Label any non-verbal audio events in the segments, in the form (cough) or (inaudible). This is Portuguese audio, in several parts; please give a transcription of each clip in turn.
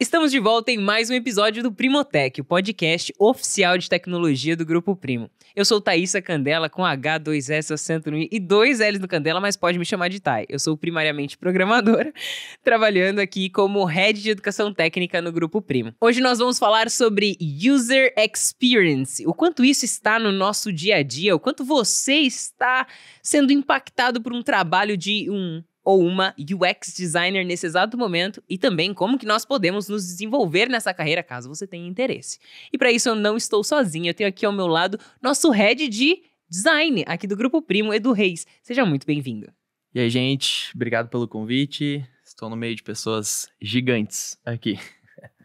Estamos de volta em mais um episódio do Primotec, o podcast oficial de tecnologia do Grupo Primo. Eu sou Thaisa Candela, com H2S acento e dois L's no Candela, mas pode me chamar de Thay. Eu sou primariamente programadora, (laughs) trabalhando aqui como Head de Educação Técnica no Grupo Primo. Hoje nós vamos falar sobre User Experience, o quanto isso está no nosso dia a dia, o quanto você está sendo impactado por um trabalho de um ou uma UX designer nesse exato momento e também como que nós podemos nos desenvolver nessa carreira caso você tenha interesse. E para isso eu não estou sozinha, eu tenho aqui ao meu lado nosso head de design aqui do Grupo Primo, Edu Reis. Seja muito bem-vindo. E aí, gente, obrigado pelo convite. Estou no meio de pessoas gigantes aqui.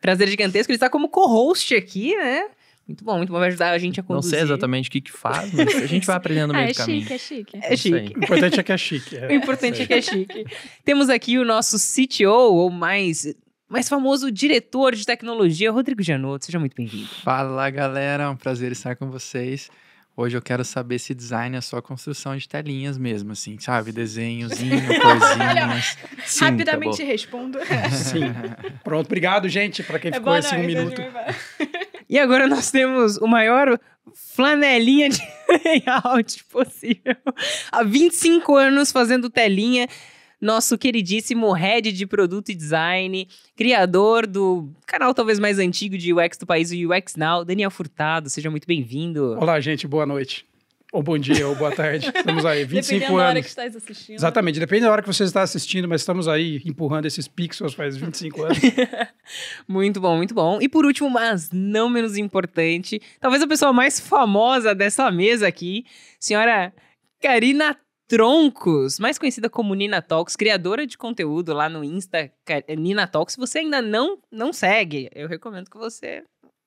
Prazer gigantesco, ele está como co-host aqui, né? Muito bom, muito bom. Vai ajudar a gente a conduzir. Não sei exatamente o que que faz, mas a gente vai (laughs) é aprendendo no meio é, do caminho. É chique, é chique. É chique. O importante é que é chique. É. O importante é que é chique. Temos aqui o nosso CTO, ou mais, mais famoso diretor de tecnologia, Rodrigo Janot. Seja muito bem-vindo. Fala, galera. É um prazer estar com vocês. Hoje eu quero saber se design é só construção de telinhas mesmo, assim, sabe? Desenhozinho, (laughs) coisinhas. Sim, tá Rapidamente respondo. Sim. (laughs) Pronto, obrigado, gente, para quem é ficou esse um minuto. E agora nós temos o maior flanelinha de (laughs) layout possível. Há 25 anos fazendo telinha. Nosso queridíssimo head de produto e design, criador do canal talvez mais antigo de UX do país, o UX Now, Daniel Furtado. Seja muito bem-vindo. Olá, gente. Boa noite. Ou bom dia, ou boa tarde. (laughs) Estamos aí, 25 Dependendo anos. Dependendo da hora que está assistindo. Exatamente. Depende da hora que você está assistindo, mas estamos aí empurrando esses pixels faz 25 anos. (laughs) muito bom, muito bom. E por último, mas não menos importante, talvez a pessoa mais famosa dessa mesa aqui, senhora Karina Troncos, mais conhecida como Nina Talks, criadora de conteúdo lá no Insta eh, Nina Talks. Se você ainda não, não segue, eu recomendo que você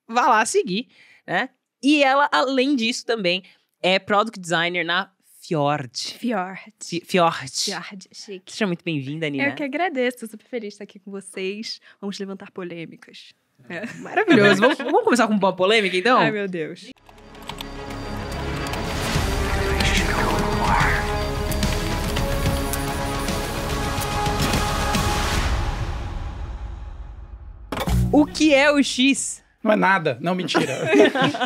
vá lá seguir, né? E ela, além disso, também é product designer na Fjord. Fjord. Fjord. Fjord, chique. Seja muito bem-vinda, Nina. Eu que agradeço, Estou super feliz de estar aqui com vocês. Vamos levantar polêmicas. É. Maravilhoso. vamos, vamos, começar com uma polêmica, então? Ai, meu Deus. O que é o X? Não é nada. Não, mentira.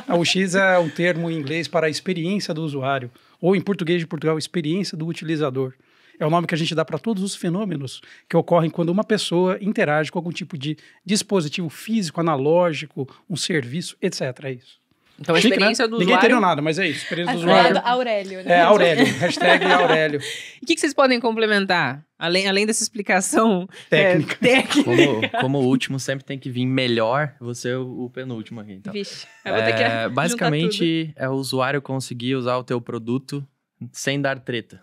(laughs) o X é um termo em inglês para a experiência do usuário, ou em português de Portugal, experiência do utilizador. É o nome que a gente dá para todos os fenômenos que ocorrem quando uma pessoa interage com algum tipo de dispositivo físico, analógico, um serviço, etc. É isso. Então a Chique, né? experiência né? do Ninguém usuário... entendeu nada, mas é isso. Experiência do usuário. Aurélio, né? É, Aurélio. Hashtag Aurélio. (laughs) O que, que, vocês podem complementar? Além, além dessa explicação técnica. É, técnica. Como, (laughs) como, o último sempre tem que vir melhor, você é o, o penúltimo aqui. Então. Vixe, eu vou ter que. É, (laughs) basicamente, é o usuário conseguir usar o teu produto sem dar treta.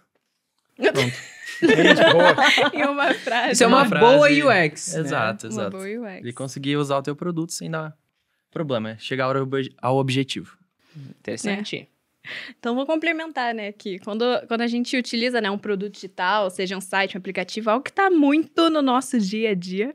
Pronto. Gente, boa. em uma frase. Isso é uma, uma boa UX. Exato, né? exato. Uma boa UX. Ele conseguir usar o teu produto sem dar problema, é chegar ao objetivo. Interessante. É. Então, vou complementar, né, que quando, quando a gente utiliza, né, um produto digital, seja um site, um aplicativo, algo que está muito no nosso dia a dia,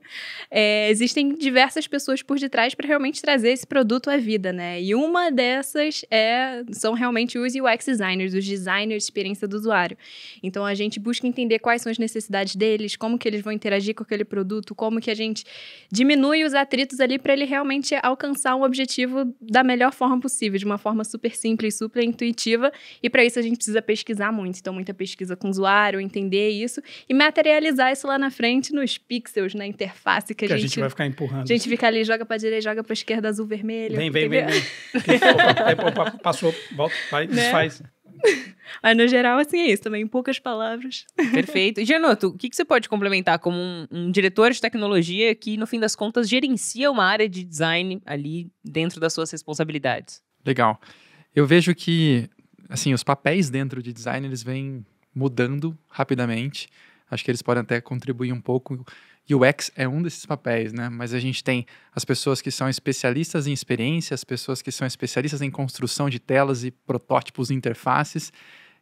é, existem diversas pessoas por detrás para realmente trazer esse produto à vida, né? E uma dessas é, são realmente os UX designers, os designers de experiência do usuário. Então, a gente busca entender quais são as necessidades deles, como que eles vão interagir com aquele produto, como que a gente diminui os atritos ali para ele realmente alcançar um objetivo da melhor forma possível, de uma forma super simples, super intuitiva, e para isso a gente precisa pesquisar muito. Então, muita pesquisa com o usuário, entender isso e materializar isso lá na frente nos pixels, na interface que, que a, gente, a gente vai ficar empurrando. A gente fica ali, joga para direita, joga para esquerda, azul, vermelho. Vem, vem, vem, vem. opa, é, opa, passou, volta, vai, né? desfaz. (laughs) Mas no geral, assim, é isso também, em poucas palavras. Perfeito. Gianoto, o que, que você pode complementar como um, um, diretor de tecnologia que, no fim das contas, gerencia uma área de design ali dentro das suas responsabilidades? Legal. Eu vejo que, assim, os papéis dentro de design, eles vêm mudando rapidamente. Acho que eles podem até contribuir um pouco. UX é um desses papéis, né? Mas a gente tem as pessoas que são especialistas em experiência, as pessoas que são especialistas em construção de telas e protótipos interfaces.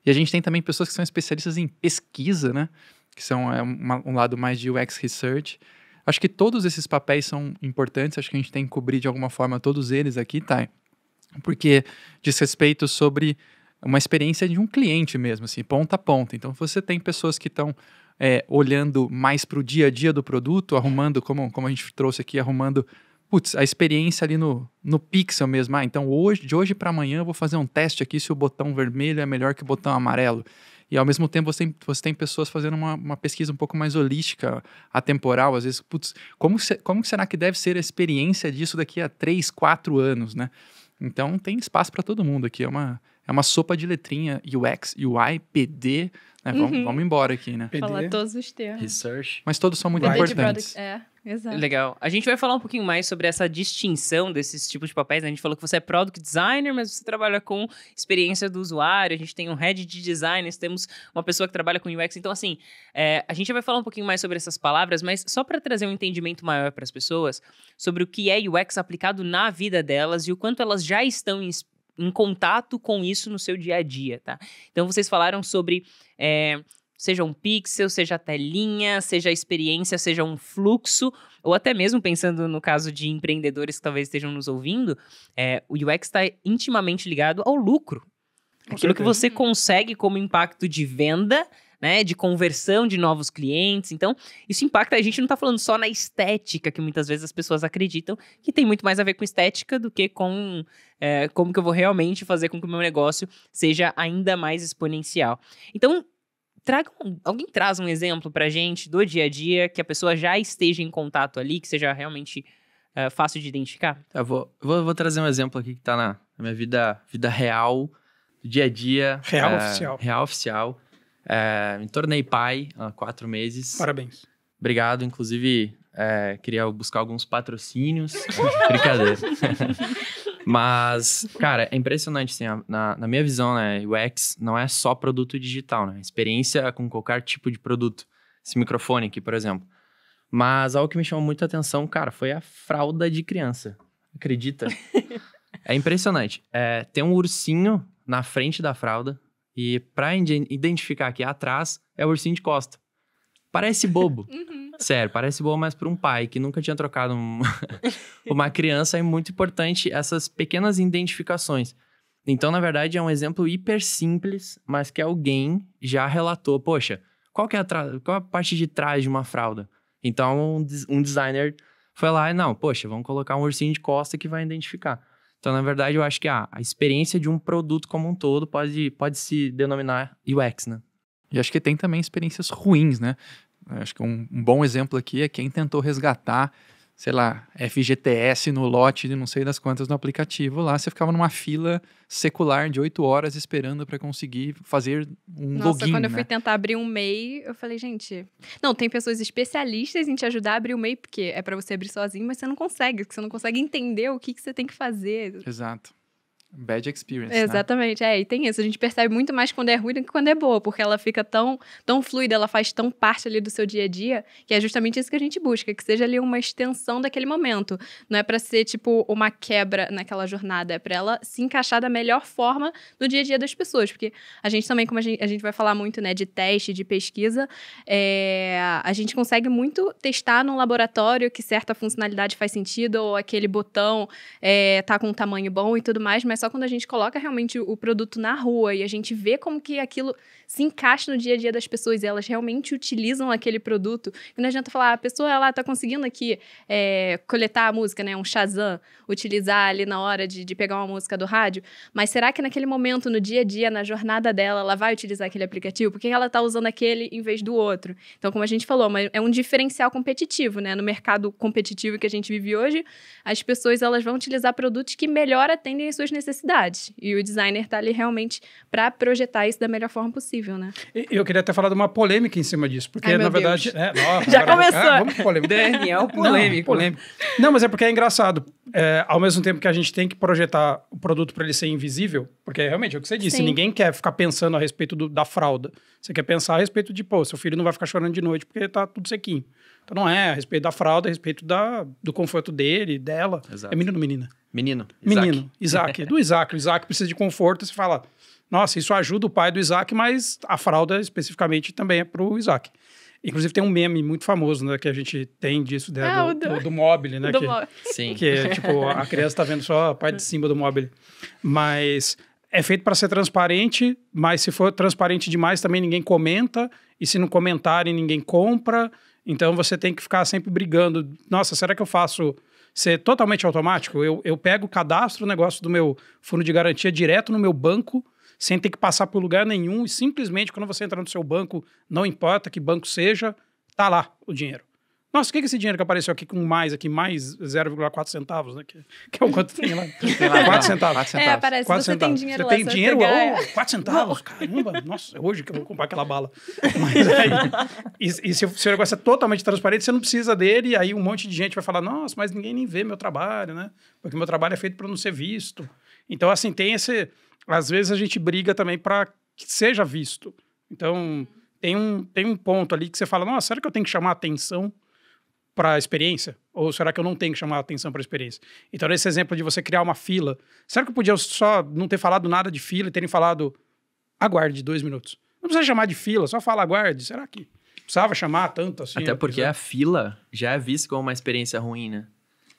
E a gente tem também pessoas que são especialistas em pesquisa, né? Que são é, uma, um lado mais de UX research. Acho que todos esses papéis são importantes, acho que a gente tem que cobrir de alguma forma todos eles aqui, tá? porque diz respeito sobre uma experiência de um cliente mesmo, assim, ponta a ponta. Então você tem pessoas que estão é, olhando mais para o dia a dia do produto, arrumando, como, como a gente trouxe aqui, arrumando putz, a experiência ali no, no pixel mesmo. Ah, então hoje, de hoje para amanhã eu vou fazer um teste aqui se o botão vermelho é melhor que o botão amarelo. E ao mesmo tempo você tem, você tem pessoas fazendo uma, uma pesquisa um pouco mais holística, atemporal, às vezes, putz, como, se, como será que deve ser a experiência disso daqui a 3, 4 anos, né? Então tem espaço para todo mundo aqui. É uma, é uma sopa de letrinha UX, UI, PD. Né? Vamos, uhum. vamos embora aqui, né? PD, Falar todos os termos. Research. Mas todos são muito right. importantes. Product, é exato. Legal. A gente vai falar um pouquinho mais sobre essa distinção desses tipos de papéis. Né? A gente falou que você é product designer, mas você trabalha com experiência do usuário. A gente tem um head de designers, temos uma pessoa que trabalha com UX. Então, assim, é, a gente vai falar um pouquinho mais sobre essas palavras, mas só para trazer um entendimento maior para as pessoas sobre o que é UX aplicado na vida delas e o quanto elas já estão em, em contato com isso no seu dia a dia, tá? Então, vocês falaram sobre é, Seja um pixel, seja telinha, seja experiência, seja um fluxo, ou até mesmo pensando no caso de empreendedores que talvez estejam nos ouvindo, é, o UX está intimamente ligado ao lucro. Aquilo que você consegue como impacto de venda né, de conversão de novos clientes. Então, isso impacta. A gente não está falando só na estética, que muitas vezes as pessoas acreditam, que tem muito mais a ver com estética do que com é, como que eu vou realmente fazer com que o meu negócio seja ainda mais exponencial. Então, traga um, alguém traz um exemplo pra gente do dia a dia que a pessoa já esteja em contato ali, que seja realmente uh, fácil de identificar? Eu tá, vou, vou, vou, trazer um exemplo aqui que tá na, na minha vida, vida real, do dia a dia. Real uh, oficial. Real oficial. Uh, me tornei pai há quatro meses. Parabéns. Obrigado, inclusive queria buscar alguns patrocínios. (laughs) Brincadeira. (laughs) Mas, cara, é impressionante, assim, a, na, na minha visão, né? UX não é só produto digital, né? Experiência é com qualquer tipo de produto. Esse microfone aqui, por exemplo. Mas algo que me chamou muita atenção, cara, foi a fralda de criança. Acredita? (laughs) é impressionante. É, tem um ursinho na frente da fralda e para identificar aqui atrás é o ursinho de costa. Parece bobo. uhum. Sério, parece boa, mas para um pai que nunca tinha trocado um... (laughs) uma criança, é muito importante essas pequenas identificações. Então, na verdade, é um exemplo hiper simples, mas que alguém já relatou. Poxa, qual, que é a, tra... qual a parte de trás de uma fralda? Então, um designer foi lá e, não, poxa, vamos colocar um ursinho de costa que vai identificar. Então, na verdade, eu acho que ah, a experiência de um produto como um todo pode, pode se denominar UX, né? E acho que tem também experiências ruins, né? Acho que um, um bom exemplo aqui é quem tentou resgatar sei lá, FGTS no lote de não sei das quantas no aplicativo lá, você ficava numa fila secular de oito horas esperando para conseguir fazer um Nossa, login. Nossa, quando né? eu fui tentar abrir um MEI, eu falei, gente, não, tem pessoas especialistas em te ajudar a abrir o MEI, porque é para você abrir sozinho, mas você não consegue, porque você não consegue entender o que, que você tem que fazer. Exato. Bad experience. Né? Exatamente, né? é, e tem isso. A gente percebe muito mais quando é ruim do que quando é boa, porque ela fica tão, tão fluida, ela faz tão parte ali do seu dia a dia, que é justamente isso que a gente busca, que seja ali uma extensão daquele momento. Não é para ser, tipo, uma quebra naquela jornada, é para ela se encaixar da melhor forma no dia a dia das pessoas, porque a gente também, como a gente, a gente vai falar muito, né, de teste, de pesquisa, é, a gente consegue muito testar num laboratório que certa funcionalidade faz sentido, ou aquele botão é, tá com um tamanho bom e tudo mais, mas mas é só quando a gente coloca realmente o produto na rua e a gente vê como que aquilo se encaixa no dia a dia das pessoas e elas realmente utilizam aquele produto. E não adianta falar, ah, a pessoa ela tá conseguindo aqui é, coletar a música, né? Um Shazam, utilizar ali na hora de, de pegar uma música do rádio. Mas será que naquele momento, no dia a dia, na jornada dela, ela vai utilizar aquele aplicativo? Por que ela tá usando aquele em vez do outro? Então, como a gente falou, é um diferencial competitivo, né? No mercado competitivo que a gente vive hoje, as pessoas elas vão utilizar produtos que melhor atendem às suas necessidades necessidade. E o designer está ali realmente para projetar isso da melhor forma possível, né? E, eu queria até falar de uma polêmica em cima disso, porque Ai, na verdade. É, nossa, Já começou. Ah, vamos Daniel, polêmico. Não, polêmico. Né? Não, mas é porque é engraçado é, ao mesmo tempo que a gente tem que projetar o produto para ele ser invisível, porque é realmente é o que você disse, Sim. ninguém quer ficar pensando a respeito do, da fralda. Você quer pensar a respeito de, pô, seu filho não vai ficar chorando de noite porque tá tudo sequinho. Então não é a respeito da fralda, a respeito da, do conforto dele, dela. É Exato. É menino ou menina? Menino. Isaac. Menino. Isaac. É do Isaac. O Isaac precisa de conforto, você fala, nossa, isso ajuda o pai do Isaac, mas a fralda especificamente também é para o Isaac. Inclusive tem um meme muito famoso, né, que a gente tem disso, né, ah, do, do, do, mobile, né? (laughs) Do que, mo... Sim. Que, tipo, a criança está vendo só a parte de cima do mobile. Mas é feito para ser transparente, mas se for transparente demais também ninguém comenta, e se não comentarem ninguém compra, então você tem que ficar sempre brigando. Nossa, será que eu faço ser totalmente automático? Eu, eu pego, cadastro o negócio do meu fundo de garantia direto no meu banco, sem ter que passar por lugar nenhum e simplesmente quando você entra no seu banco, não importa que banco seja, tá lá o dinheiro. Nossa, o que é esse dinheiro que apareceu aqui com mais aqui, mais 0,4 centavos, né? Que, que é o quanto tem lá. (laughs) Tem lá 4 tá. centavos. É, centavos. É, aparece, você centavos. tem dinheiro você lá. Tem dinheiro, pegar... oh, 4 centavos, caramba. Nossa, é hoje que eu vou comprar aquela bala. Mas aí, e, e se, se o negócio é totalmente transparente, você não precisa dele, e aí um monte de gente vai falar, nossa, mas ninguém nem vê meu trabalho, né? Porque meu trabalho é feito para não ser visto. Então, assim, tem esse às vezes a gente briga também para que seja visto. Então, tem um, tem um ponto ali que você fala: nossa, será que eu tenho que chamar atenção para a experiência? Ou será que eu não tenho que chamar atenção para a experiência? Então, esse exemplo de você criar uma fila, será que eu podia só não ter falado nada de fila e terem falado aguarde dois minutos? Não precisa chamar de fila, só fala aguarde. Será que precisava chamar tanto assim? Até porque a fila já é vista como uma experiência ruim, né?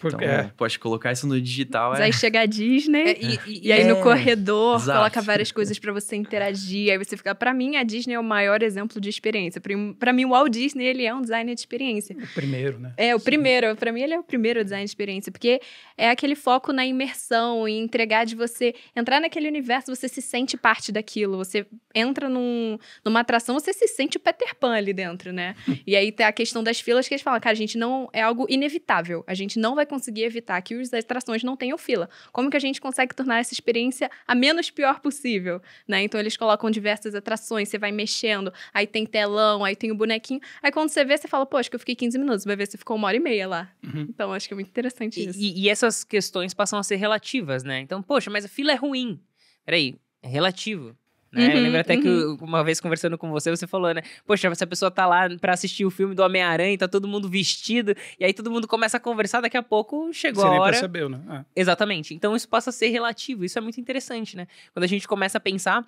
então, é. pode colocar isso no digital. Mas é... Aí chega a Disney, é, e, e, e, aí no é. corredor Exato. coloca várias coisas para você interagir. Aí você fica. Para mim, a Disney é o maior exemplo de experiência. Para mim, o Walt Disney ele é um designer de experiência. O primeiro, né? É, o Sim. primeiro. Para mim, ele é o primeiro design de experiência. Porque é aquele foco na imersão, e entregar de você entrar naquele universo, você se sente parte daquilo. Você entra num, numa atração, você se sente o Peter Pan ali dentro, né? (laughs) e aí tem a questão das filas que eles falam, cara, a gente não. É algo inevitável. A gente não vai conseguir evitar que as atrações não tenham fila? Como que a gente consegue tornar essa experiência a menos pior possível? Né? Então eles colocam diversas atrações, você vai mexendo, aí tem telão, aí tem o bonequinho. Aí quando você vê, você fala, poxa, que eu fiquei 15 minutos, vai ver se ficou uma hora e meia lá. Uhum. Então acho que é muito interessante e, isso. E, e essas questões passam a ser relativas, né? Então, poxa, mas a fila é ruim. Peraí, é relativo. Né? Uhum, uhum, eu lembro até uhum. que uma vez conversando com você, você falou, né? Poxa, essa pessoa tá lá para assistir o filme do Homem-Aranha, tá todo mundo vestido, e aí todo mundo começa a conversar, daqui a pouco chegou você a hora. Você percebeu, né? Ah. Exatamente. Então isso passa a ser relativo, isso é muito interessante, né? Quando a gente começa a pensar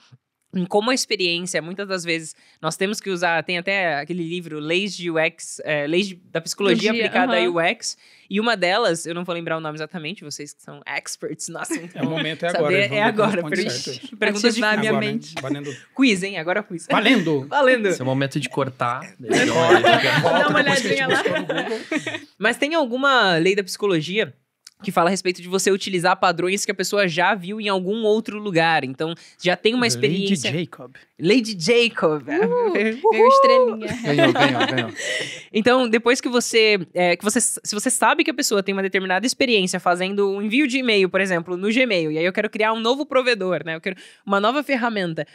como a experiência, muitas das vezes, nós temos que usar, tem até aquele livro Leis de UX, é, Leis de, da Psicologia Aplicada uhum. a UX, e uma delas, eu não vou lembrar o nome exatamente, vocês que são experts no assunto. É o momento, é agora. É agora, per... perguntas de minha agora, mente. Valendo. Quiz, hein? Agora quiz. Valendo! (laughs) Valendo! Esse é o momento de cortar. (laughs) Dá uma olhadinha lá. Mas tem alguma lei da psicologia que fala a respeito de você utilizar padrões que a pessoa já viu em algum outro lugar. Então, já tem uma experiência. Lady Jacob. Lady Jacob. Uh, (laughs) ganhou estrelinha. Ganhou, ganhou, ganhou. (laughs) então, depois que você, é, que você. Se você sabe que a pessoa tem uma determinada experiência fazendo um envio de e-mail, por exemplo, no Gmail, e aí eu quero criar um novo provedor, né? Eu quero uma nova ferramenta.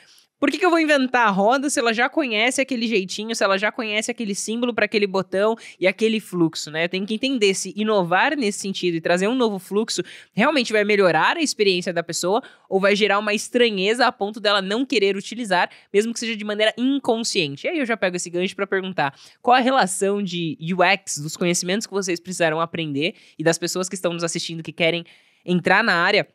Por que, que eu vou inventar a roda se ela já conhece aquele jeitinho, se ela já conhece aquele símbolo para aquele botão e aquele fluxo, né? Eu tenho que entender se inovar nesse sentido e trazer um novo fluxo realmente vai melhorar a experiência da pessoa ou vai gerar uma estranheza a ponto dela não querer utilizar, mesmo que seja de maneira inconsciente. E aí eu já pego esse gancho para perguntar qual a relação de UX, dos conhecimentos que vocês precisaram aprender e das pessoas que estão nos assistindo que querem entrar na área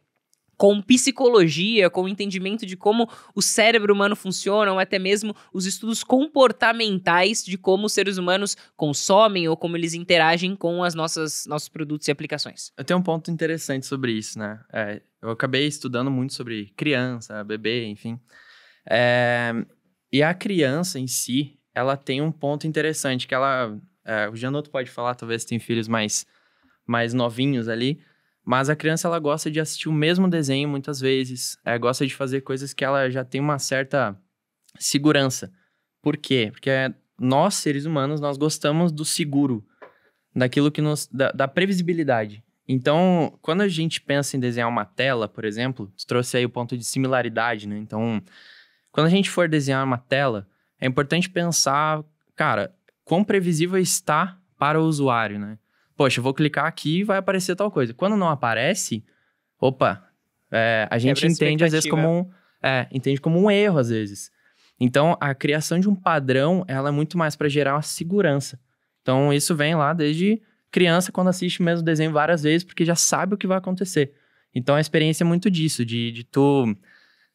com psicologia, com o entendimento de como o cérebro humano funciona, ou até mesmo os estudos comportamentais de como os seres humanos consomem ou como eles interagem com as nossas nossos produtos e aplicações. Eu tenho um ponto interessante sobre isso, né? É, eu acabei estudando muito sobre criança, bebê, enfim. É, e a criança em si, ela tem um ponto interessante que ela, é, o Janoto pode falar, talvez tem filhos mais mais novinhos ali, mas a criança ela gosta de assistir o mesmo desenho muitas vezes, é, gosta de fazer coisas que ela já tem uma certa segurança. Por quê? Porque eh, nós, seres humanos, nós gostamos do seguro, daquilo que nos. da, da previsibilidade. Então, quando a gente pensa em desenhar uma tela, por exemplo, trouxe aí o ponto de similaridade, né? Então, quando a gente for desenhar uma tela, é importante pensar, cara, quão previsível está para o usuário, né? poxa, eu vou clicar aqui e vai aparecer tal coisa. Quando não aparece, opa, é, a gente Quebra entende a às vezes como um, é, entende como um erro às vezes. Então, a criação de um padrão, ela é muito mais para gerar uma segurança. Então, isso vem lá desde criança, quando assiste o mesmo desenho várias vezes, porque já sabe o que vai acontecer. Então, a experiência é muito disso, de, de tu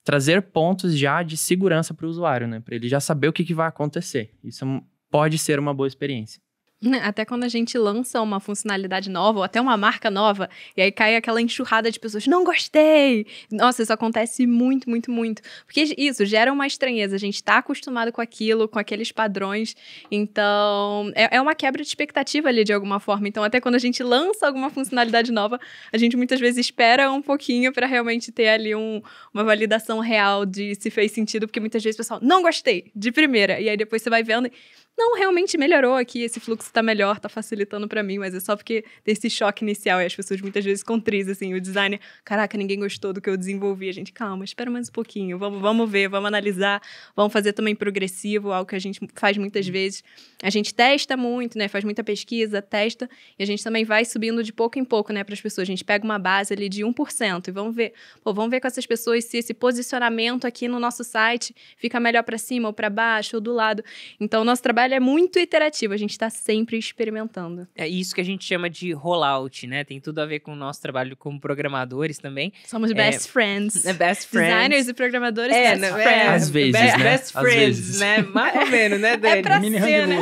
trazer pontos já de segurança para o usuário, né? Para ele já saber o que, que vai acontecer. Isso pode ser uma boa experiência. (laughs) Até quando a gente lança uma funcionalidade nova, ou até uma marca nova, e aí cai aquela enxurrada de pessoas, não gostei! Nossa, isso acontece muito, muito, muito. Porque isso gera uma estranheza, a gente está acostumado com aquilo, com aqueles padrões, então é, é, uma quebra de expectativa ali de alguma forma. Então, até quando a gente lança alguma funcionalidade nova, a gente muitas vezes espera um pouquinho para realmente ter ali um, uma validação real de se fez sentido, porque muitas vezes o pessoal, não gostei, de primeira, e aí depois você vai vendo. E não, realmente melhorou aqui, esse fluxo tá melhor, tá facilitando para mim, mas é só porque desse choque inicial e as pessoas muitas vezes contrizam, assim, o design, caraca, ninguém gostou do que eu desenvolvi, a gente, calma, espera mais um pouquinho, vamos, vamos ver, vamos analisar, vamos fazer também progressivo, algo que a gente faz muitas uhum. vezes, a gente testa muito, né, faz muita pesquisa, testa, e a gente também vai subindo de pouco em pouco, né, para as pessoas, a gente pega uma base ali de 1% e vamos ver, pô, vamos ver com essas pessoas se esse posicionamento aqui no nosso site fica melhor para cima ou para baixo ou do lado, então o nosso trabalho trabalho é muito iterativo, a gente está sempre experimentando. É isso que a gente chama de rollout, né? Tem tudo a ver com o nosso trabalho como programadores também. Somos é, best friends. (laughs) best friends. Designers e programadores é, best é, friends. É, às vezes, né? Best friends, vezes. né? Mais ou menos, né, (laughs) é Dani? É pra Mini ser, né?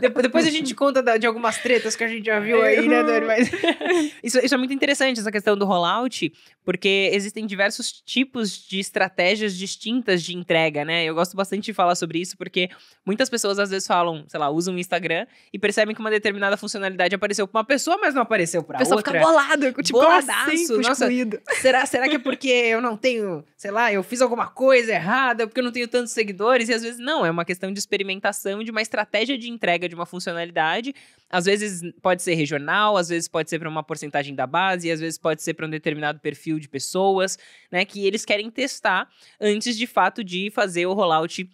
(laughs) Depois a gente conta de algumas tretas que a gente já viu aí, né, Dani? Mas isso, isso é muito interessante, essa questão do rollout, porque existem diversos tipos de estratégias distintas de entrega, né? Eu gosto bastante de falar sobre isso, porque muitas as pessoas às vezes falam, sei lá, usam o Instagram e percebem que uma determinada funcionalidade apareceu pra uma pessoa, mas não apareceu pra a pessoa outra. pessoa fica bolada, tipo, boladaço, nossa, excluído. (laughs) será, será que é porque eu não tenho, sei lá, eu fiz alguma coisa errada, porque eu não tenho tantos seguidores? E às vezes não, é uma questão de experimentação, de uma estratégia de entrega de uma funcionalidade. Às vezes pode ser regional, às vezes pode ser para uma porcentagem da base, às vezes pode ser para um determinado perfil de pessoas, né, que eles querem testar antes de fato de fazer o rollout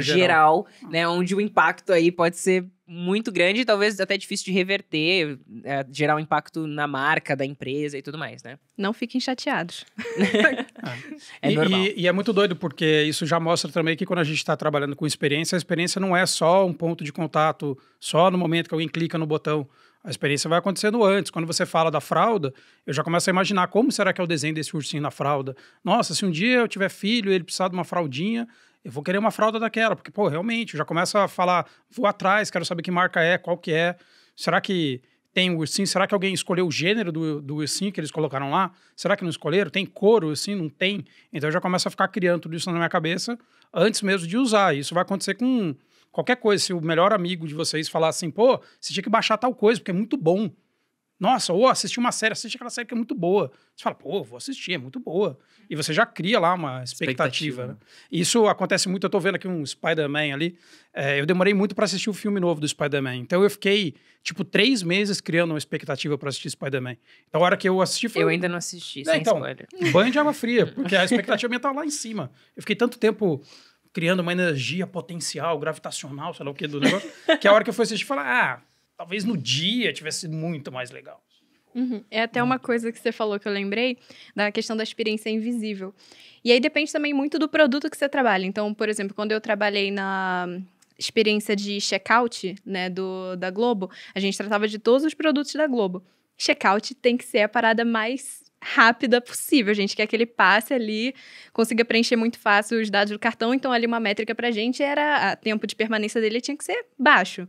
geral, geral, hum. né? Onde o impacto aí pode ser muito grande e talvez até difícil de reverter, é, gerar um impacto na marca da empresa e tudo mais, né? Não fiquem chateados. é, (laughs) é e, normal. E, e, é muito doido, porque isso já mostra também que quando a gente está trabalhando com experiência, a experiência não é só um ponto de contato, só no momento que alguém clica no botão. A experiência vai acontecendo antes. Quando você fala da fralda, eu já começo a imaginar como será que é o desenho desse ursinho na fralda. Nossa, se um dia eu tiver filho e ele precisar de uma fraldinha, eu vou querer uma fralda daquela, porque, pô, realmente, já começa a falar, vou atrás, quero saber que marca é, qual que é, será que tem o ursinho, será que alguém escolheu o gênero do, do ursinho que eles colocaram lá? Será que não escolheram? Tem couro, assim, não tem? Então eu já começo a ficar criando tudo isso na minha cabeça antes mesmo de usar, isso vai acontecer com qualquer coisa, se o melhor amigo de vocês falar assim, pô, você tinha que baixar tal coisa, porque é muito bom, nossa, ou assistir uma série, assiste aquela série que é muito boa. Você fala, pô, vou assistir, é muito boa. E você já cria lá uma expectativa. expectativa. Né? Isso acontece muito. Eu tô vendo aqui um Spider-Man ali. É, eu demorei muito para assistir o filme novo do Spider-Man. Então eu fiquei, tipo, três meses criando uma expectativa para assistir Spider-Man. Então a hora que eu assisti foi. Eu ainda não assisti, é, então, spoiler. Banho de água fria, (laughs) porque a expectativa minha tá lá em cima. Eu fiquei tanto tempo criando uma energia potencial, gravitacional, sei lá o que do negócio, que a hora que eu fui assistir, falar, ah talvez no dia tivesse sido muito mais legal. Uhum. É até uma coisa que você falou que eu lembrei, da questão da experiência invisível. E aí depende também muito do produto que você trabalha. Então, por exemplo, quando eu trabalhei na experiência de checkout, né, do, da Globo, a gente tratava de todos os produtos da Globo. Checkout tem que ser a parada mais rápida possível. A gente quer que ele passe ali, consiga preencher muito fácil os dados do cartão. Então, ali, uma métrica para a gente era a tempo de permanência dele tinha que ser baixo.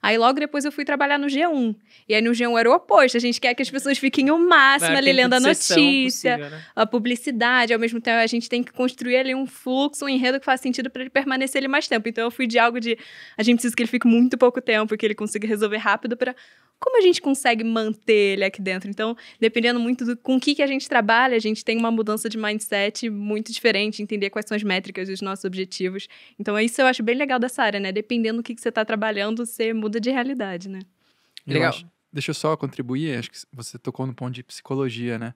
Aí, logo depois, eu fui trabalhar no G1. E aí, no G1 era o oposto. A gente quer que as pessoas fiquem o máximo ali lendo a notícia, possível, né? a publicidade. Ao mesmo tempo, a gente tem que construir ali um fluxo, um enredo que faz sentido para ele permanecer ali mais tempo. Então, eu fui de algo de a gente precisa que ele fique muito pouco tempo, que ele consiga resolver rápido para como a gente consegue manter ele aqui dentro. Então, dependendo muito do com que que, que a gente trabalha, a gente tem uma mudança de mindset muito diferente, entender quais são as métricas e os nossos objetivos. Então, isso eu acho bem legal dessa área, né? Dependendo do que, que você está trabalhando, você muda de realidade, né? Legal. Eu acho, deixa eu só contribuir, acho que você tocou no ponto de psicologia, né?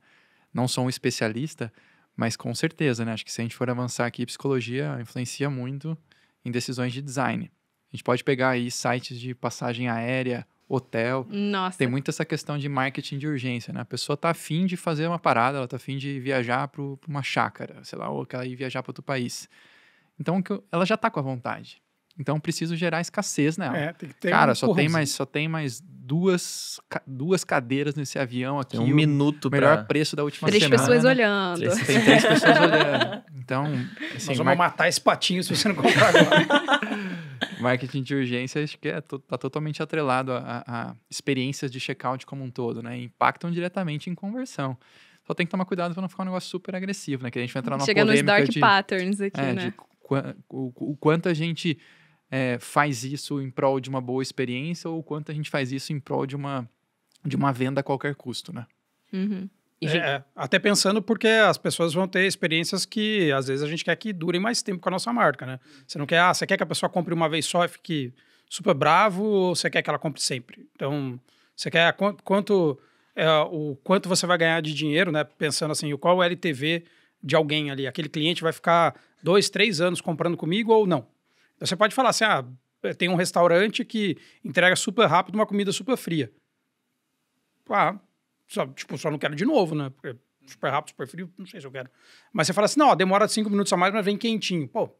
Não sou um especialista, mas com certeza, né? Acho que se a gente for avançar aqui, psicologia influencia muito em decisões de design. A gente pode pegar aí sites de passagem aérea hotel. Nossa. Tem muito essa questão de marketing de urgência, né? A pessoa tá afim de fazer uma parada, ela tá afim de viajar para uma chácara, sei lá, ou ir viajar para outro país. Então, ela já tá com a vontade. Então, preciso gerar escassez nela. É, tem que ter Cara, um só, tem mais, só tem mais duas, duas cadeiras nesse avião aqui. Tem um minuto melhor pra... preço da última três semana. Pessoas olhando. Três, tem três pessoas olhando. Então, assim, Nós vamos mar... matar esse patinho se você não comprar agora. (laughs) Marketing de urgência acho que está é, tá totalmente atrelado a, a, experiências de checkout como um todo, né? Impactam diretamente em conversão. Só tem que tomar cuidado para não ficar um negócio super agressivo, né? Que a gente vai entrar numa Chega polêmica nos dark de, patterns aqui, é, né? De o, o, quanto a gente é, faz isso em prol de uma boa experiência ou o quanto a gente faz isso em prol de uma, de uma venda a qualquer custo, né? Uhum. É, é, até pensando porque as pessoas vão ter experiências que às vezes a gente quer que durem mais tempo com a nossa marca, né? Você não quer, ah, você quer que a pessoa compre uma vez só e fique super bravo ou você quer que ela compre sempre? Então, você quer quanto, é, o quanto você vai ganhar de dinheiro, né? Pensando assim, qual o LTV de alguém ali? Aquele cliente vai ficar dois, três anos comprando comigo ou não? Então, você pode falar assim, ah, eh, tem um restaurante que entrega super rápido uma comida super fria. Ah, só, tipo, só não quero de novo, né? Porque super rápido, super frio, não sei se eu quero. Mas você fala assim, não, ó, demora cinco minutos a mais, mas vem quentinho. Pô,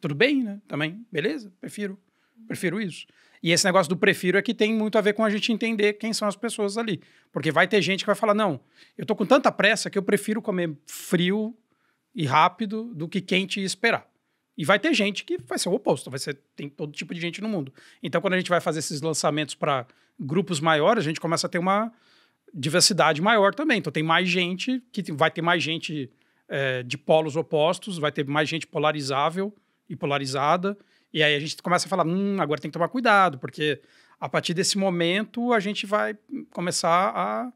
tudo bem, né? Também, beleza, prefiro, prefiro isso. E esse negócio do prefiro é que tem muito a ver com a gente entender quem são as pessoas ali. Porque vai ter gente que vai falar, não, eu tô com tanta pressa que eu prefiro comer frio e rápido do que quente e esperar. E vai ter gente que vai ser o oposto, vai ser, tem todo tipo de gente no mundo. Então, quando a gente vai fazer esses lançamentos para grupos maiores, a gente começa a ter uma, diversidade maior também. Então tem mais gente que vai ter mais gente é, de polos opostos, vai ter mais gente polarizável e polarizada. E aí a gente começa a falar, hum, agora tem que tomar cuidado, porque a partir desse momento a gente vai começar a,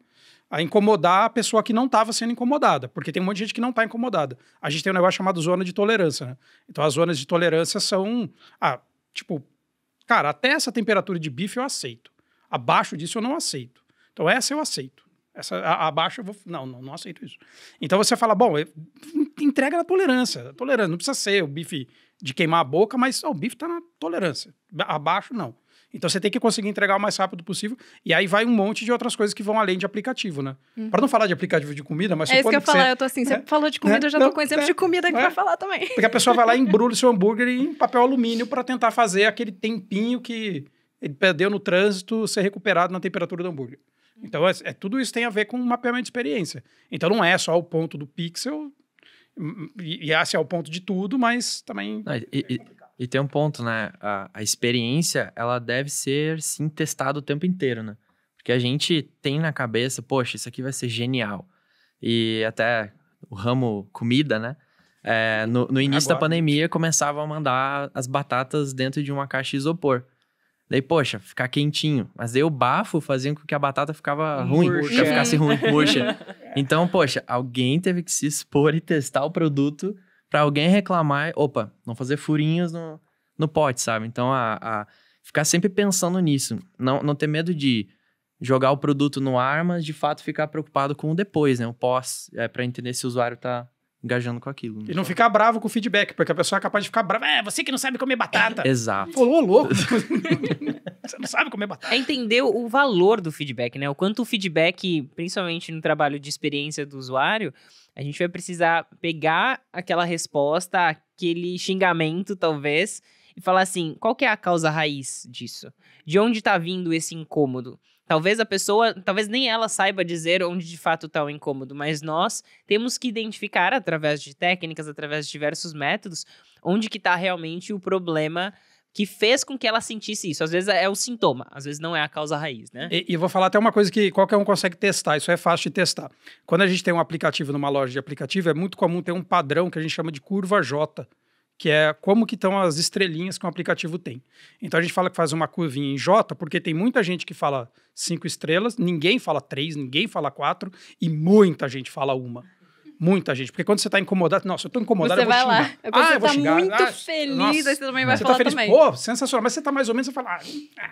a incomodar a pessoa que não estava sendo incomodada, porque tem um monte de gente que não está incomodada. A gente tem um negócio chamado zona de tolerância, né? Então as zonas de tolerância são, ah, tipo, cara, até essa temperatura de bife eu aceito. Abaixo disso eu não aceito. Então, essa eu aceito. Essa, abaixo eu vou. Não, não, não aceito isso. Então você fala, bom, entrega na tolerância. Tolerância, não precisa ser o bife de queimar a boca, mas oh, o bife está na tolerância. Abaixo, não. Então você tem que conseguir entregar o mais rápido possível. E aí vai um monte de outras coisas que vão além de aplicativo, né? Uhum. Para não falar de aplicativo de comida, mas. É isso que eu que falar, você... eu tô assim, é, você falou de comida, é, eu já não, tô com exemplo é, de comida que é, vai falar também. Porque a pessoa vai lá e embrulha seu hambúrguer em papel alumínio para tentar fazer aquele tempinho que ele perdeu no trânsito ser recuperado na temperatura do hambúrguer. Então, é, é, tudo isso tem a ver com o mapeamento de experiência. Então, não é só o ponto do pixel, hum, hum, e, e esse ah, é o ponto de tudo, mas também. Não, e, é e, tem um ponto, né? A, a, experiência, ela deve ser sim testada o tempo inteiro, né? Porque a gente tem na cabeça, poxa, isso aqui vai ser genial. E até o ramo comida, né? É, no, no, início Agora. da pandemia, começavam a mandar as batatas dentro de uma caixa de isopor. Daí, poxa, ficar quentinho. Mas daí o bafo fazia com que a batata ficava ruim, ficasse é. ruim, murcha. (laughs) Então, poxa, alguém teve que se expor e testar o produto para alguém reclamar, opa, não fazer furinhos no, no pote, sabe? Então, a, a, ficar sempre pensando nisso. Não, não ter medo de jogar o produto no ar, mas de fato ficar preocupado com o depois, né? O pós, é, para entender se o usuário tá engajando com aquilo. E né? não ficar bravo com o feedback, porque a pessoa é capaz de ficar brava. É, você que não sabe comer batata. É, (laughs) exato. falou ô, louco. (laughs) você não sabe comer batata. É entender o valor do feedback, né? O quanto o feedback, principalmente no trabalho de experiência do usuário, a gente vai precisar pegar aquela resposta, aquele xingamento, talvez, e falar assim: qual que é a causa raiz disso? De onde está vindo esse incômodo? Talvez a pessoa, talvez nem ela saiba dizer onde de fato está o incômodo, mas nós temos que identificar através de técnicas, através de diversos métodos, onde que está realmente o problema que fez com que ela sentisse isso. Às vezes é o sintoma, às vezes não é a causa raiz, né? E, e, vou falar até uma coisa que qualquer um consegue testar, isso é fácil de testar. Quando a gente tem um aplicativo numa loja de aplicativo, é muito comum ter um padrão que a gente chama de curva J que é como que estão as estrelinhas que um aplicativo tem. Então a gente fala que faz uma curvinha em J, porque tem muita gente que fala cinco estrelas, ninguém fala três, ninguém fala quatro, e muita gente fala uma. Muita gente. Porque quando você está incomodado, nossa, eu estou incomodado, você eu vou vai xingar. Lá. Ah, você eu vou tá xingar. muito ah, feliz, nossa, aí você também vai você tá falar tá feliz, também. Pô, sensacional. Mas você está mais ou menos, você fala... Ah, ah,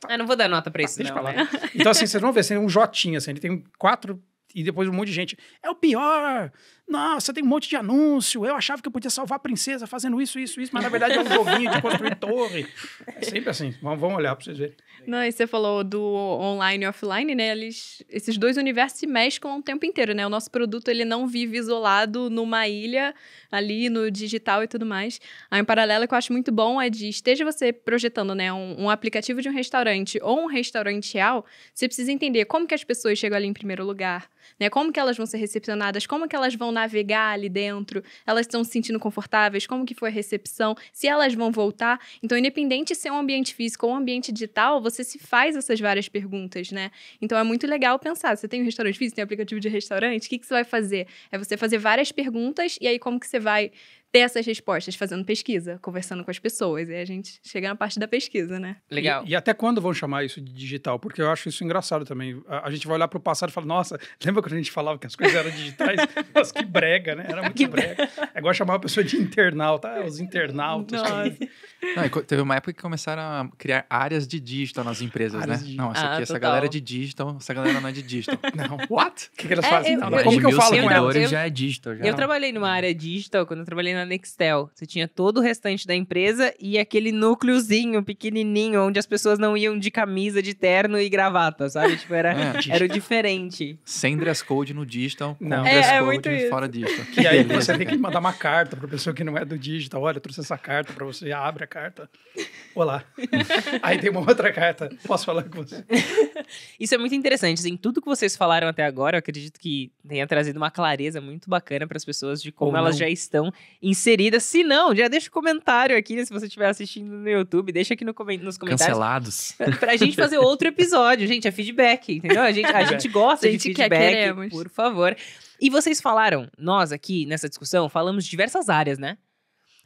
tá. Eu não vou dar nota para tá, ah, isso, não. Né? Então, assim, vocês vão ver, tem um Jotinha, assim, ele tem quatro e depois um monte de gente. É o pior! Nossa, tem um monte de anúncio. Eu achava que eu podia salvar a princesa fazendo isso, isso, isso, mas na verdade é um joguinho de construir torre. É sempre assim. Vamos, vamos olhar para vocês verem. Não, e você falou do online e offline, né? Eles, esses dois universos se mesclam o tempo inteiro, né? O nosso produto, ele não vive isolado numa ilha ali no digital e tudo mais. Aí, em paralelo que eu acho muito bom é de, esteja você projetando, né, um, um aplicativo de um restaurante ou um restaurante real, você precisa entender como que as pessoas chegam ali em primeiro lugar, né? Como que elas vão ser recepcionadas, como que elas vão navegar ali dentro, elas estão se sentindo confortáveis, como que foi a recepção, se elas vão voltar. Então, independente se é um ambiente físico ou um ambiente digital, você você se faz essas várias perguntas, né? Então é muito legal pensar. Você tem um restaurante físico, tem um aplicativo de restaurante, o que, que você vai fazer? É você fazer várias perguntas e aí como que você vai ter essas respostas fazendo pesquisa, conversando com as pessoas. E a gente chega na parte da pesquisa, né? Legal. E, e até quando vão chamar isso de digital? Porque eu acho isso engraçado também. A, a gente vai olhar para o passado e fala, nossa, (laughs) lembra quando a gente falava que as coisas eram digitais? (laughs) nossa, que brega, né? Era muito brega. É igual chamar a pessoa de internauta, ah, os internautas. Não, teve uma época que começaram a criar áreas de digital nas empresas, áreas né? De... Não, essa, ah, aqui, essa galera é de digital, essa galera não é de digital. (laughs) não. What? O que, que elas é, fazem? Eu, não, eu, como eu, que eu falo com elas? já é digital. Já. Eu trabalhei numa área digital, quando eu trabalhei na na Nextel. Você tinha todo o restante da empresa e aquele núcleozinho pequenininho, onde as pessoas não iam de camisa, de terno e gravata, sabe? Tipo, era, é, (laughs) era o diferente. Sem dress code no digital, com não. dress é, é code é fora digital. E aí você tem que mandar uma carta para pessoa que não é do digital. Olha, eu trouxe essa carta para você. Abre a carta. Olá. (laughs) aí tem uma outra carta. Posso falar com você? (laughs) Isso é muito interessante. Em assim, tudo que vocês falaram até agora, eu acredito que tenha trazido uma clareza muito bacana para as pessoas de como elas já estão inserida. Se não, já deixa um comentário aqui, né, se você estiver assistindo no YouTube, deixa aqui no coment... nos comentários. Cancelados. Pra gente fazer outro episódio, gente, é feedback, entendeu? A gente, a gente é. gosta a gente de feedback, quer, por favor. E vocês falaram, nós aqui nessa discussão, falamos de diversas áreas, né?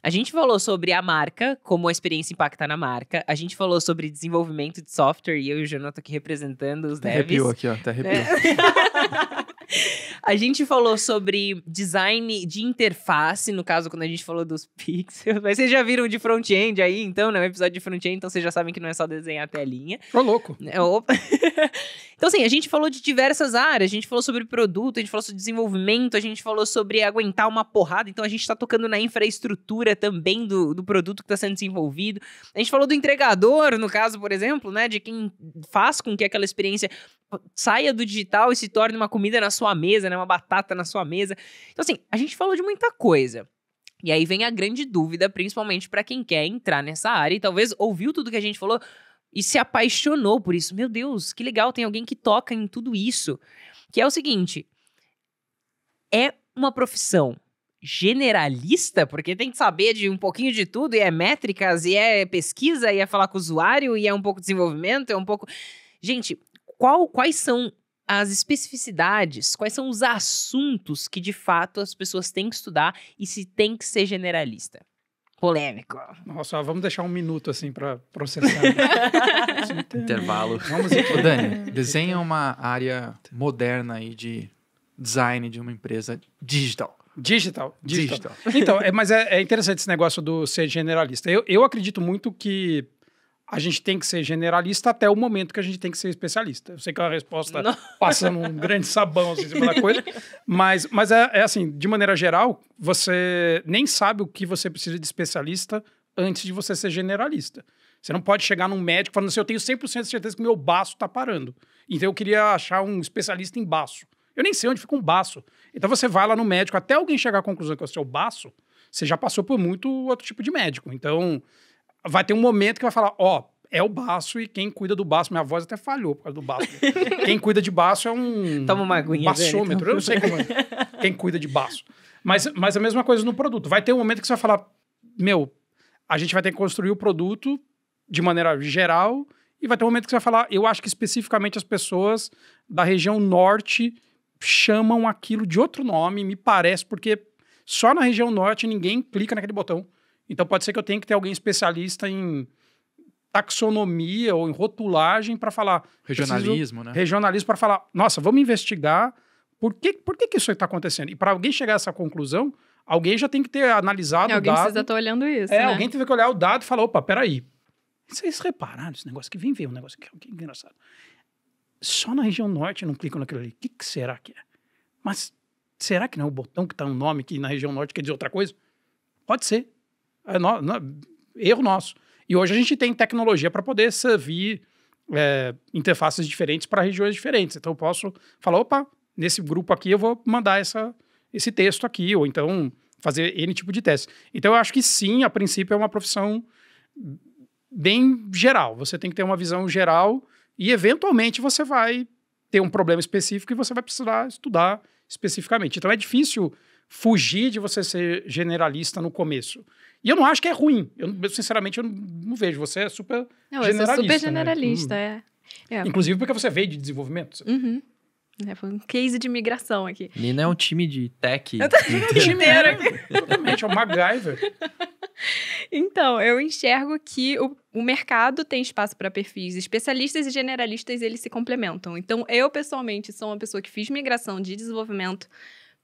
A gente falou sobre a marca, como a experiência impacta na marca. A gente falou sobre desenvolvimento de software e eu e o Jonathan aqui representando os até devs. Arrepiou aqui, ó. Até (laughs) arrepiou. A gente falou sobre design de interface, no caso, quando a gente falou dos (laughs) pixels. Mas vocês já viram de front-end aí, então, né? Um episódio de front-end, então vocês já sabem que não é só desenhar a telinha. Ô, louco! É, opa. (laughs) então, assim, a gente falou de diversas áreas. A gente falou sobre produto, a gente falou sobre desenvolvimento, a gente falou sobre aguentar uma porrada. Então, a gente tá tocando na infraestrutura também do, do produto que tá sendo desenvolvido. A gente falou do entregador, no caso, por exemplo, né? De quem faz com que aquela experiência saia do digital e se torne uma comida na sua mesa, né? Uma batata na sua mesa. Então, assim, a gente falou de muita coisa. E aí vem a grande dúvida, principalmente para quem quer entrar nessa área e talvez ouviu tudo que a gente falou e se apaixonou por isso. Meu Deus, que legal, tem alguém que toca em tudo isso. Que é o seguinte: é uma profissão generalista, porque tem que saber de um pouquinho de tudo, e é métricas, e é pesquisa, e é falar com o usuário, e é um pouco desenvolvimento, é um pouco. Gente, qual, quais são as especificidades, quais são os assuntos que de fato as pessoas têm que estudar e se tem que ser generalista? Polêmico. Nossa, vamos deixar um minuto assim para processar. Né? (laughs) Intervalo. Vamos Ô, Dani, desenha uma área moderna aí de design de uma empresa digital. Digital, digital. digital. Então, é, mas é, é, interessante esse negócio do ser generalista. Eu, eu acredito muito que a gente tem que ser generalista até o momento que a gente tem que ser especialista. Eu sei que é uma resposta Não. (laughs) passando um grande sabão assim, em cima da coisa, (laughs) mas, mas é, é, assim, de maneira geral, você nem sabe o que você precisa de especialista antes de você ser generalista. Você não pode chegar num médico falando assim, eu tenho 100% de certeza que meu baço está parando. Então eu queria achar um especialista em baço. Eu nem sei onde fica um baço. Então você vai lá no médico, até alguém chegar à conclusão que é o seu baço, você já passou por muito outro tipo de médico. Então, vai ter um momento que vai falar, ó, é o baço e quem cuida do baço, minha voz até falhou por causa do baço. (laughs) quem cuida de baço é um Toma uma aguinha, baçômetro, velho, eu não sei como é. quem cuida de baço. Mas, mas a mesma coisa no produto. Vai ter um momento que você vai falar, meu, a gente vai ter que construir o produto de maneira geral e vai ter um momento que você vai falar, eu acho que especificamente as pessoas da região norte chamam aquilo de outro nome, me parece, porque só na região norte ninguém clica naquele botão. Então pode ser que eu tenha que ter alguém especialista em taxonomia ou em rotulagem para falar. Regionalismo, né? Regionalismo para falar, nossa, vamos investigar por que, por que, que isso está acontecendo. E para alguém chegar a essa conclusão, alguém já tem que ter analisado alguém o dado. Alguém precisa estar tá olhando isso. É, né? alguém teve que olhar o dado e falar: opa, peraí. Vocês repararam esse negócio que Vem ver um negócio que é engraçado. Só na região norte não clicam naquilo ali. O que, que será que é? Mas será que não é o botão que está um nome que na região norte quer dizer outra coisa? Pode ser. É no, no, erro nosso. E hoje a gente tem tecnologia para poder servir é, interfaces diferentes para regiões diferentes. Então eu posso falar, opa, nesse grupo aqui eu vou mandar essa, esse texto aqui, ou então fazer N tipo de teste. Então eu acho que sim, a princípio é uma profissão bem geral. Você tem que ter uma visão geral e eventualmente você vai ter um problema específico e você vai precisar estudar especificamente. Então é difícil fugir de você ser generalista no começo. E eu não acho que é ruim. Eu, sinceramente, eu não, não vejo. Você é super não, generalista. Eu sou super né? generalista, né? é. é. Inclusive porque você veio de desenvolvimento. Uhum. É, foi um case de migração aqui. Nina é um time de tech. Eu tô de time inteiro (laughs) Totalmente, é o MacGyver. Então, eu enxergo que o, o mercado tem espaço para perfis especialistas e generalistas, eles se complementam. Então, eu pessoalmente sou uma pessoa que fiz migração de desenvolvimento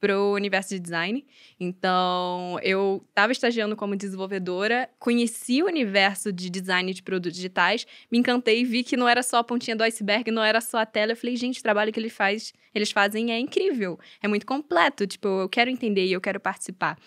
pro universo de design. Então, eu estava estagiando como desenvolvedora, conheci o universo de design de produtos digitais, me encantei e vi que não era só a pontinha do iceberg, não era só a tela. Eu falei, gente, o trabalho que ele faz, eles fazem é incrível, é muito completo. Tipo, eu quero entender e eu quero participar.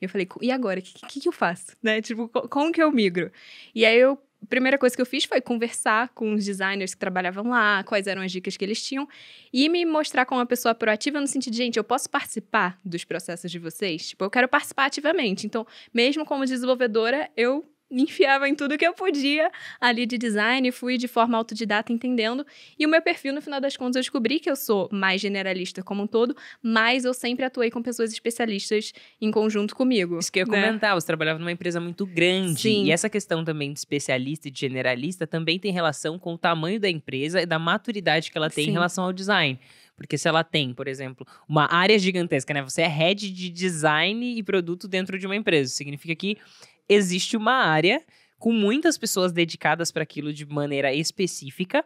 E eu falei, e agora? O que, que, que eu faço? Né? Tipo, como que eu migro? E aí eu a primeira coisa que eu fiz foi conversar com os designers que trabalhavam lá, quais eram as dicas que eles tinham, e me mostrar como uma pessoa proativa no sentido de, gente, eu posso participar dos processos de vocês? Tipo, eu quero participar ativamente. Então, mesmo como desenvolvedora, eu me enfiava em tudo que eu podia ali de design, fui de forma autodidata entendendo. E o meu perfil, no final das contas, eu descobri que eu sou mais generalista como um todo, mas eu sempre atuei com pessoas especialistas em conjunto comigo. Isso que eu ia né? comentar, você trabalhava numa empresa muito grande. Sim. E essa questão também de especialista e de generalista também tem relação com o tamanho da empresa e da maturidade que ela tem Sim. em relação ao design. Porque se ela tem, por exemplo, uma área gigantesca, né? Você é head de design e produto dentro de uma empresa. Significa que existe uma área com muitas pessoas dedicadas para aquilo de maneira específica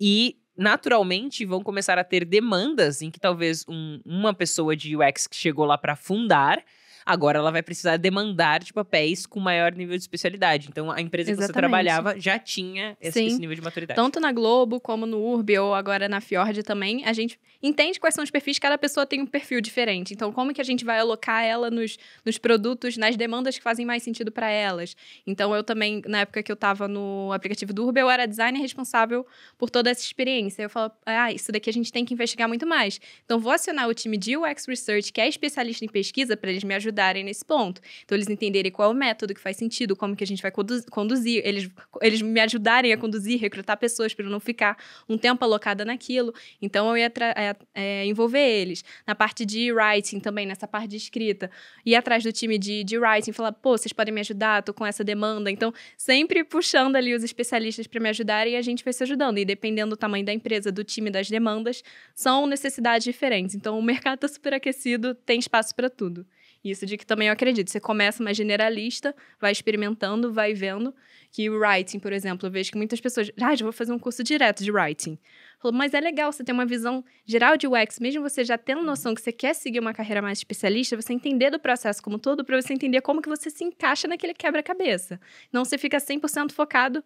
e naturalmente vão começar a ter demandas em que talvez um, uma pessoa de UX que chegou lá para fundar Agora ela vai precisar demandar de papéis com maior nível de especialidade. Então a empresa Exatamente. que você trabalhava já tinha esse, esse, nível de maturidade. Tanto na Globo como no Urb ou agora na Fiord também, a gente entende quais são os perfis, cada pessoa tem um perfil diferente. Então como que a gente vai alocar ela nos, nos produtos, nas demandas que fazem mais sentido para elas? Então eu também, na época que eu estava no aplicativo do Urb, eu era designer responsável por toda essa experiência. Eu falo, ah, isso daqui a gente tem que investigar muito mais. Então vou acionar o time de UX Research, que é especialista em pesquisa, para eles me ajudarem ajudarem nesse ponto. Então, eles entenderem qual é o método que faz sentido, como que a gente vai conduzir, eles, eles me ajudarem a conduzir, recrutar pessoas para eu não ficar um tempo alocada naquilo. Então, eu ia é, é, envolver eles. Na parte de writing também, nessa parte de escrita. Ir atrás do time de, de writing, falar, pô, vocês podem me ajudar, tô com essa demanda. Então, sempre puxando ali os especialistas para me ajudarem e a gente vai se ajudando. E dependendo do tamanho da empresa, do time, das demandas, são necessidades diferentes. Então, o mercado está super aquecido, tem espaço para tudo. Isso de que também eu acredito. Você começa mais generalista, vai experimentando, vai vendo. Que o writing, por exemplo, eu vejo que muitas pessoas. Ah, já vou fazer um curso direto de writing. Falou, mas é legal você ter uma visão geral de UX, mesmo você já tendo noção que você quer seguir uma carreira mais especialista, você entender do processo como todo, para você entender como que você se encaixa naquele quebra-cabeça. Não você fica 100% focado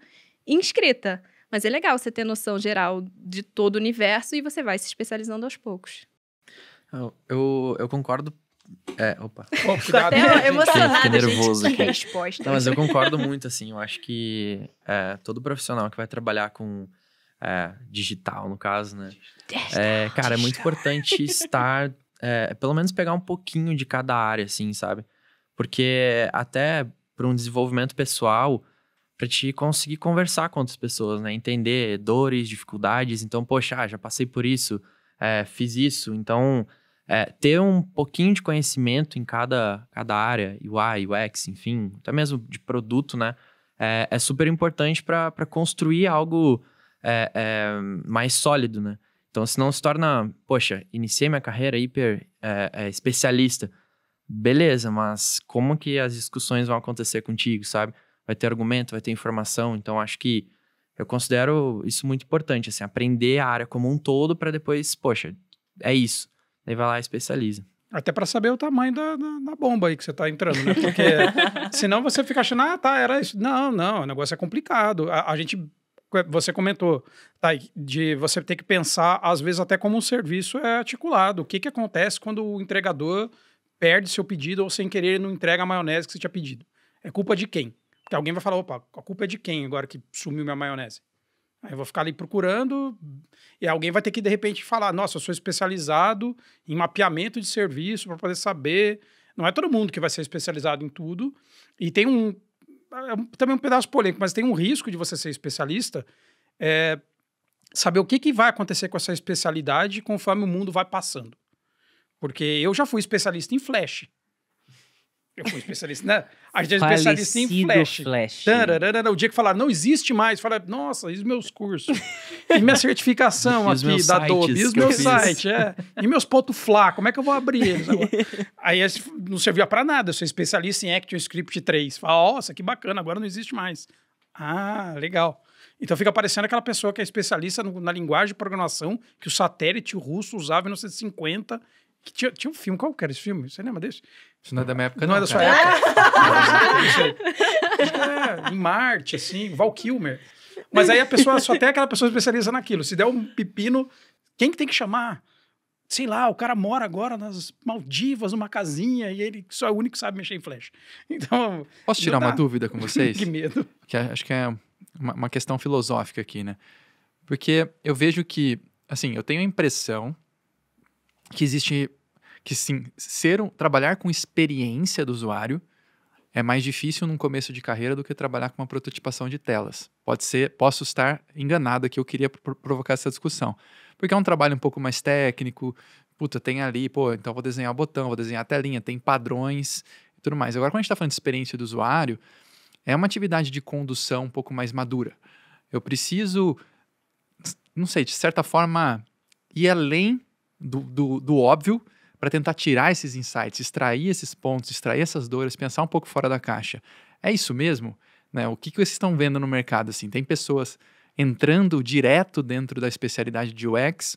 em escrita. Mas é legal você ter noção geral de todo o universo e você vai se especializando aos poucos. Eu, eu concordo é, opa. vou obrigado, até emocionado, fiquei nervoso gente, aqui. Não, mas eu concordo muito, assim, eu acho que é, todo profissional que vai trabalhar com é, digital, no caso, né? É, cara, é muito importante estar, é, pelo menos pegar um pouquinho de cada área, assim, sabe? Porque até para um desenvolvimento pessoal, para te conseguir conversar com outras pessoas, né? Entender dores, dificuldades. Então, poxa, ah, já passei por isso, é, fiz isso, então é, ter um pouquinho de conhecimento em cada, cada área, UI, UX, enfim, até mesmo de produto, né? É, é super importante para construir algo é, é, mais sólido, né? Então, se não se torna, poxa, iniciei minha carreira hiper é, é, especialista. Beleza, mas como que as discussões vão acontecer contigo, sabe? Vai ter argumento, vai ter informação, então acho que eu considero isso muito importante, assim, aprender a área como um todo para depois, poxa, é isso. Daí vai lá e especializa. Até para saber o tamanho da, da, da, bomba aí que você está entrando, né? Porque (laughs) senão você fica achando, ah, tá, era isso. Não, não, o negócio é complicado. A, a gente, você comentou, tá, de você ter que pensar, às vezes, até como um serviço é articulado. O que, que acontece quando o entregador perde seu pedido ou, sem querer, não entrega a maionese que você tinha pedido? É culpa de quem? Porque alguém vai falar, opa, a culpa é de quem agora que sumiu minha maionese? Aí eu vou ficar ali procurando e alguém vai ter que, de repente, falar: nossa, eu sou especializado em mapeamento de serviço para poder saber. Não é todo mundo que vai ser especializado em tudo. E tem um. É também um pedaço polêmico, mas tem um risco de você ser especialista. É, saber o que, que vai acontecer com essa especialidade conforme o mundo vai passando. Porque eu já fui especialista em flash. Eu fui especialista, né? A gente é especialista em flash. flash. Tararara, o dia que falaram, não existe mais, fala, nossa, e os meus cursos? E minha certificação (laughs) aqui da sites, Adobe, e os meus sites, é. E meus pontos flá como é que eu vou abrir eles agora? (laughs) Aí não servia para nada, eu sou especialista em ActionScript 3. Fala, nossa, que bacana, agora não existe mais. Ah, legal. Então fica aparecendo aquela pessoa que é especialista no, na linguagem de programação que o satélite russo usava em 1950 que tinha, tinha um filme, qual que era esse filme? Você lembra desse? Isso não é da minha época, não. É não é da sua época. (laughs) é, em Marte, assim, Val Kilmer. Mas aí a pessoa só tem aquela pessoa especializa naquilo. Se der um pepino, quem que tem que chamar? Sei lá, o cara mora agora nas Maldivas, numa casinha, e ele só é o único que sabe mexer em flash. (laughs) Então. Posso tirar uma dúvida com (laughs) vocês? que medo. Que é, acho que é uma, uma questão filosófica aqui, né? Porque eu vejo que, assim, eu tenho a impressão que existe que sim, ser trabalhar com experiência do usuário é mais difícil num começo de carreira do que trabalhar com uma prototipação de telas. Pode ser, posso estar enganado aqui, eu queria provocar essa discussão. Porque é um trabalho um pouco mais técnico, puta, tem ali, pô, então vou desenhar o botão, vou desenhar a telinha, tem padrões e tudo mais. Agora, quando a gente está falando de experiência do usuário, é uma atividade de condução um pouco mais madura. Eu preciso, não sei, de certa forma, ir além do, do, do óbvio para tentar tirar esses insights, extrair esses pontos, extrair essas dores, pensar um pouco fora da caixa. É isso mesmo? Né? O que, que vocês estão vendo no mercado? Assim, tem pessoas entrando direto dentro da especialidade de UX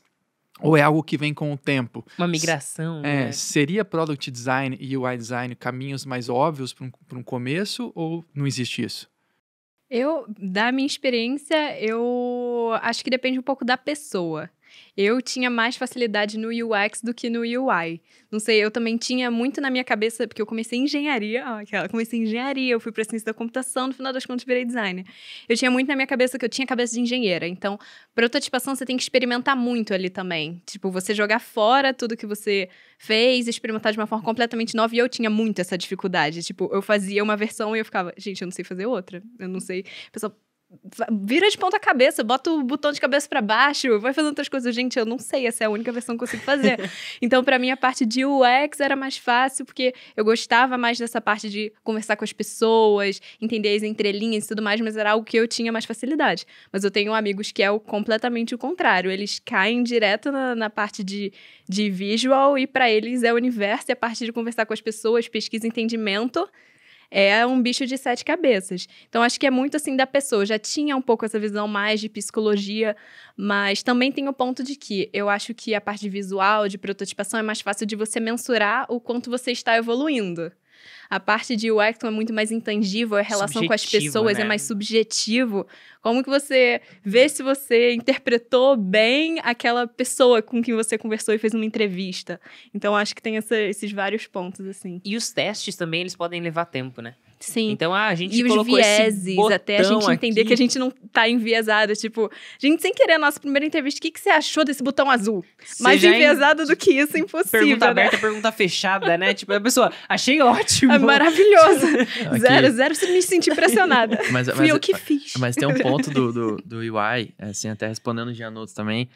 ou é algo que vem com o tempo? Uma migração. É, né? Seria product design e UI design caminhos mais óbvios para um, um começo ou não existe isso? Eu, da minha experiência, eu acho que depende um pouco da pessoa. Eu tinha mais facilidade no UX do que no UI. Não sei, eu também tinha muito na minha cabeça, porque eu comecei engenharia, aquela, comecei engenharia, eu fui para ciência da computação, no final das contas virei designer. Eu tinha muito na minha cabeça que eu tinha cabeça de engenheira. Então, prototipação você tem que experimentar muito ali também. Tipo, você jogar fora tudo que você fez, experimentar de uma forma completamente nova. E eu tinha muito essa dificuldade. Tipo, eu fazia uma versão e eu ficava, gente, eu não sei fazer outra. Eu não sei. Pessoal, vira de ponta cabeça, bota o botão de cabeça para baixo, vai fazendo outras coisas. Gente, eu não sei, essa é a única versão que eu consigo fazer. (laughs) então, para mim, a parte de UX era mais fácil, porque eu gostava mais dessa parte de conversar com as pessoas, entender as entrelinhas e tudo mais, mas era algo que eu tinha mais facilidade. Mas eu tenho amigos que é o, completamente o contrário. Eles caem direto na, na parte de, de visual e para eles é o universo e a parte de conversar com as pessoas, pesquisa entendimento é um bicho de sete cabeças. Então, acho que é muito assim da pessoa. já tinha um pouco essa visão mais de psicologia, mas também tem o ponto de que eu acho que a parte visual, de prototipação, é mais fácil de você mensurar o quanto você está evoluindo. A parte de UX é muito mais intangível, a relação subjetivo, com as pessoas é né? é mais subjetivo. Como que você vê se você interpretou bem aquela pessoa com quem você conversou e fez uma entrevista? Então, acho que tem essa, esses vários pontos, assim. E os testes também, eles podem levar tempo, né? Sim. Então, ah, a gente e colocou os vieses, botão até a gente entender aqui. que a gente não tá enviesada. Tipo, a gente sem querer, a nossa primeira entrevista, o que, que você achou desse botão azul? Você Mais enviesado do que isso, impossível. Pergunta né? aberta, pergunta fechada, né? tipo, a pessoa, achei ótimo. É maravilhoso. zero (laughs) Zero, zero, me senti impressionada. Mas, mas, Fui eu que fiz. Mas tem um ponto do, do, (laughs) do UI, assim, é, até respondendo o Gianotos também,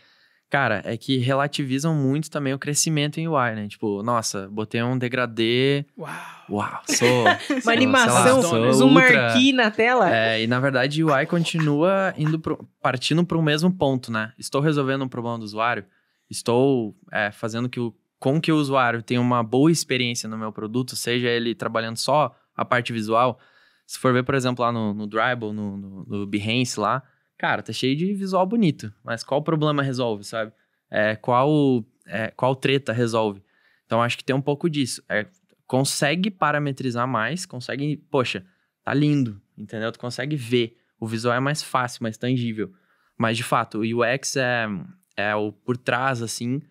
cara, é que relativizam muito também o crescimento em UI, né? Tipo, nossa, botei um degradê. Uau! Uau, (laughs) sou. Uma sou, animação, lá, sou um marquee na tela. É, e na verdade o UI continua indo pro, partindo para o mesmo ponto, né? Estou resolvendo um problema do usuário, estou é, fazendo que o, com que o usuário tenha uma boa experiência no meu produto, seja ele trabalhando só a parte visual. Se for ver, por exemplo, lá no, no Dribble, no, no, no Behance lá, Cara, tá cheio de visual bonito, mas qual problema resolve, sabe? É, qual, é, qual treta resolve? Então, acho que tem um pouco disso. É, consegue parametrizar mais, consegue, poxa, tá lindo, entendeu? Tu consegue ver. O visual é mais fácil, mais tangível. Mas, de fato, o UX é, é o por trás, assim,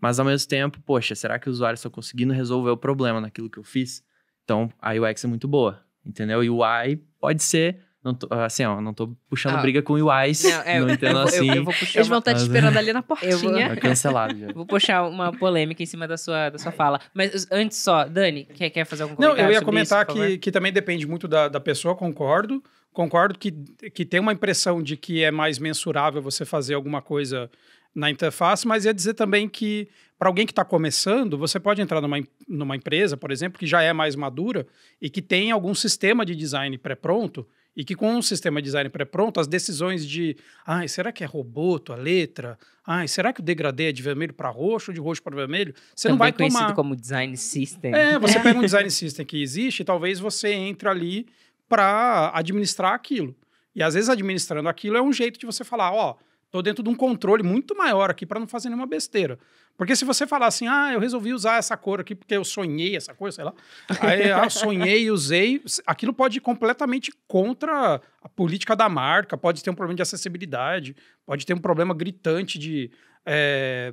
mas ao mesmo tempo, poxa, será que os usuários estão conseguindo resolver o problema naquilo que eu fiz? Então, a UX é muito boa, entendeu? E o UI pode ser não tô, assim, ó, não tô puxando ah. briga com UIs. Não, é, (laughs) não entendo eu, assim. Eu, eu Eles vão estar te é. esperando ali na portinha. Vou, é cancelado já. Vou puxar uma polêmica em cima da sua, da sua fala. Mas antes só, Dani, quer, quer fazer algum comentário? Não, eu ia comentar isso, que, que também depende muito da, da pessoa, concordo. Concordo que, que tem uma impressão de que é mais mensurável você fazer alguma coisa na interface, mas ia dizer também que para alguém que está começando, você pode entrar numa, numa empresa, por exemplo, que já é mais madura e que tem algum sistema de design pré-pronto e que com um sistema de design pré-pronto, as decisões de, ai, será que é robô a letra? Ai, será que o degradê é de vermelho para roxo ou de roxo para vermelho? Você Também não vai conhecido tomar. conhecido como design system. É, (laughs) você pega um design system que existe e talvez você entre ali para administrar aquilo. E às vezes administrando aquilo é um jeito de você falar, ó, oh, Estou dentro de um controle muito maior aqui para não fazer nenhuma besteira. Porque se você falar assim, ah, eu resolvi usar essa cor aqui porque eu sonhei essa cor, sei lá. Aí, ah, sonhei e usei. Aquilo pode ir completamente contra a política da marca, pode ter um problema de acessibilidade, pode ter um problema gritante de é,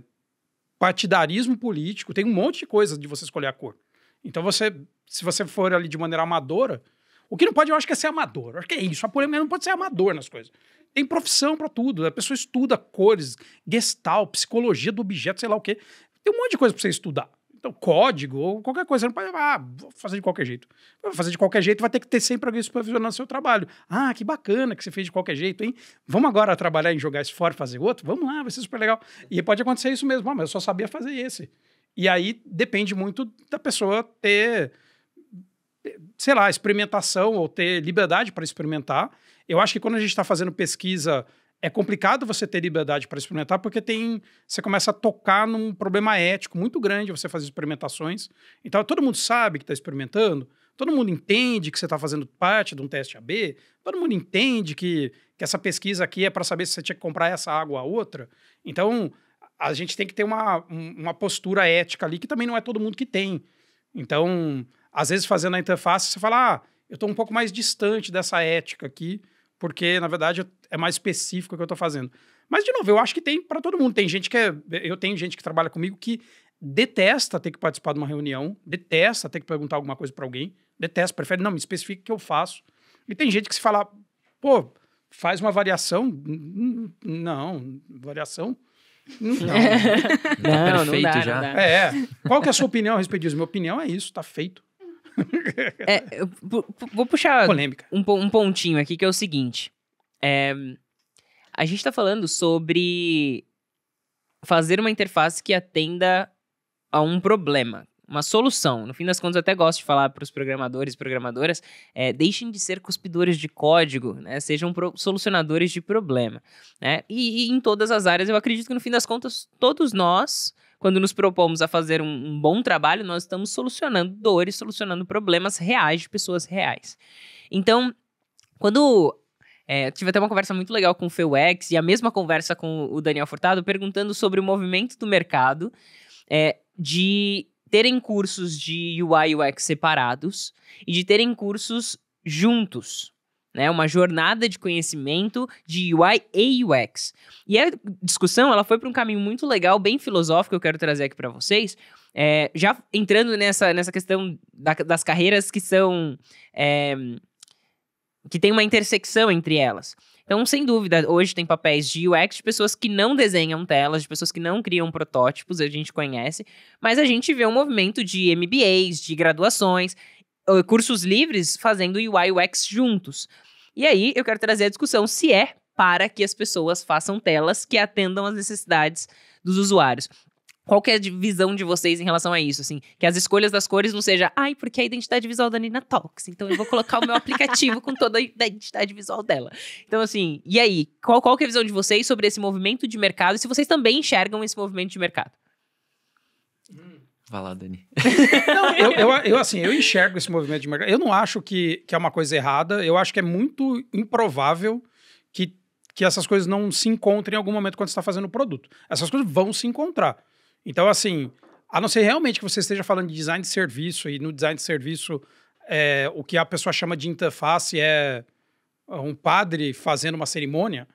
partidarismo político. Tem um monte de coisa de você escolher a cor. Então, você, se você for ali de maneira amadora, o que não pode, eu acho que é ser amador. Eu acho que é isso. A polêmica não pode ser amador nas coisas. Tem profissão para tudo. A pessoa estuda cores, gestal, psicologia do objeto, sei lá o quê. Tem um monte de coisa para você estudar. Então, código ou qualquer coisa. Você não pode ah, vou fazer de qualquer jeito. Vou fazer de qualquer jeito, vai ter que ter sempre alguém supervisionando seu trabalho. Ah, que bacana que você fez de qualquer jeito, hein? Vamos agora trabalhar em jogar esse fora e fazer outro? Vamos lá, vai ser super legal. E pode acontecer isso mesmo. Ah, mas eu só sabia fazer esse. E aí depende muito da pessoa ter, sei lá, experimentação ou ter liberdade para experimentar eu acho que quando a gente está fazendo pesquisa, é complicado você ter liberdade para experimentar, porque tem você começa a tocar num problema ético muito grande você fazer experimentações. Então, todo mundo sabe que está experimentando, todo mundo entende que você está fazendo parte de um teste AB, todo mundo entende que, que essa pesquisa aqui é para saber se você tinha que comprar essa água ou outra. Então, a gente tem que ter uma, uma postura ética ali que também não é todo mundo que tem. Então, às vezes, fazendo a interface, você fala, ah, eu estou um pouco mais distante dessa ética aqui, porque na verdade é mais específico o que eu estou fazendo. Mas de novo, eu acho que tem para todo mundo. Tem gente que é, eu tenho gente que trabalha comigo que detesta ter que participar de uma reunião, detesta ter que perguntar alguma coisa para alguém, detesta, prefere não me especifica o que eu faço. E tem gente que se fala, pô, faz uma variação, não, variação não. não né? tá perfeito não dá, já. Não é, é. Qual que é a sua opinião a respeito disso? Minha opinião é isso, tá feito. (laughs) é, vou puxar Polêmica. Um, um, pontinho aqui que é o seguinte. É, a gente está falando sobre fazer uma interface que atenda a um problema, uma solução. No fim das contas, eu até gosto de falar para os programadores e programadoras: é, deixem de ser cuspidores de código, né? sejam solucionadores de problema. Né? E, e, em todas as áreas, eu acredito que no fim das contas, todos nós, quando nos propomos a fazer um, um bom trabalho, nós estamos solucionando dores, solucionando problemas reais de pessoas reais. Então, quando é, tive até uma conversa muito legal com o Feuex e a mesma conversa com o Daniel Furtado, perguntando sobre o movimento do mercado é, de terem cursos de UI e UX separados e de terem cursos juntos. Né, uma jornada de conhecimento de UI e UX. E a discussão ela foi para um caminho muito legal, bem filosófico, que eu quero trazer aqui para vocês. É, já entrando nessa, nessa questão da, das carreiras que são. É, que tem uma intersecção entre elas. Então, sem dúvida, hoje tem papéis de UX de pessoas que não desenham telas, de pessoas que não criam protótipos, a gente conhece, mas a gente vê um movimento de MBAs, de graduações, eh, cursos livres fazendo UI UX juntos. E aí eu quero trazer a discussão se é para que as pessoas façam telas que atendam às necessidades dos usuários. Qual que é a visão de vocês em relação a isso, assim? Que as escolhas das cores não seja, ai, porque a identidade visual da Nina é Talks, então eu vou colocar o meu aplicativo com toda a identidade visual dela. Então, assim, e aí? Qual, qual que é a visão de vocês sobre esse movimento de mercado e se vocês também enxergam esse movimento de mercado? Vai lá, Dani. não, eu, eu, eu, assim, eu enxergo esse movimento de mercado. Eu não acho que, que é uma coisa errada, eu acho que é muito improvável que, que essas coisas não se encontrem em algum momento quando você está fazendo o produto. Essas coisas vão se encontrar. Então, assim, a não ser realmente que você esteja falando de design de serviço, e no design de serviço, é, o que a pessoa chama de interface é, é um padre fazendo uma cerimônia,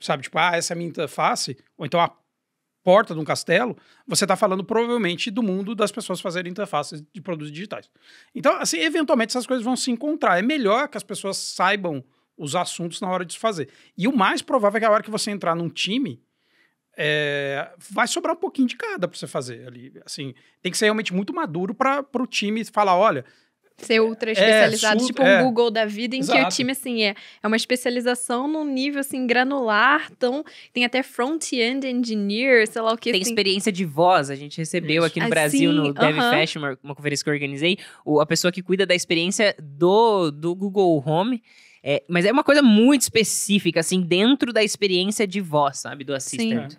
sabe? Tipo, ah, essa é a minha interface, ou então a porta de um castelo, você está falando provavelmente do mundo das pessoas fazerem interfaces de produtos digitais. Então, assim, eventualmente essas coisas vão se encontrar. É melhor que as pessoas saibam os assuntos na hora de se fazer. E o mais provável é que a hora que você entrar num time, é, vai sobrar um pouquinho de cada para você fazer ali. Assim, tem que ser realmente muito maduro para o time falar, olha, ser ultra é, especializado, é, tipo um é. Google da vida, em Exato. que o time, assim, é, é uma especialização num nível, assim, granular, tão... Tem até front-end engineer, sei lá o que. Tem assim. experiência de voz, a gente recebeu aqui no assim, Brasil, no uh -huh. Dev uma, uma, conferência que eu organizei, o, a pessoa que cuida da experiência do, do Google Home, é, mas é uma coisa muito específica, assim, dentro da experiência de voz, sabe, do assistente.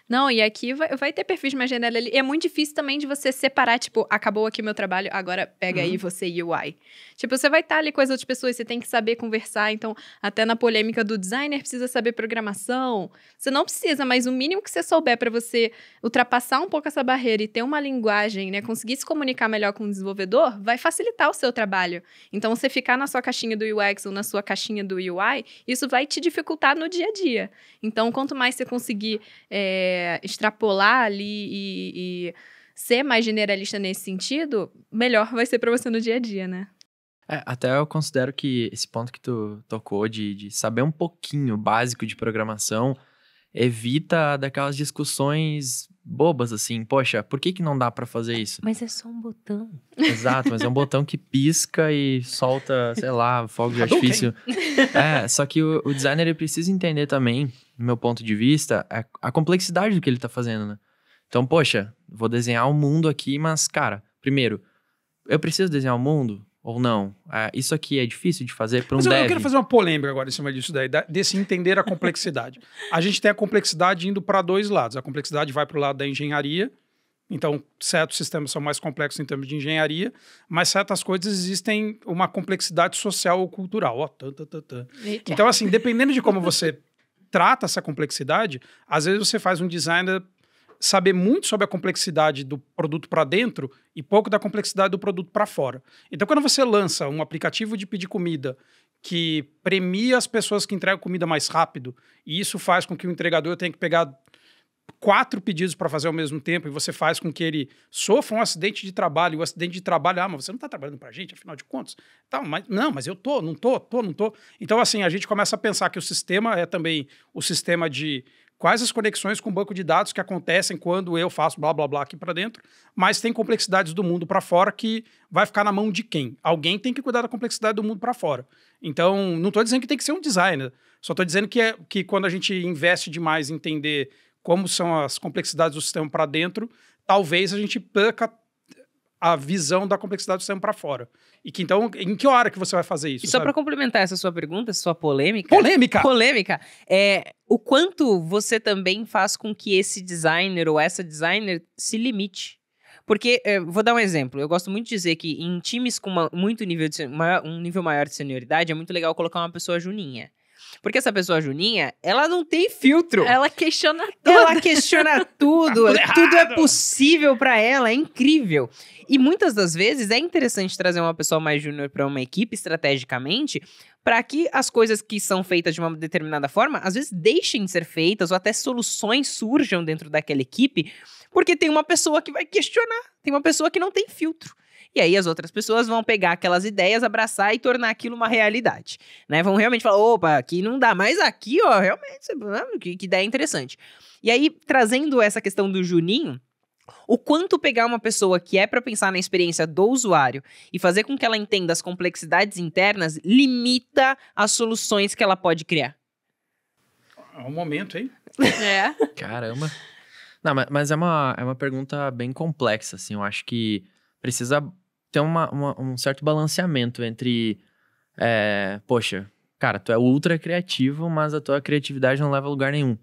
Não, e aqui vai, vai ter perfis mais janela ali. E é muito difícil também de você separar, tipo, acabou aqui meu trabalho, agora pega uhum. aí você e o UI. Tipo, você vai estar ali com as outras pessoas, você tem que saber conversar. Então, até na polêmica do designer, precisa saber programação. Você não precisa, mas o mínimo que você souber para você ultrapassar um pouco essa barreira e ter uma linguagem, né? Conseguir se comunicar melhor com o desenvolvedor, vai facilitar o seu trabalho. Então, você ficar na sua caixinha do UX ou na sua caixinha do UI, isso vai te dificultar no dia a dia. Então, quanto mais você conseguir. É, extrapolar ali e, e ser mais generalista nesse sentido, melhor vai ser para você no dia a dia, né? É, até eu considero que esse ponto que tu tocou de, de saber um pouquinho básico de programação evita daquelas discussões bobas assim, poxa, por que que não dá para fazer isso? Mas é só um botão. Exato, mas é um botão que pisca e solta, sei lá, fogo de artifício. é, só que o, o, designer ele precisa entender também, no meu ponto de vista, a, a complexidade do que ele tá fazendo, né? Então, poxa, vou desenhar o um mundo aqui, mas cara, primeiro, eu preciso desenhar o um mundo? ou não? Ah, isso aqui é difícil de fazer para um Mas eu, quero fazer uma polêmica agora em cima disso daí, desse entender a complexidade. a gente tem a complexidade indo para dois lados. A complexidade vai para o lado da engenharia, então certos sistemas são mais complexos em termos de engenharia, mas certas coisas existem uma complexidade social ou cultural. Ó, então, assim, dependendo de como você (laughs) trata essa complexidade, às vezes você faz um designer saber muito sobre a complexidade do produto para dentro e pouco da complexidade do produto para fora. Então, quando você lança um aplicativo de pedir comida que premia as pessoas que entregam comida mais rápido, e isso faz com que o entregador tenha que pegar quatro pedidos para fazer ao mesmo tempo e você faz com que ele sofra um acidente de trabalho, e o acidente de trabalho, ah, mas você não está trabalhando para a gente, afinal de contas. Tá, mas, não, mas eu tô, não tô, tô, não tô. Então, assim, a gente começa a pensar que o sistema é também o sistema de quais as conexões com o banco de dados que acontecem quando eu faço blá blá blá aqui para dentro, mas tem complexidades do mundo para fora que vai ficar na mão de quem? Alguém tem que cuidar da complexidade do mundo para fora. Então, não estou dizendo que tem que ser um designer, só estou dizendo que, é, que quando a gente investe demais em entender como são as complexidades do sistema para dentro, talvez a gente perca a visão da complexidade do sistema para fora. E que então, em que hora que você vai fazer isso? E só para complementar essa sua pergunta, essa sua polêmica. Polêmica! Polêmica. É, o quanto você também faz com que esse designer ou essa designer se limite. Porque, é, vou dar um exemplo. Eu gosto muito de dizer que em times com uma, muito nível de, um nível maior de senioridade, é muito legal colocar uma pessoa juninha. Porque essa pessoa Juninha, ela não tem filtro. Ela questiona tudo. Ela questiona (laughs) tudo. tá tudo, é possível para ela, é incrível. E muitas das vezes é interessante trazer uma pessoa mais júnior para uma equipe estrategicamente, para que as coisas que são feitas de uma determinada forma, às vezes deixem de ser feitas ou até soluções surjam dentro daquela equipe, porque tem uma pessoa que vai questionar, tem uma pessoa que não tem filtro. E aí as outras pessoas vão pegar aquelas ideias, abraçar e tornar aquilo uma realidade, né? Vão realmente falar, opa, aqui não dá mais aqui, ó, realmente, né, que, que ideia interessante. E aí, trazendo essa questão do Juninho, o quanto pegar uma pessoa que é para pensar na experiência do usuário e fazer com que ela entenda as complexidades internas limita as soluções que ela pode criar. É um momento, hein? É. (laughs) Caramba. Não, mas é uma, é uma pergunta bem complexa, assim. Eu acho que precisa ter uma, uma, um certo balanceamento entre, é, poxa, cara, tu é ultra criativo, mas a tua criatividade não leva a lugar nenhum.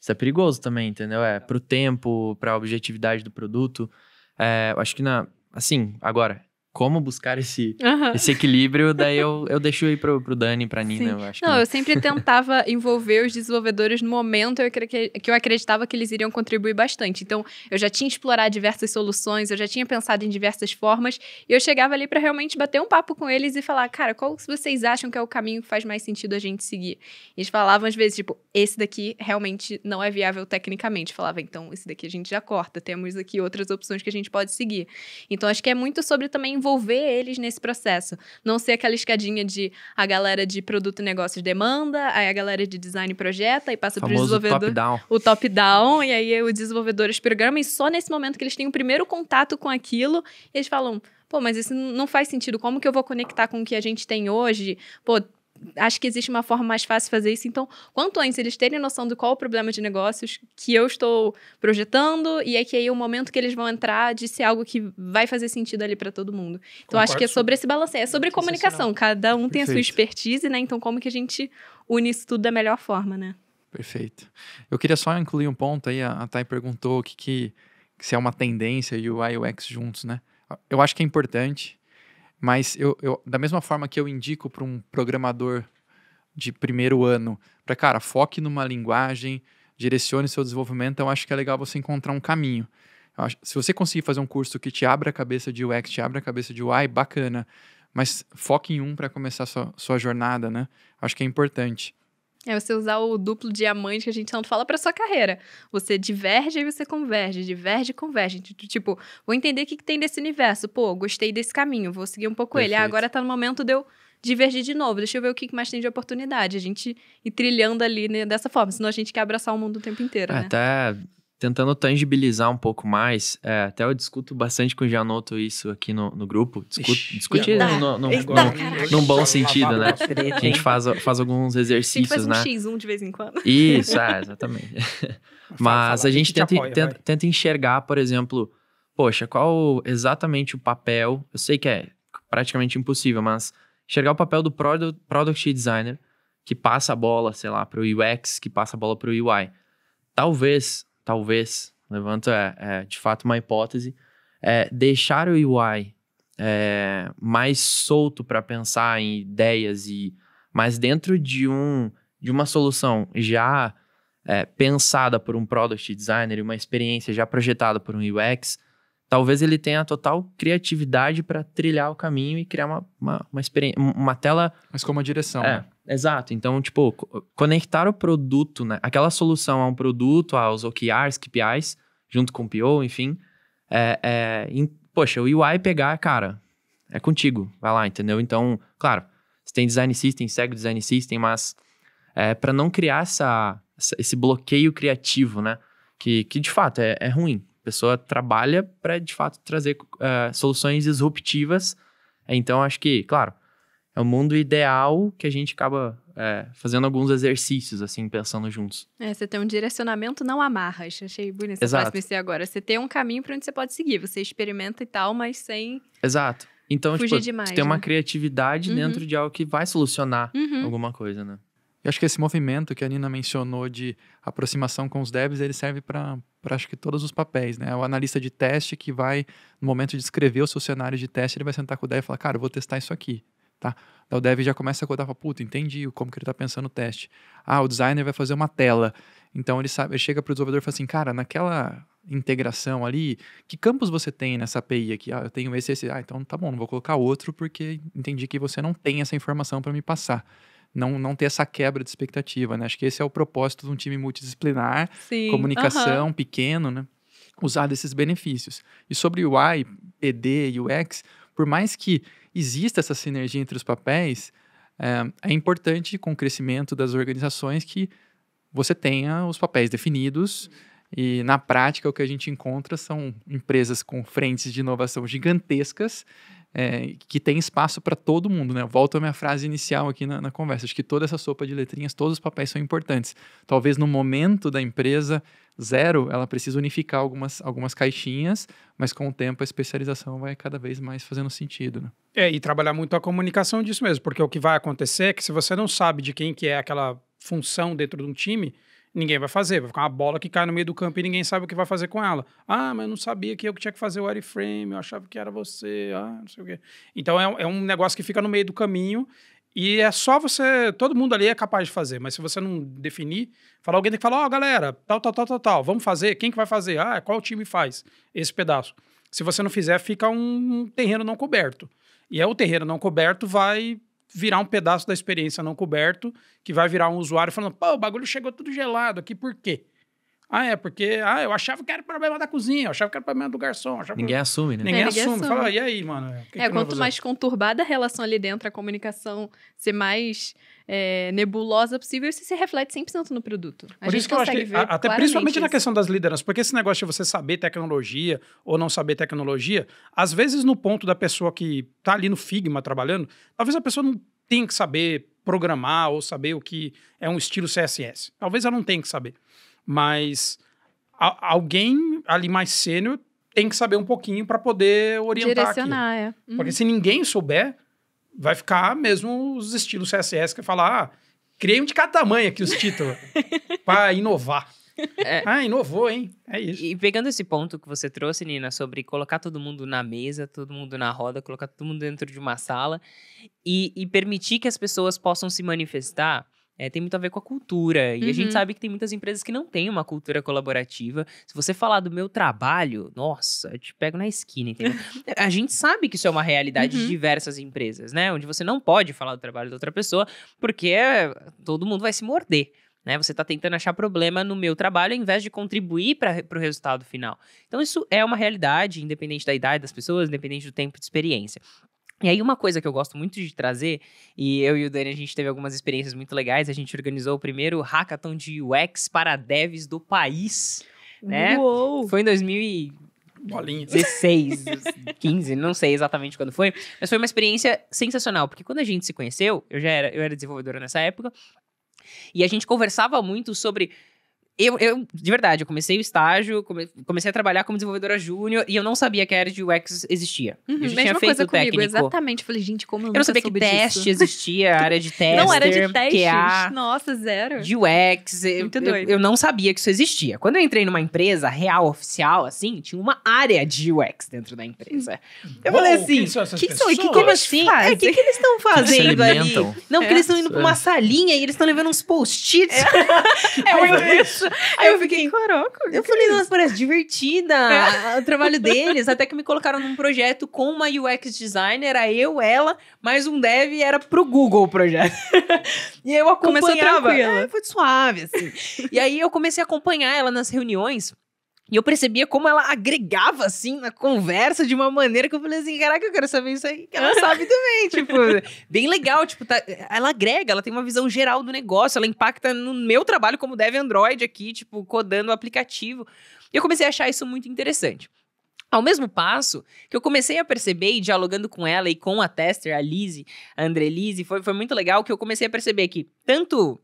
Isso é perigoso também, entendeu? É pro tempo, pra objetividade do produto. É, eu acho que na. Assim, agora, como buscar esse, uhum. esse equilíbrio, daí eu, eu deixo aí pro, pro Dani, pra Nina, Sim. eu acho. Não, que... eu sempre tentava envolver os desenvolvedores no momento eu, que eu acreditava que eles iriam contribuir bastante. Então, eu já tinha explorado diversas soluções, eu já tinha pensado em diversas formas, e eu chegava ali para realmente bater um papo com eles e falar, cara, qual vocês acham que é o caminho que faz mais sentido a gente seguir? E eles falavam às vezes, tipo, esse daqui realmente não é viável tecnicamente. Falava, então, esse daqui a gente já corta, temos aqui outras opções que a gente pode seguir. Então, acho que é muito sobre também envolver envolver eles nesse processo. Não ser aquela escadinha de a galera de produto, negócio negócios demanda, aí a galera de design projeta, e passa para o desenvolvedor. Top down. O top-down, e aí os desenvolvedores programam, e só nesse momento que eles têm o primeiro contato com aquilo, eles falam pô, mas isso não faz sentido. Como que eu vou conectar com o que a gente tem hoje? Pô, acho que existe uma forma mais fácil de fazer isso. Então, quanto antes eles terem noção do qual é o problema de negócios que eu estou projetando, e é que aí é o momento que eles vão entrar de ser algo que vai fazer sentido ali para todo mundo. Então, Concordo, acho que é sobre esse balanceio, é sobre comunicação. Cada um Perfeito. tem a sua expertise, né? Então, como que a gente une isso tudo da melhor forma, né? Perfeito. Eu queria só incluir um ponto aí, a, Thay perguntou o que, que se é uma tendência e o UX juntos, né? Eu acho que é importante, mas eu, eu da mesma forma que eu indico para um programador de primeiro ano, para cara, foque numa linguagem, direcione seu desenvolvimento, eu acho que é legal você encontrar um caminho. Acho, se você conseguir fazer um curso que te abra a cabeça de UX, te abra a cabeça de UI, bacana. Mas foque em um para começar sua, sua jornada, né? Acho que é importante. É você usar o duplo diamante que a gente tanto fala para sua carreira. Você diverge e você converge, diverge e converge. Tipo, tipo, vou entender o que, que tem desse universo. Pô, gostei desse caminho, vou seguir um pouco Perfeito. ele. Ah, agora tá no momento de eu divergir de novo. Deixa eu ver o que mais tem de oportunidade. A gente ir trilhando ali né, dessa forma. Senão a gente quer abraçar o mundo o tempo inteiro, ah, né? Tá tentando tangibilizar um pouco mais, é, até eu discuto bastante com o Janoto isso aqui no, no grupo. discute no, no, no, num bom sentido, né? A gente faz, faz alguns exercícios, a gente faz um né? X1 de vez em quando. Isso, (laughs) é, exatamente. Mas a gente tenta, tenta, tenta enxergar, por exemplo, poxa, qual exatamente o papel? Eu sei que é praticamente impossível, mas enxergar o papel do product, product designer que passa a bola, sei lá, para o UX, que passa a bola para o UI. Talvez talvez, levanto é, é de fato uma hipótese, é deixar o UI é, mais solto para pensar em ideias e mas dentro de um de uma solução já é, pensada por um product designer e uma experiência já projetada por um UX, talvez ele tenha a total criatividade para trilhar o caminho e criar uma, uma, uma, experiência, uma tela. Mas como a direção, é, né? Exato. Então, tipo, conectar o produto, né? Aquela solução a um produto, aos OKRs, KPIs, junto com o PO, enfim. É, é, em, poxa, o UI pegar, cara, é contigo. Vai lá, entendeu? Então, claro, se tem design system, segue o design system, mas é, para não criar essa, esse bloqueio criativo, né? Que, que de fato é, é ruim. A pessoa trabalha para de fato trazer é, soluções disruptivas. Então, acho que, claro, é o mundo ideal que a gente acaba é, fazendo alguns exercícios, assim, pensando juntos. É, você tem um direcionamento não amarras. Achei bonito essa frase que agora. Você tem um caminho para onde você pode seguir. Você experimenta e tal, mas sem... Exato. Então, Fugir tipo, demais, tem né? uma criatividade uhum. dentro de algo que vai solucionar uhum. alguma coisa, né? Eu acho que esse movimento que a Nina mencionou de aproximação com os devs, ele serve para acho que todos os papéis, né? O analista de teste que vai, no momento de escrever o seu cenário de teste, ele vai sentar com o dev e falar, cara, eu vou testar isso aqui. Tá? Daí o dev já começa a codar, fala, puta, entendi como que ele está pensando o teste. Ah, o designer vai fazer uma tela. Então ele sabe, ele chega para o desenvolvedor e fala assim, cara, naquela integração ali, que campos você tem nessa API aqui? Ah, eu tenho esse, esse. Ah, então tá bom, não vou colocar outro porque entendi que você não tem essa informação para me passar. Não, não ter essa quebra de expectativa, né? Acho que esse é o propósito de um time multidisciplinar, Sim, comunicação, uh -huh. pequeno, né? Usar desses benefícios. E sobre UI, PD e UX, por mais que exista essa sinergia entre os papéis, é, é importante com o crescimento das organizações que você tenha os papéis definidos. E na prática, o que a gente encontra são empresas com frentes de inovação gigantescas é, que tem espaço para todo mundo, né? volto à minha frase inicial aqui na, na, conversa. Acho que toda essa sopa de letrinhas, todos os papéis são importantes. Talvez no momento da empresa zero, ela precisa unificar algumas, algumas caixinhas, mas com o tempo a especialização vai cada vez mais fazendo sentido. Né? É, e trabalhar muito a comunicação disso mesmo, porque o que vai acontecer é que se você não sabe de quem que é aquela função dentro de um time, ninguém vai fazer. Vai ficar uma bola que cai no meio do campo e ninguém sabe o que vai fazer com ela. Ah, mas eu não sabia que eu que tinha que fazer o wireframe, eu achava que era você, ah, não sei o quê. Então é, é um negócio que fica no meio do caminho e é só você. Todo mundo ali é capaz de fazer, mas se você não definir, falar, alguém tem que falar: ó, oh, galera, tal, tal, tal, tal, tal, vamos fazer? Quem que vai fazer? Ah, qual time faz esse pedaço? Se você não fizer, fica um terreno não coberto. E é o terreno não coberto vai virar um pedaço da experiência não coberto, que vai virar um usuário falando: pô, o bagulho chegou tudo gelado aqui, por quê? Ah, é, porque ah, eu achava que era problema da cozinha, eu achava que era problema do garçom. Ninguém assume, né? Ninguém, é, ninguém assume. assume. Fala, e aí, mano? Que é, que quanto mais conturbada a relação ali dentro, a comunicação ser mais é, nebulosa possível, isso se reflete 100% no produto. A Por gente isso que eu acho que, ver até principalmente isso. na questão das lideranças, porque esse negócio de você saber tecnologia ou não saber tecnologia, às vezes no ponto da pessoa que tá ali no Figma trabalhando, talvez a pessoa não tenha que saber programar ou saber o que é um estilo CSS. Talvez ela não tenha que saber. Mas a, alguém ali mais sênior tem que saber um pouquinho para poder orientar Direcionar, aquilo. É. Uhum. Porque se ninguém souber, vai ficar mesmo os estilos CSS que falar, ah, criei um de cada tamanho aqui os títulos (laughs) para inovar. É. Ah, inovou, hein? É isso. E pegando esse ponto que você trouxe, Nina, sobre colocar todo mundo na mesa, todo mundo na roda, colocar todo mundo dentro de uma sala e, e permitir que as pessoas possam se manifestar, é, tem muito a ver com a cultura. E uhum. a gente uhum. sabe que tem muitas empresas que não têm uma cultura colaborativa. Se você falar do meu trabalho, nossa, eu te pego na esquina, entendeu? (laughs) a gente sabe que isso é uma realidade uhum. de diversas empresas, né? Onde você não pode falar do trabalho da outra pessoa, porque todo mundo vai se morder. Né? Você está tentando achar problema no meu trabalho ao invés de contribuir para o resultado final. Então, isso é uma realidade, independente da idade das pessoas, independente do tempo de experiência. E aí, uma coisa que eu gosto muito de trazer, e eu e o Dani, a gente teve algumas experiências muito legais, a gente organizou o primeiro hackathon de UX para devs do país, né? Uou. Foi em 2016, 15, (laughs) não sei exatamente quando foi, mas foi uma experiência sensacional, porque quando a gente se conheceu, eu já era, eu era desenvolvedora nessa época, e a gente conversava muito sobre eu, eu, de verdade, eu comecei o estágio, come, comecei a trabalhar como desenvolvedora júnior e eu não sabia que a área de UX existia. Uhum, eu já tinha feito coisa o comigo, técnico. Exatamente. Falei, gente, como eu, eu não sabia que teste disso. existia, a área de teste. (laughs) Não era de teste. Nossa, zero. De UX. Muito eu, doido. Eu, eu, não sabia que isso existia. Quando eu entrei numa empresa real, oficial, assim, tinha uma área de UX dentro da empresa. Eu Uou, falei assim: o que, que, são, que, como assim? É, que, que eles estão fazendo ali? Não, é. porque eles estão indo é. pra uma salinha e eles estão levando uns post-its. É, (laughs) é, é, é, Aí eu, eu fiquei, caraca. Eu falei, é nossa, parece divertida (laughs) o trabalho deles. Até que me colocaram num projeto com uma UX designer, a eu, ela, mais um dev, era pro Google o projeto. (laughs) e eu acompanhava. Começou tranquila. É, foi suave, assim. e aí eu comecei a acompanhar ela nas reuniões. E eu percebia como ela agregava, assim, na conversa de uma maneira que eu falei assim: caraca, eu quero saber isso aí, que ela (laughs) sabe também. tipo, bem legal. Tipo, tá, ela agrega, ela tem uma visão geral do negócio, ela impacta no meu trabalho como dev Android aqui, tipo, codando o aplicativo. E eu comecei a achar isso muito interessante. Ao mesmo passo que eu comecei a perceber, e dialogando com ela e com a tester, a Lise, a André Lise, foi, foi muito legal que eu comecei a perceber que tanto.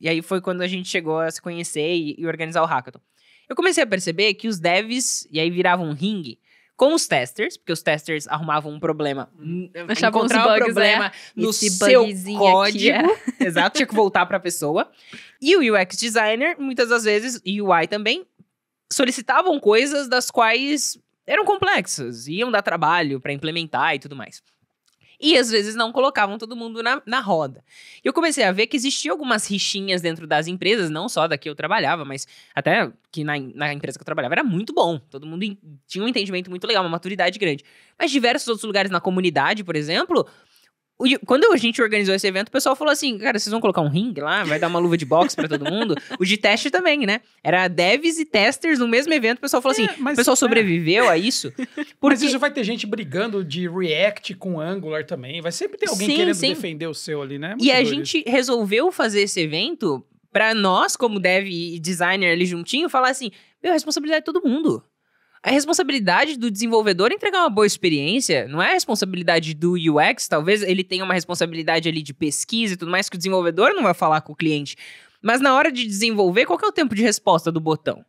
E aí foi quando a gente chegou a se conhecer e, e organizar o hackathon. Eu comecei a perceber que os devs, e aí viravam um ringue, com os testers, porque os testers arrumavam um problema, hum, achavam encontravam um problema é. no seu código, aqui, é. (laughs) exato, tinha que voltar para a pessoa. E o UX designer, muitas das vezes, e o UI também, solicitavam coisas das quais eram complexas, iam dar trabalho para implementar e tudo mais. E às vezes não colocavam todo mundo na, na roda. E eu comecei a ver que existiam algumas rixinhas dentro das empresas, não só da que eu trabalhava, mas até que na, na empresa que eu trabalhava era muito bom. Todo mundo tinha um entendimento muito legal, uma maturidade grande. Mas diversos outros lugares na comunidade, por exemplo, quando a gente organizou esse evento, o pessoal falou assim: cara, vocês vão colocar um ringue lá? Vai dar uma luva de boxe para todo mundo? (laughs) o de teste também, né? Era devs e testers no mesmo evento. O pessoal falou assim, é, assim: o pessoal é. sobreviveu a isso. (laughs) Porque... Mas isso vai ter gente brigando de React com Angular também. Vai sempre ter alguém sim, querendo sim. defender o seu ali, né? Muito e a gente isso. resolveu fazer esse evento para nós, como dev e designer ali juntinho, falar assim: meu, a responsabilidade é todo mundo a responsabilidade do desenvolvedor entregar uma boa experiência, não é a responsabilidade do UX, talvez ele tenha uma responsabilidade ali de pesquisa e tudo mais que o desenvolvedor não vai falar com o cliente. Mas na hora de desenvolver, qual é o tempo de resposta do botão?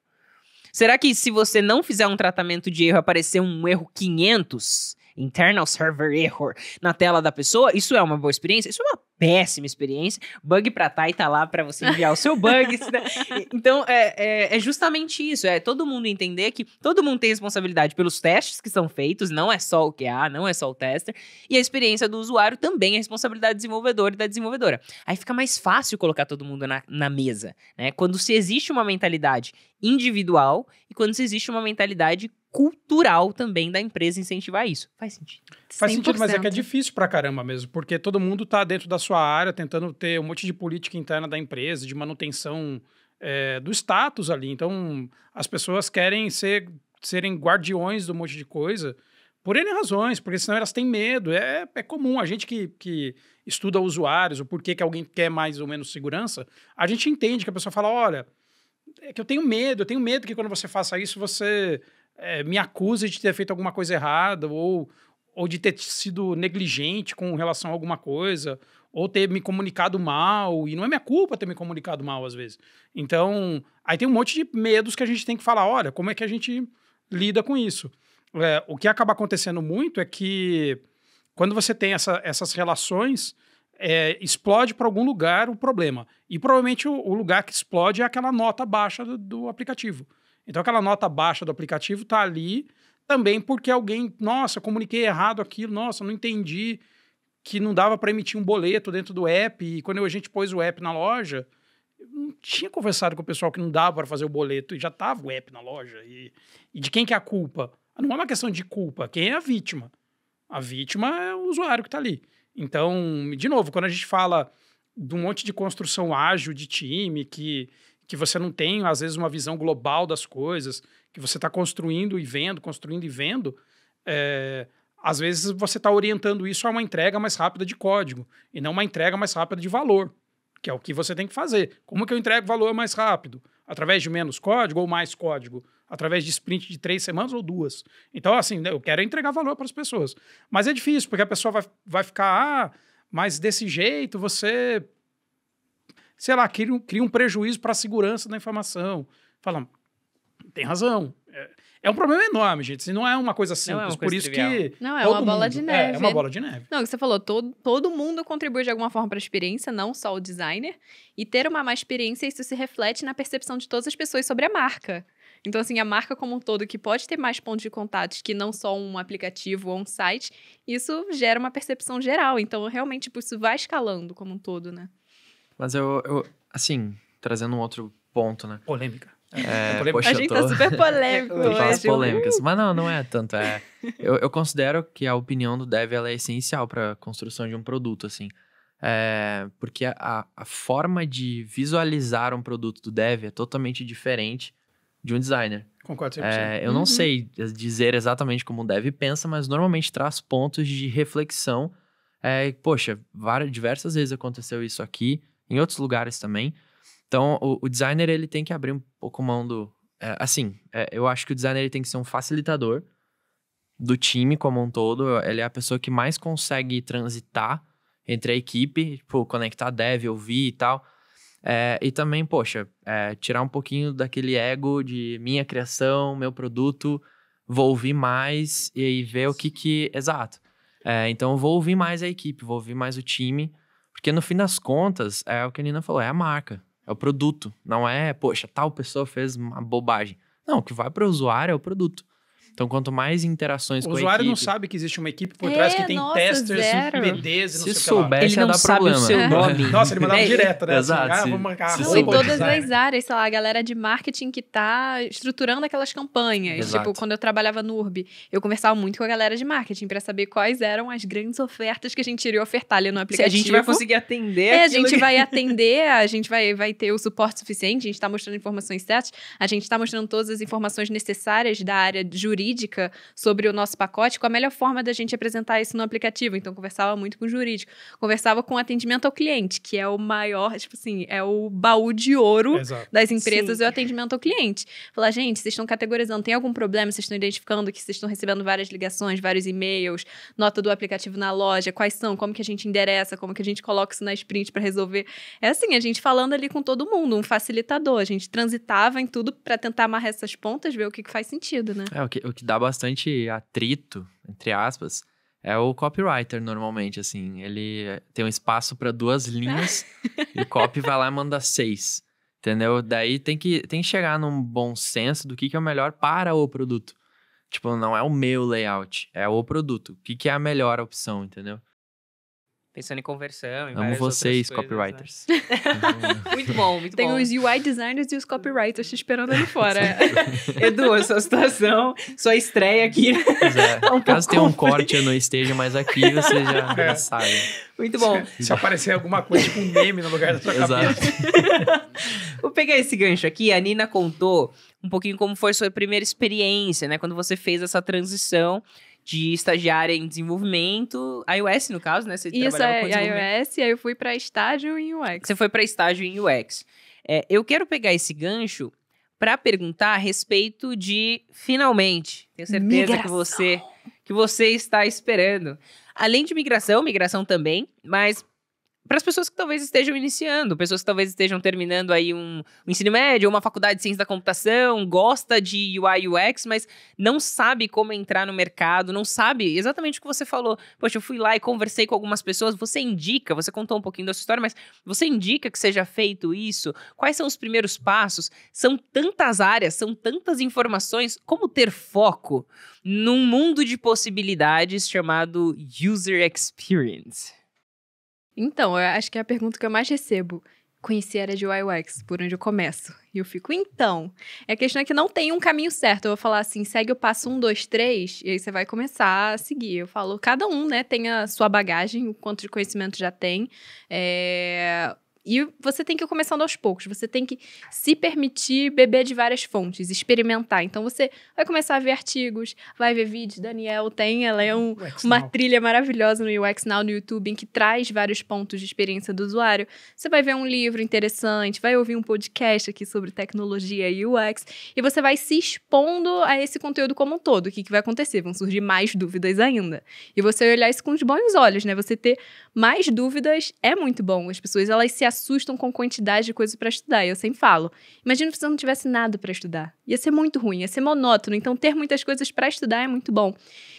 Será que se você não fizer um tratamento de erro, aparecer um erro 500? internal server error na tela da pessoa, isso é uma boa experiência? Isso é uma péssima experiência. Bug pra tá e tá lá para você enviar o seu bug. Né? Então, é, é, é, justamente isso. É todo mundo entender que todo mundo tem responsabilidade pelos testes que são feitos, não é só o QA, não é só o tester. E a experiência do usuário também é responsabilidade do desenvolvedor e da desenvolvedora. Aí fica mais fácil colocar todo mundo na, na mesa, né? Quando se existe uma mentalidade individual e quando se existe uma mentalidade cultural também da empresa incentivar isso. Faz sentido. 100%. Faz sentido, mas é que é difícil pra caramba mesmo, porque todo mundo tá dentro da sua área tentando ter um monte de política interna da empresa, de manutenção é, do status ali. Então, as pessoas querem ser, serem guardiões do um monte de coisa por N razões, porque senão elas têm medo. É, é comum. A gente que, que estuda usuários, o porquê que alguém quer mais ou menos segurança, a gente entende que a pessoa fala, olha é que eu tenho medo, eu tenho medo que quando você faça isso, você é, me acusa de ter feito alguma coisa errada ou, ou de ter sido negligente com relação a alguma coisa ou ter me comunicado mal, e não é minha culpa ter me comunicado mal às vezes. Então, aí tem um monte de medos que a gente tem que falar, olha, como é que a gente lida com isso? É, o que acaba acontecendo muito é que quando você tem essa, essas relações, é, explode para algum lugar o problema. E provavelmente o, o, lugar que explode é aquela nota baixa do, do aplicativo. Então aquela nota baixa do aplicativo está ali também porque alguém, nossa, comuniquei errado aquilo, nossa, não entendi que não dava para emitir um boleto dentro do app e quando a gente pôs o app na loja, eu não tinha conversado com o pessoal que não dava para fazer o boleto e já tava o app na loja. E, e de quem que é a culpa? Não é uma questão de culpa, quem é a vítima? A vítima é o usuário que está ali. Então, de novo, quando a gente fala de um monte de construção ágil de time que que você não tem, às vezes, uma visão global das coisas, que você está construindo e vendo, construindo e vendo, é, às vezes você está orientando isso a uma entrega mais rápida de código e não uma entrega mais rápida de valor, que é o que você tem que fazer. Como que eu entrego valor mais rápido? Através de menos código ou mais código? Através de sprint de três semanas ou duas? Então, assim, eu quero entregar valor para as pessoas. Mas é difícil, porque a pessoa vai, vai ficar, ah, mas desse jeito você sei lá, cria um, cria um prejuízo para a segurança da informação. Fala, tem razão. É, é, um problema enorme, gente. Isso assim, não é uma coisa simples. É uma coisa por isso trivial. que. Não, é uma mundo, bola de é, neve. É, é, uma bola de neve. Não, o que você falou, todo, todo mundo contribui de alguma forma para a experiência, não só o designer. E ter uma má experiência, isso se reflete na percepção de todas as pessoas sobre a marca. Então, assim, a marca como um todo, que pode ter mais pontos de contato que não só um aplicativo ou um site, isso gera uma percepção geral. Então, realmente, tipo, isso vai escalando como um todo, né? Mas eu, eu, assim, trazendo um outro ponto, né? Polêmica. É, é poxa, a gente tô... tá super (laughs) polêmico. Tem falas polêmicas. Mas não, não é (laughs) tanto. É, eu, eu considero que a opinião do dev ela é essencial para a construção de um produto, assim. É, porque a, a forma de visualizar um produto do dev é totalmente diferente de um designer. Concordo 100%. É, eu não uhum. sei dizer exatamente como o dev pensa, mas normalmente traz pontos de reflexão. É, poxa, várias, diversas vezes aconteceu isso aqui em outros lugares também. Então, o, o designer ele tem que abrir um pouco mão do. É, assim, é, eu acho que o designer ele tem que ser um facilitador do time como um todo. Ele é a pessoa que mais consegue transitar entre a equipe, tipo, conectar dev, ouvir e tal. É, e também, poxa, é, tirar um pouquinho daquele ego de minha criação, meu produto, vou ouvir mais e ver o que que. Exato. É, então, vou ouvir mais a equipe, vou ouvir mais o time porque no fim das contas, é o que a Nina falou, é a marca, é o produto. Não é, poxa, tal pessoa fez uma bobagem. Não, o que vai para o usuário é o produto. Então, quanto mais interações o com a equipe... O usuário não sabe que existe uma equipe por trás é, que tem nossa, testers, assim, zero. PDs e se não soubesse, ele não sabe o seu nome. (laughs) nossa, ele mandava é, direto, né? Assim, exato. Assim, ah, marcar. e todas as áreas, sei lá, a galera de marketing que tá estruturando aquelas campanhas. Tipo, exato. Tipo, quando eu trabalhava no URB, eu conversava muito com a galera de marketing para saber quais eram as grandes ofertas que a gente iria ofertar ali no aplicativo. Se a gente vai conseguir atender... É, a gente que... vai (laughs) atender, a gente vai, vai ter o suporte suficiente, a gente tá mostrando informações certas, a gente tá mostrando todas as informações necessárias da área jurídica jurídica sobre o nosso pacote, qual a melhor forma da gente apresentar isso no aplicativo. Então, conversava muito com o jurídico. Conversava com o atendimento ao cliente, que é o maior, tipo assim, é o baú de ouro Exato. das empresas, Sim. É o atendimento ao cliente. Falar, gente, vocês estão categorizando, tem algum problema, vocês estão identificando que vocês estão recebendo várias ligações, vários e-mails, nota do aplicativo na loja, quais são, como que a gente endereça, como que a gente coloca isso na sprint para resolver. É assim, a gente falando ali com todo mundo, um facilitador. A gente transitava em tudo para tentar amarrar essas pontas, ver o que, que faz sentido, né? É, o que, o que dá bastante atrito, entre aspas, é o copywriter normalmente, assim. Ele tem um espaço para duas (laughs) linhas e o copy vai lá e manda seis. Entendeu? Daí tem que, tem que chegar num bom senso do que, que é o melhor para o produto. Tipo, não é o meu layout, é o produto. O que, que é a melhor opção, entendeu? pensando em conversão. Em Amo vocês, né? copywriters. Né? (laughs) muito bom, muito Tem bom. Tem os UI designers e os copywriters te esperando ali fora. (laughs) Edu, a sua situação, sua estreia aqui. É. (laughs) é. um Caso tenha um corte eu não esteja mais aqui, você já, é. sabe. Muito bom. Se, se aparecer alguma coisa, tipo um meme no lugar da sua Exato. cabeça. Vou pegar esse gancho aqui. A Nina contou um pouquinho como foi sua primeira experiência, né? Quando você fez essa transição de estagiária em desenvolvimento, iOS no caso, né? Você Isso, trabalhava é, com iOS, e aí eu fui para estágio em UX. Você foi para estágio em UX. É, eu quero pegar esse gancho para perguntar a respeito de finalmente. Tenho certeza migração. que você que você está esperando. Além de migração, migração também, mas para as pessoas que talvez estejam iniciando, pessoas que talvez estejam terminando aí um, um ensino médio, uma faculdade de ciência da computação, gosta de UI UX, mas não sabe como entrar no mercado, não sabe exatamente o que você falou. Poxa, eu fui lá e conversei com algumas pessoas, você indica, você contou um pouquinho da sua história, mas você indica que seja feito isso? Quais são os primeiros passos? São tantas áreas, são tantas informações, como ter foco num mundo de possibilidades chamado user experience? Então, eu acho que é a pergunta que eu mais recebo. Conheci a área de UX, por onde eu começo? E eu fico, então. A questão é que não tem um caminho certo. Eu vou falar assim, segue o passo 1, 2, 3, e aí você vai começar a seguir. Eu falo, cada um, né, tem a sua bagagem, o quanto de conhecimento já tem. É, e você tem que ir começando aos poucos, você tem que se permitir beber de várias fontes, experimentar. Então você vai começar a ver artigos, vai ver vídeos. Daniel tem, ela é um, uma trilha maravilhosa no UX Now no YouTube, em que traz vários pontos de experiência do usuário. Você vai ver um livro interessante, vai ouvir um podcast aqui sobre tecnologia e UX, e você vai se expondo a esse conteúdo como um todo. O que, que vai acontecer? Vão surgir mais dúvidas ainda. E você olhar isso com os bons olhos, né? Você ter mais dúvidas é muito bom. As pessoas elas se assustam com quantidade de coisas para estudar. eu sempre falo: imagina se você não tivesse nada para estudar. Ia ser muito ruim, ia ser monótono. Então, ter muitas coisas para estudar é muito bom.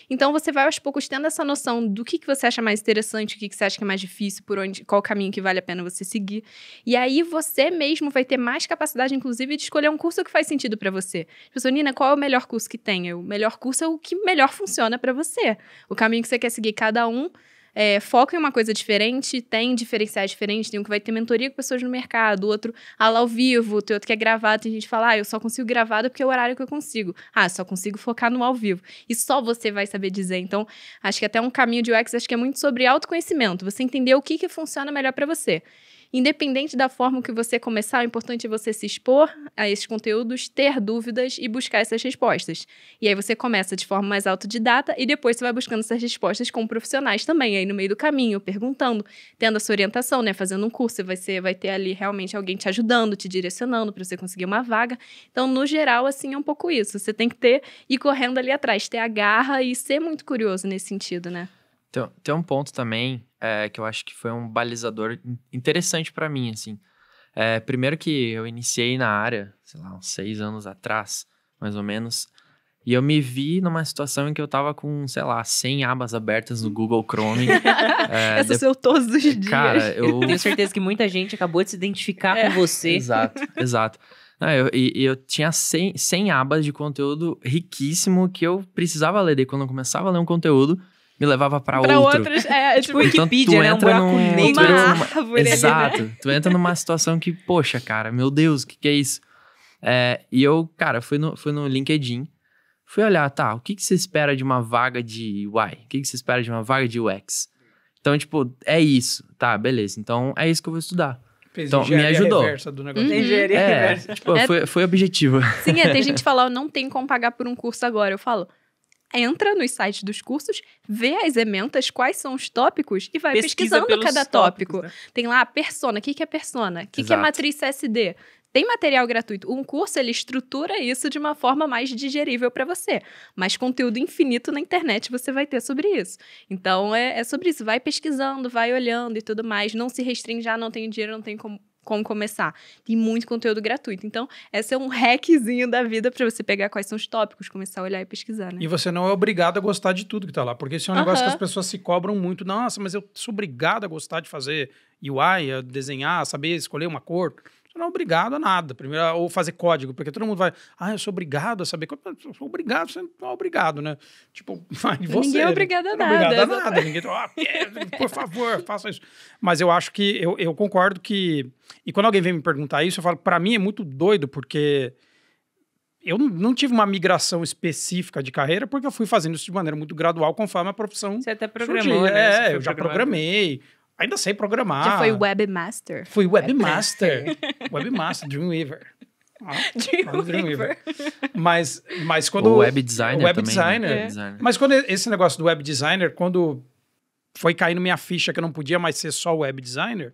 Então, você vai aos poucos tendo essa noção do que, que você acha mais interessante, o que, que você acha que é mais difícil, por onde, qual caminho que vale a pena você seguir. E aí, você mesmo vai ter mais capacidade, inclusive, de escolher um curso que faz sentido para você. Professor tipo assim, Nina, qual é o melhor curso que tem? O melhor curso é o que melhor funciona para você. O caminho que você quer seguir, cada um é, foca em uma coisa diferente, tem diferenciais diferentes, tem um que vai ter mentoria com pessoas no mercado, outro aula ao vivo, tem outro que é gravado, tem gente que fala, ah, eu só consigo gravado porque é o horário que eu consigo. Ah, só consigo focar no ao vivo. E só você vai saber dizer. Então, acho que é até um caminho de UX, acho que é muito sobre autoconhecimento, você entender o que, que funciona melhor para você. Independente da forma que você começar, é importante você se expor a esses conteúdos, ter dúvidas e buscar essas respostas. E aí você começa de forma mais autodidata e depois você vai buscando essas respostas com profissionais também, aí no meio do caminho, perguntando, tendo a sua orientação, né? Fazendo um curso, você vai ter ali realmente alguém te ajudando, te direcionando para você conseguir uma vaga. Então, no geral, assim, é um pouco isso. Você tem que ter e correndo ali atrás, ter a garra e ser muito curioso nesse sentido, né? Tem, tem um ponto também é, que eu acho que foi um balizador interessante para mim, assim. É, primeiro que eu iniciei na área, sei lá, uns seis anos atrás, mais ou menos, e eu me vi numa situação em que eu tava com, sei lá, 100 abas abertas no Google Chrome. (laughs) é, (laughs) Essa de... sou todos os dias. Cara, (laughs) eu... Tenho certeza que muita gente acabou de se identificar é. com você. Exato, exato. Não, eu, e eu tinha 100, 100 abas de conteúdo riquíssimo que eu precisava ler. Daí quando eu começava a ler um conteúdo, me levava para outro. outros, é, é, tipo, Wikipedia, tipo então, tu né? Um num, árvore. Né? Exato. Né? Tu entra numa situação que, poxa, cara, meu Deus, o que, que é isso? É, e eu, cara, fui no, fui no LinkedIn, fui olhar, tá, o que, que você espera de uma vaga de UI? O que, que você espera de uma vaga de UX? Então, tipo, é isso. Tá, beleza. Então, é isso que eu vou estudar. então, me ajudou. Reversa do negócio. Uhum. Engenharia é, reversa. Tipo, é, foi, foi objetivo. Sim, é, tem (laughs) gente que fala, não tem como pagar por um curso agora. Eu falo, entra nos sites dos cursos, vê as ementas, quais são os tópicos e vai Pesquisa pesquisando cada tópico. né? Tem lá a persona, o que, que é persona, o que, que é matriz CSD. Tem material gratuito. Um curso ele estrutura isso de uma forma mais digerível para você. Mas conteúdo infinito na internet você vai ter sobre isso. Então é, é sobre isso. Vai pesquisando, vai olhando e tudo mais. Não se restringe, ah, não tenho dinheiro, não tenho como como começar. Tem muito conteúdo gratuito. Então, esse é um hackzinho da vida para você pegar quais são os tópicos, começar a olhar e pesquisar, né? E você não é obrigado a gostar de tudo que tá lá, porque esse é um negócio que as pessoas se cobram muito. Nossa, mas eu sou obrigado a gostar de fazer UI, a desenhar, saber escolher uma cor não é obrigado a nada. Primeiro, ah, ou fazer código, porque todo mundo vai, ah, eu sou obrigado a saber. Obrigado, você não é obrigado, né? Tipo, (laughs) vai de é você. Ninguém né? é obrigado a nada. é obrigado a nada. Ninguém, oh, por favor, faça isso. Mas eu acho que, eu, eu concordo que. E quando alguém vem me perguntar isso, eu falo, para mim é muito doido, porque eu não tive uma migração específica de carreira, porque eu fui fazendo isso de maneira muito gradual conforme a profissão. Você até programou, surgia. né? É, eu já programei, Ainda sei programar. Já foi webmaster? Fui é, webmaster. É. (laughs) webmaster, Dreamweaver. Ah, Dreamweaver. Dreamweaver. Mas, mas quando... O web designer web também. Né? Designer, né? Mas quando esse negócio do web designer, quando foi caindo minha ficha que eu não podia mais ser só web designer,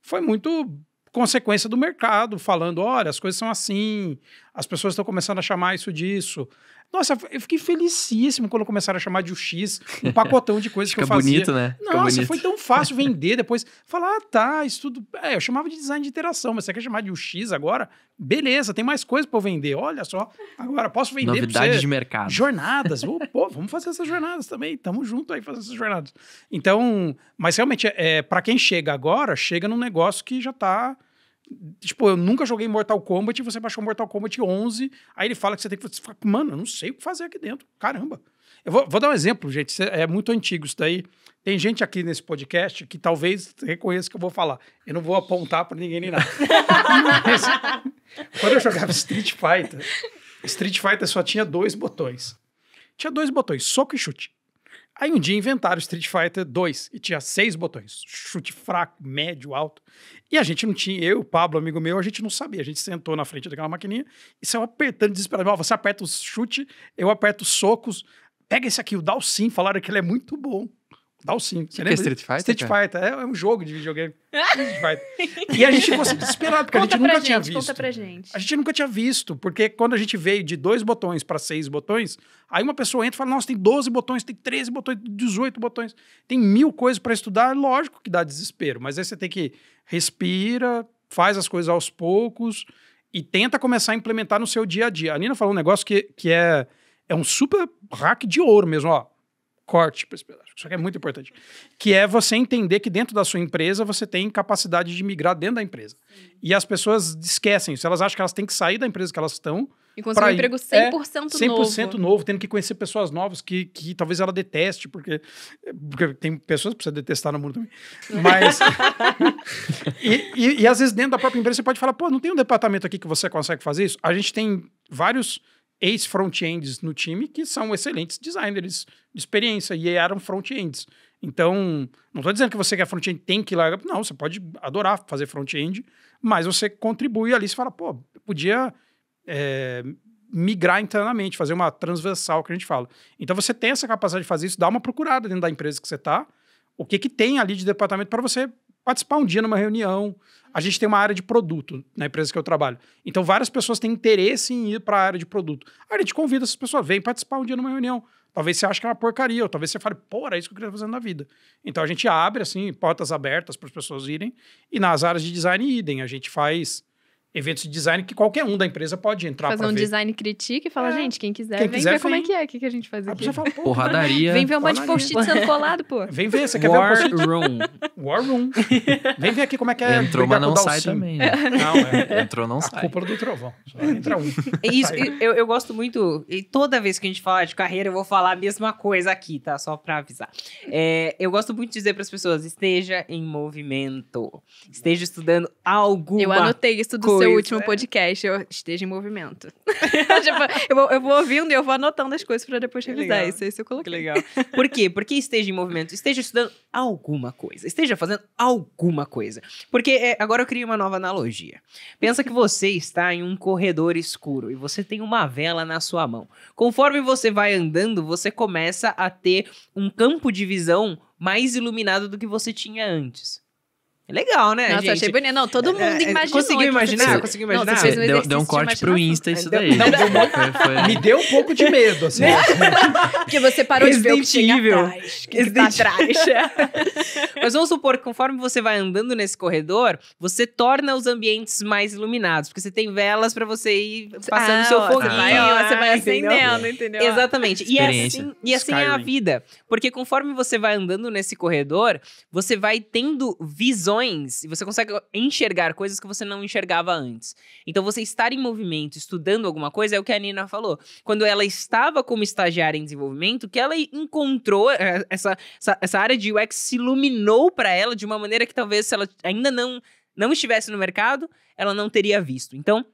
foi muito consequência do mercado, falando, olha, as coisas são assim, as pessoas estão começando a chamar isso disso. Nossa, eu fiquei felicíssimo quando começaram a chamar de UX, um (laughs) pacotão de coisas que eu fazia. bonito, né? Nossa, bonito. foi tão fácil vender depois. Falar, ah, tá, isso tudo... É, eu chamava de design de interação, mas você quer chamar de UX agora? Beleza, tem mais coisa para vender. Olha só, agora posso vender Novidade de mercado. Jornadas. Oh, pô, vamos fazer essas jornadas também. Tamo junto aí fazendo essas jornadas. Então, mas realmente, é, para quem chega agora, chega num negócio que já tá Tipo, eu nunca joguei Mortal Kombat e você baixou Mortal Kombat 11, aí ele fala que você tem que. Você fala, Mano, eu não sei o que fazer aqui dentro. Caramba. Eu vou, vou dar um exemplo, gente. É, é muito antigo isso daí. Tem gente aqui nesse podcast que talvez reconheça que eu vou falar. Eu não vou apontar para ninguém nem nada. (laughs) Mas, quando eu jogava Street Fighter, Street Fighter só tinha dois botões. Tinha dois botões, soco e chute. Aí um dia inventaram Street Fighter 2 e tinha seis botões: chute fraco, médio, alto. E a gente não tinha, eu, o Pablo, amigo meu, a gente não sabia. A gente sentou na frente daquela maquininha e saiu apertando desesperadamente. Você aperta o chute, eu aperto os socos. Pega esse aqui, o Dalsim, falaram que ele é muito bom. Dá o 5. que é Street Fighter? Street Fighter. É, é, um jogo de videogame. Street Fighter. (laughs) e a gente ficou desesperado, porque conta a gente nunca gente, tinha visto. Conta pra gente. A gente nunca tinha visto, porque quando a gente veio de dois botões para seis botões, aí uma pessoa entra e fala: nossa, tem 12 botões, tem 13 botões, 18 botões, tem mil coisas para estudar. Lógico que dá desespero, mas aí você tem que respira, faz as coisas aos poucos e tenta começar a implementar no seu dia a dia. A Nina falou um negócio que, que é, é um super hack de ouro mesmo, ó corte para esse pedaço. Isso aqui é muito importante. Que é você entender que dentro da sua empresa você tem capacidade de migrar dentro da empresa. E as pessoas esquecem isso. Elas acham que elas têm que sair da empresa que elas estão. E conseguir um emprego 100% é, 100% novo. 100% novo, tendo que conhecer pessoas novas que, que talvez ela deteste, porque, porque tem pessoas que precisa detestar no mundo também. Mas. (laughs) (laughs) e, e, e às vezes dentro da própria empresa você pode falar, pô, não tem um departamento aqui que você consegue fazer isso? A gente tem vários ex-front-ends no time que são excelentes designers de experiência e eram front-ends. Então, não estou dizendo que você que é front-end tem que ir lá. Não, você pode adorar fazer front-end, mas você contribui ali e fala, pô, podia é, migrar internamente, fazer uma transversal que a gente fala. Então, você tem essa capacidade de fazer isso, dá uma procurada dentro da empresa que você está, o que, que tem ali de departamento para você participar um dia numa reunião, a gente tem uma área de produto na empresa que eu trabalho. Então, várias pessoas têm interesse em ir para a área de produto. Aí a gente convida essas pessoas, vem participar um dia numa reunião. Talvez você ache que é uma porcaria, ou talvez você fale, pô, era é isso que eu queria fazer na vida. Então a gente abre, assim, portas abertas para as pessoas irem, e nas áreas de design idem. A gente faz eventos de design que qualquer um da empresa pode entrar Fazer um ver. design critique e falar, é. gente, quem quiser, quem vem quiser, ver vem. como é que é, o que, que a gente faz a aqui. Fala, Porradaria. Vem ver um monte de post-it sendo colado, pô. Vem ver, você quer War ver o post-it? Room. War Room. Vem ver aqui como é que é. Entrou, mas não sai também. Né? Não, é, (laughs) Entrou, não a sai. A cúpula é do trovão. Só entra um. Isso, eu, eu gosto muito, e toda vez que a gente fala de carreira, eu vou falar a mesma coisa aqui, tá? Só pra avisar. É, eu gosto muito de dizer pras pessoas, esteja em movimento. Esteja estudando alguma coisa. Eu anotei isso do coisa seu último é. podcast eu esteja em movimento. (laughs) eu, vou, eu vou ouvindo e eu vou anotando as coisas para depois revisar. Legal. Isso, é isso eu coloquei. Que legal. Por quê? Porque esteja em movimento. Esteja estudando alguma coisa. Esteja fazendo alguma coisa. Porque é, agora eu criei uma nova analogia. Pensa que você está em um corredor escuro e você tem uma vela na sua mão. Conforme você vai andando, você começa a ter um campo de visão mais iluminado do que você tinha antes. É legal, né, Nossa, gente? achei bonito. Não, todo é, mundo é, imaginou. Conseguiu imaginar? Fez... Conseguiu imaginar? Não, um deu, deu um corte de pro Insta isso daí. Deu, foi, foi... (laughs) Me deu um pouco de medo, assim. Porque (laughs) você parou Resident de ver o que tinha atrás. O que tá atrás. (laughs) Mas vamos supor que conforme você vai andando nesse corredor, você torna os ambientes mais iluminados. Porque você tem velas pra você ir passando ah, seu foguinho. Você vai, ó, você vai ah, acendendo, entendeu? Exatamente. E assim, e assim é a vida. Porque conforme você vai andando nesse corredor, você vai tendo visões visões e você consegue enxergar coisas que você não enxergava antes. Então, você estar em movimento, estudando alguma coisa, é o que a Nina falou. Quando ela estava como estagiária em desenvolvimento, que ela encontrou eh, essa, essa, essa área de UX se iluminou para ela de uma maneira que talvez se ela ainda não, não estivesse no mercado, ela não teria visto. Então,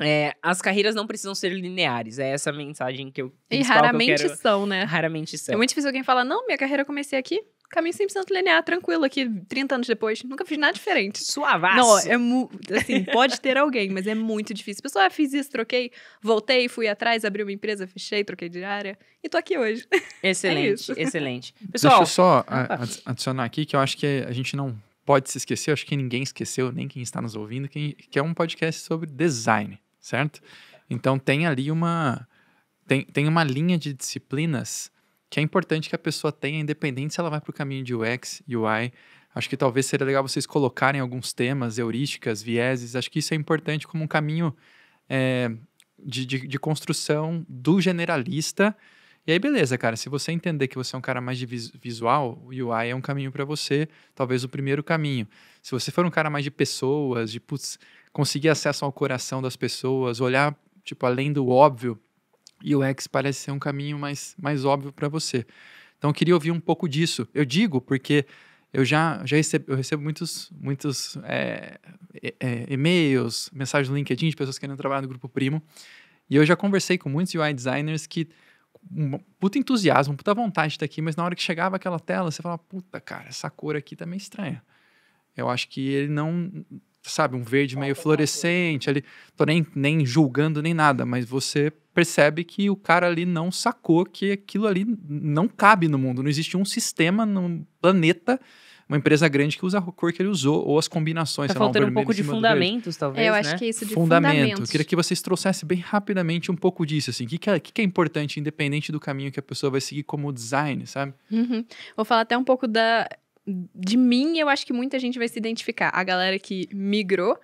é, as carreiras não precisam ser lineares. É essa mensagem que eu. E raramente que eu quero... são, né? Raramente é são. É muito difícil alguém falar, não, minha carreira eu comecei aqui. Caminho 100% linear, tranquilo aqui, 30 anos depois. Nunca fiz nada diferente. Suavaço. Não, é assim, pode ter alguém, mas é muito difícil. Pessoal, ah, fiz isso, troquei, voltei, fui atrás, abri uma empresa, fechei, troquei de área e tô aqui hoje. Excelente, (laughs) é excelente. Pessoal, deixa eu só ah, ah, adicionar aqui que eu acho que a gente não pode se esquecer, acho que ninguém esqueceu, nem quem está nos ouvindo, que, é um podcast sobre design, certo? Certo. Então tem ali uma tem, tem uma linha de disciplinas que é importante que a pessoa tenha, independente se ela vai para o caminho de UX, UI. Acho que talvez seria legal vocês colocarem alguns temas, heurísticas, vieses. Acho que isso é importante como um caminho é, de, de, de, construção do generalista. E aí, beleza, cara. Se você entender que você é um cara mais de visual, o UI é um caminho para você, talvez o primeiro caminho. Se você for um cara mais de pessoas, de putz, conseguir acesso ao coração das pessoas, olhar, tipo, além do óbvio, e o UX parece ser um caminho mais, mais óbvio para você. Então eu queria ouvir um pouco disso. Eu digo porque eu já, já recebo, eu recebo muitos, muitos é, é, é e-mails, mensagens no LinkedIn de pessoas que querendo trabalhar no Grupo Primo. E eu já conversei com muitos UI designers que um puta entusiasmo, uma puta vontade de estar aqui, mas na hora que chegava aquela tela, você falava, puta, cara, essa cor aqui tá meio estranha. Eu acho que ele não sabe, um verde meio fluorescente ali. Tô nem, nem julgando nem nada, mas você percebe que o cara ali não sacou que aquilo ali não cabe no mundo. Não existe um sistema no planeta uma empresa grande que usa a cor que ele usou, ou as combinações. Tá faltando lá, um, um pouco de fundamentos, talvez. É, eu né? acho que é isso de fundamento. fundamentos. Eu queria que vocês trouxessem bem rapidamente um pouco disso, assim. O que, que, é, que, é, importante, independente do caminho que a pessoa vai seguir como design, sabe? Uhum. Vou falar até um pouco da de mim, eu acho que muita gente vai se identificar. A galera que migrou,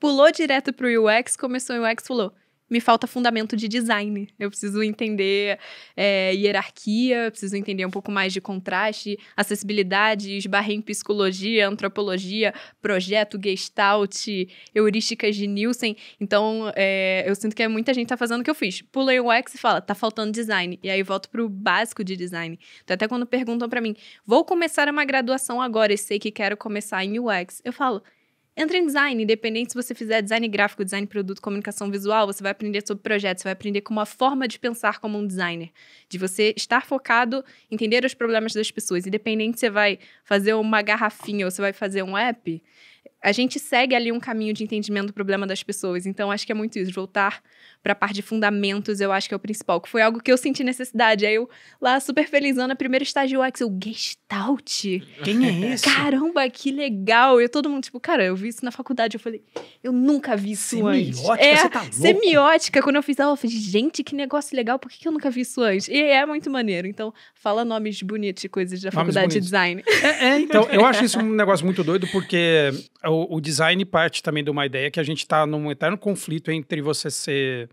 pulou direto pro UX, começou o UX, falou: me falta fundamento de design. Eu preciso entender é, hierarquia, preciso entender um pouco mais de contraste, acessibilidade, esbarrei em psicologia, antropologia, projeto, gestalt, heurísticas de Nielsen. Então, é, eu sinto que é muita gente tá fazendo o que eu fiz. Pula em UX e fala, tá faltando design. E aí volto pro básico de design. Então, até quando perguntam para mim, vou começar uma graduação agora e sei que quero começar em UX, eu falo, Entra em design, independente se você fizer design gráfico, design produto, comunicação visual, você vai aprender sobre projetos, você vai aprender como a forma de pensar como um designer, de você estar focado, entender os problemas das pessoas, independente se você vai fazer uma garrafinha ou você vai fazer um app, a gente segue ali um caminho de entendimento do problema das pessoas. Então, acho que é muito isso. Voltar para a parte de fundamentos, eu acho que é o principal. Que foi algo que eu senti necessidade. Aí eu, lá, super felizona, primeiro estágio UX, eu, Gestalt? Quem é isso? Caramba, que legal! E todo mundo, tipo, cara, eu vi isso na faculdade. Eu falei, eu nunca vi isso semiótica, antes. É, você tá louco? Semiótica, quando eu fiz aula, eu falei, gente, que negócio legal, por que, eu nunca vi isso antes? E é muito maneiro. Então, fala nomes bonitos de coisas da nomes faculdade bonitos. de design. É, é, então, eu acho isso um negócio muito doido, porque... Eu, o, design parte também de uma ideia que a gente está num eterno conflito entre você ser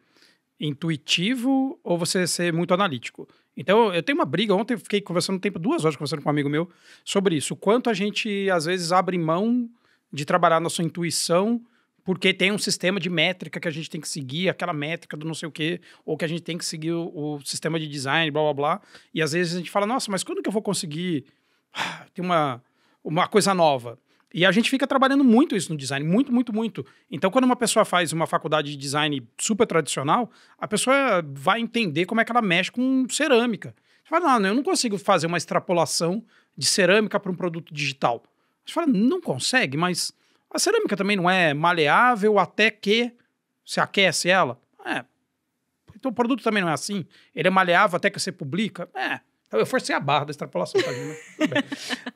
intuitivo ou você ser muito analítico. Então, eu tenho uma briga. Ontem fiquei conversando um tempo, duas horas conversando com um amigo meu sobre isso. O quanto a gente, às vezes, abre mão de trabalhar nossa intuição porque tem um sistema de métrica que a gente tem que seguir, aquela métrica do não sei o quê, ou que a gente tem que seguir o, o sistema de design, blá, blá, blá. E às vezes a gente fala, nossa, mas quando que eu vou conseguir ah, ter uma, uma coisa nova? E a gente fica trabalhando muito isso no design, muito, muito, muito. Então, quando uma pessoa faz uma faculdade de design super tradicional, a pessoa vai entender como é que ela mexe com cerâmica. Você fala, não, ah, eu não consigo fazer uma extrapolação de cerâmica para um produto digital. Você fala, não consegue, mas a cerâmica também não é maleável até que você aquece ela. É. Então, o produto também não é assim. Ele é maleável até que você publica. É. Eu forcei a barra da extrapolação, tá vendo?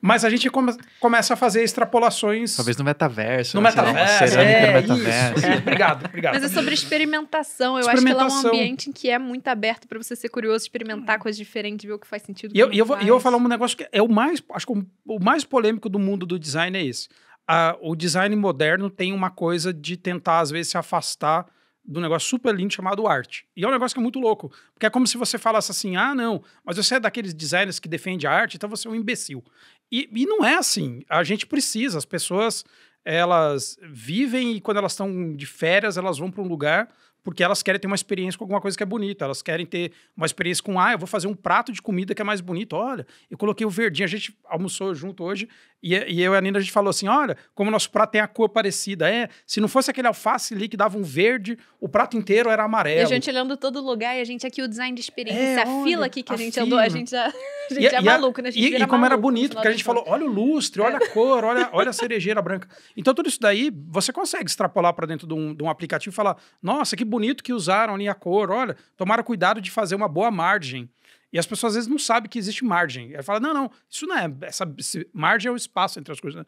Mas a gente come, começa a fazer extrapolações. Talvez no metaverso. No né? metaverso. Lá, é, no metaverso. Isso, é. Obrigado, obrigado. Mas é sobre experimentação. Eu experimentação. acho que ela é um ambiente em que é muito aberto para você ser curioso, experimentar hum. coisas diferentes, ver o que faz sentido. E eu, eu, vou, eu vou falar um negócio que é o mais. Acho que o mais polêmico do mundo do design é esse. o design moderno tem uma coisa de tentar, às vezes, se afastar do negócio super lindo chamado arte. E é um negócio que é muito louco, porque é como se você falasse assim: ah, não, mas você é daqueles designers que defende a arte, então você é um imbecil. E, e não é assim. A gente precisa, as pessoas elas vivem e quando elas estão de férias, elas vão para um lugar porque elas querem ter uma experiência com alguma coisa que é bonita, elas querem ter uma experiência com, ah, eu vou fazer um prato de comida que é mais bonito, olha, eu coloquei o verdinho, a gente almoçou junto hoje, e, é, e eu e a Nina, a gente falou assim: olha, como o nosso prato tem a cor parecida. É, se não fosse aquele alface ali que dava um verde, o prato inteiro era amarelo. E a gente olhando todo lugar, e a gente aqui, o design de experiência, é, olha, a fila aqui que a, a gente fila. andou, a gente já, a gente e, é maluco, né? e, e como maluco, era bonito, porque a gente falou: olha o lustre, olha a é. cor, olha, (laughs) olha a cerejeira branca. Então, tudo isso daí, você consegue extrapolar para dentro de um, de um aplicativo e falar: nossa, que bonito que usaram ali a cor, olha, tomaram cuidado de fazer uma boa margem e as pessoas às vezes não sabem que existe margem. Ela fala: não, não, isso não é. Essa, margem é o espaço entre as coisas.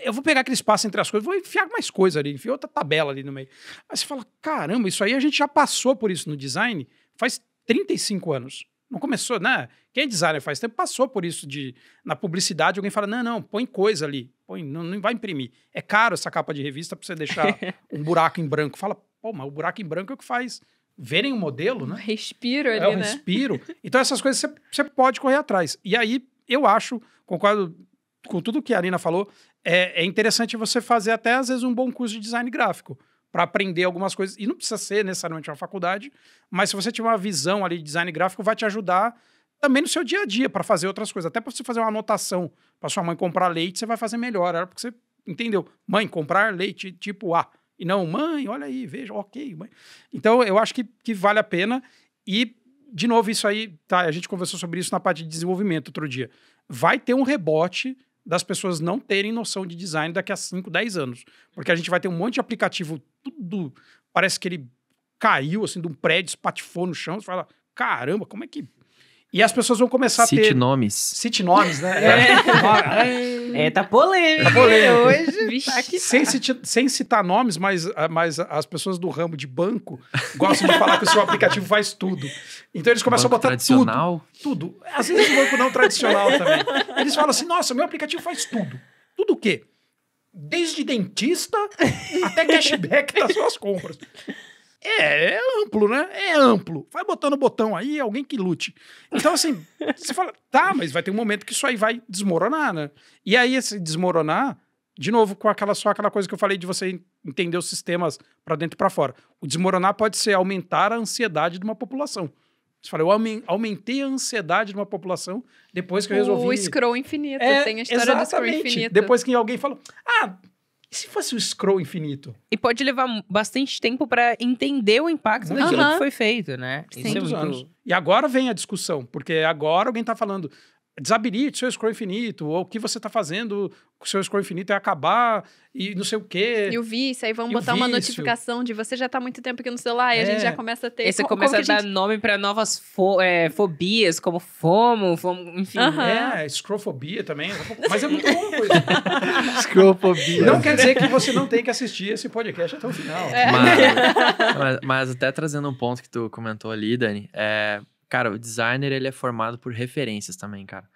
Eu vou pegar aquele espaço entre as coisas, vou enfiar mais coisa ali, enfiar outra tabela ali no meio. Aí você fala: caramba, isso aí a gente já passou por isso no design faz 35 anos. Não começou, né? Quem é designer faz tempo passou por isso de na publicidade alguém fala: "Não, não, põe coisa ali. Põe, não, não vai imprimir. É caro essa capa de revista para você deixar (laughs) um buraco em branco". Fala: "Pô, mas o buraco em branco é o que faz verem o um modelo, né? respiro é, ali, é, um né? respiro. Então, essas coisas você, você pode correr atrás. E aí, eu acho, concordo com tudo que a Arina falou, é, é interessante você fazer até, às vezes, um bom curso de design gráfico para aprender algumas coisas. E não precisa ser necessariamente uma faculdade, mas se você tiver uma visão ali de design gráfico, vai te ajudar também no seu dia a dia para fazer outras coisas. Até para você fazer uma anotação para sua mãe comprar leite, você vai fazer melhor. Era porque você entendeu. Mãe, comprar leite tipo A. E não, mãe, olha aí, veja, ok. Mãe. Então, eu acho que, que vale a pena. E, de novo, isso aí, tá, a gente conversou sobre isso na parte de desenvolvimento outro dia. Vai ter um rebote das pessoas não terem noção de design daqui a 5, 10 anos. Porque a gente vai ter um monte de aplicativo, tudo. Parece que ele caiu assim de um prédio, espatifou no chão. Você fala, caramba, como é que e as pessoas vão começar Cite a ter... Cite nomes. Cite nomes, né? É. é, é tá polêmico. Tá polêmico. Hoje, tá Vixe, tá tá. Sem, citar, sem, citar, nomes, mas, ah, mas as pessoas do ramo de banco gostam de falar que o seu aplicativo faz tudo. Então eles começam banco a botar tradicional. tudo. Tudo. Às vezes o banco não tradicional também. Eles falam assim, nossa, meu aplicativo faz tudo. Tudo o quê? Desde dentista até cashback das suas compras. É, é amplo, né? É amplo. Vai botando o botão aí, alguém que lute. Então, assim, (laughs) você fala, tá, mas vai ter um momento que isso aí vai desmoronar, né? E aí, esse desmoronar, de novo, com aquela só aquela coisa que eu falei de você entender os sistemas para dentro e para fora. O desmoronar pode ser aumentar a ansiedade de uma população. Você fala, eu aumentei a ansiedade de uma população depois que eu resolvi. O scroll infinito, é, tem a história exatamente. do scroll infinito. Depois que alguém falou, ah, e se fosse o scroll infinito? E pode levar bastante tempo para entender o impacto daquilo uhum. que foi feito, né? Sim. Isso é muito... anos. E agora vem a discussão, porque agora alguém está falando, desabilite seu scroll infinito, ou o que você está fazendo com seu scroll infinito é acabar e não sei o quê. E o vício, aí vão e botar uma notificação de você já está muito tempo aqui no celular é. e a gente é. já começa a ter... E você começa a, a dar nome para novas fo é, fobias, como FOMO, fomo enfim. Uh -huh. É, scrollfobia também, mas é muito bom isso. (laughs) scrollfobia. Não quer dizer que você não tem que assistir esse podcast até o final. É. Mas, (laughs) mas, mas até trazendo um ponto que tu comentou ali, Dani, é Cara, o designer, ele é formado por referências também, cara.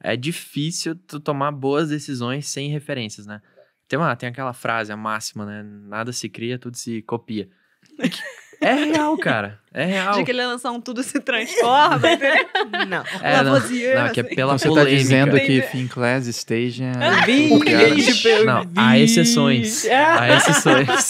É difícil tu tomar boas decisões sem referências, né? Tem, uma, tem aquela frase, a máxima, né? Nada se cria, tudo se copia. (laughs) É real, cara. É real. De que ele lançar um Tudo Se Transforma, entendeu? Não. É, não, não, é que é assim. pela Você tá dizendo que Finclass Stage é... Vixe, Não, há exceções. (laughs) Há exceções.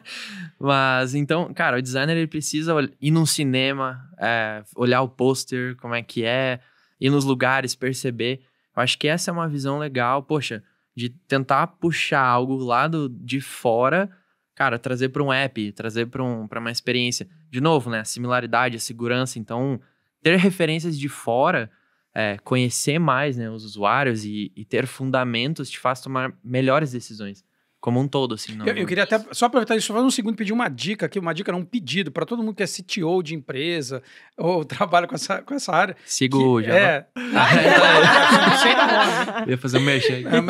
(laughs) Mas, então, cara, o designer ele precisa ir num cinema, é, olhar o pôster, como é que é, ir nos lugares, perceber. Eu acho que essa é uma visão legal, poxa, de tentar puxar algo lá do, de fora cara, trazer para um app, trazer para um, uma experiência. De novo, né? A similaridade, a segurança. Então, ter referências de fora, é, conhecer mais né, os usuários e, e, ter fundamentos te faz tomar melhores decisões como um todo, assim. Eu, eu, queria até só aproveitar isso, só um segundo, pedir uma dica aqui, uma dica, não, um pedido para todo mundo que é CTO de empresa ou (laughs) trabalha com essa, com essa área. Sigo já. É. da (laughs) ia fazer um mexer. É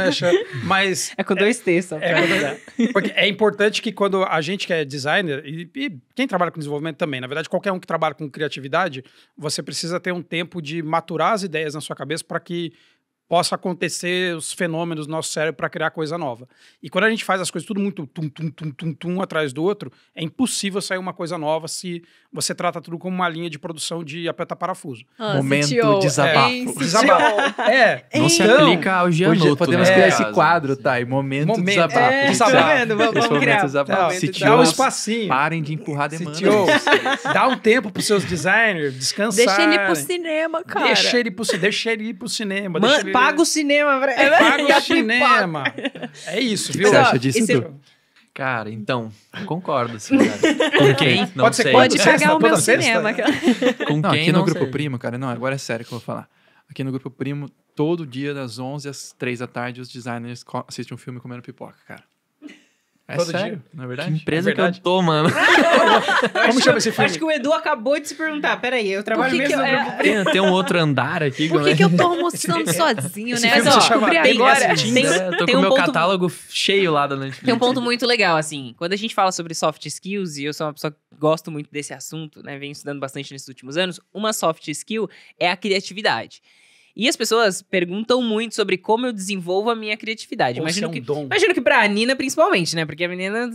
Mas. É com dois T É, é, é, porque é importante que quando a gente que é designer, e, e quem trabalha com desenvolvimento também, na verdade, qualquer um que trabalha com criatividade, você precisa ter um tempo de maturar as ideias na sua cabeça para que possa acontecer os fenômenos do nosso cérebro para criar coisa nova. E quando a gente faz as coisas tudo muito tum, tum, tum, tum, tum atrás do outro, é impossível sair uma coisa nova se você trata tudo como uma linha de produção de apertar parafuso. Ah, Momento CTO. desabafo. É, desabafo. (laughs) é. Então, Não se aplica ao Gianotto. Podemos né? criar é. esse quadro, tá? E momento, momento desabafo. É, tá desabafo. Vamos, vamos Desabafo. Não, CTOs, é. dá um espacinho. Parem de empurrar demandas. CTO, dá um tempo pros seus designers descansar. Deixa ele pro cinema, cara. Deixa ele pro, deixa ele ir pro cinema. Man, Paga o cinema. É Paga o (laughs) cinema. É isso, viu? Você acha disso, esse... Cara, então, concordo. Assim, Com quem? Não pode, sei. pode pagar o meu cinema. Com não, Aqui no Grupo sei. Primo, cara. Não, agora é sério que eu vou falar. Aqui no Grupo Primo, todo dia das 11 às 3 da tarde, os designers assistem um filme comendo pipoca, cara. É todo sério? dia. Na verdade? Que empresa é verdade. que eu tô, mano. (laughs) Como chama esse filme? Acho que o Edu acabou de se perguntar. Peraí, eu trabalho que mesmo que eu, no grupo é... tem, tem, um outro andar aqui. Por que, que eu tô almoçando sozinho, esse né? Mas, ó, descobri agora. Tem, né? tô tem com um meu ponto... catálogo cheio lá da Netflix. Tem um ponto muito legal, assim. Quando a gente fala sobre soft skills, e eu sou uma pessoa que gosto muito desse assunto, né? Venho estudando bastante nesses últimos anos. Uma soft skill é a criatividade. E as pessoas perguntam muito sobre como eu desenvolvo a minha criatividade. imagino, é um que, dom. imagino que pra Nina, principalmente, né? Porque a menina né?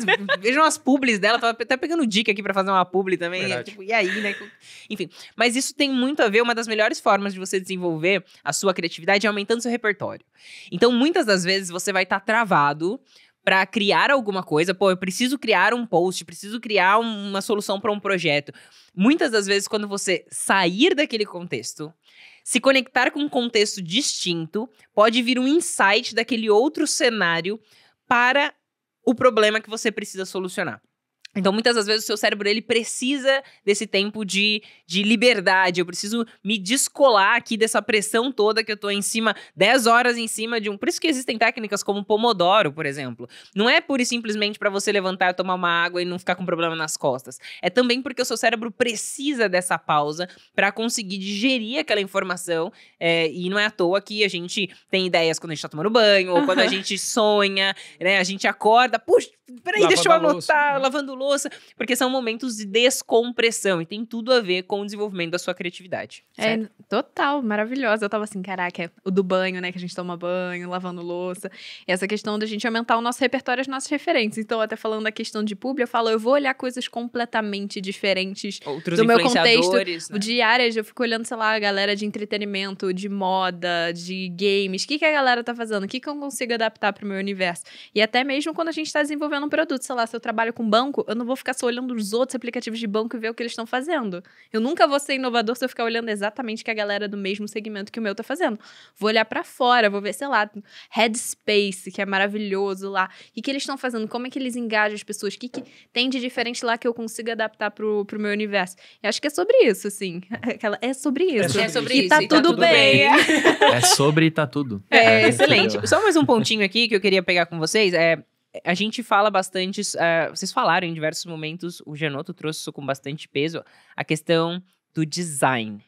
(laughs) Vejam as publis dela, tava até pegando dica aqui para fazer uma publi também. É tipo, e aí, né? Enfim. Mas isso tem muito a ver, uma das melhores formas de você desenvolver a sua criatividade é aumentando seu repertório. Então, muitas das vezes você vai estar tá travado para criar alguma coisa. Pô, eu preciso criar um post, preciso criar um, uma solução para um projeto. Muitas das vezes, quando você sair daquele contexto, se conectar com um contexto distinto, pode vir um insight daquele outro cenário para o problema que você precisa solucionar. Então, muitas das vezes, o seu cérebro ele precisa desse tempo de, de liberdade. Eu preciso me descolar aqui dessa pressão toda que eu tô em cima, 10 horas em cima de um. Por isso que existem técnicas como o Pomodoro, por exemplo. Não é pura e simplesmente para você levantar, tomar uma água e não ficar com problema nas costas. É também porque o seu cérebro precisa dessa pausa para conseguir digerir aquela informação. É, e não é à toa que a gente tem ideias quando a gente tá tomando banho, ou quando a gente sonha, né? A gente acorda, puxa peraí, lavando deixa eu anotar, louça, né? lavando louça, porque são momentos de descompressão e tem tudo a ver com o desenvolvimento da sua criatividade. É, certo? É, total, maravilhosa. Eu tava assim, caraca, é o do banho, né, que a gente toma banho, lavando louça, e essa questão da gente aumentar o nosso repertório, as nossas referências. Então, até falando da questão de público, eu falo, eu vou olhar coisas completamente diferentes Outros do meu contexto, né? de áreas, eu fico olhando, sei lá, a galera de entretenimento, de moda, de games, o que, que a galera tá fazendo, o que, que eu consigo adaptar pro meu universo. E até mesmo quando a gente tá desenvolvendo desenvolvendo um produto. Sei lá, se eu trabalho com banco, eu não vou ficar só olhando os outros aplicativos de banco e ver o que eles estão fazendo. Eu nunca vou ser inovador se eu ficar olhando exatamente o que a galera do mesmo segmento que o meu tá fazendo. Vou olhar para fora, vou ver, sei lá, Headspace, que é maravilhoso lá. O que, eles estão fazendo? Como é que eles engajam as pessoas? O que, que tem de diferente lá que eu consiga adaptar pro, pro meu universo? Eu acho que é sobre isso, assim. (laughs) Aquela, é sobre é isso. É sobre, é sobre isso. E tá, e tá tudo, tudo bem. bem. É sobre e tá tudo. É, é excelente. Só mais um pontinho aqui que eu queria pegar com vocês. É, a gente fala bastante, uh, vocês falaram em diversos momentos, o Genoto trouxe isso com bastante peso, a questão do design.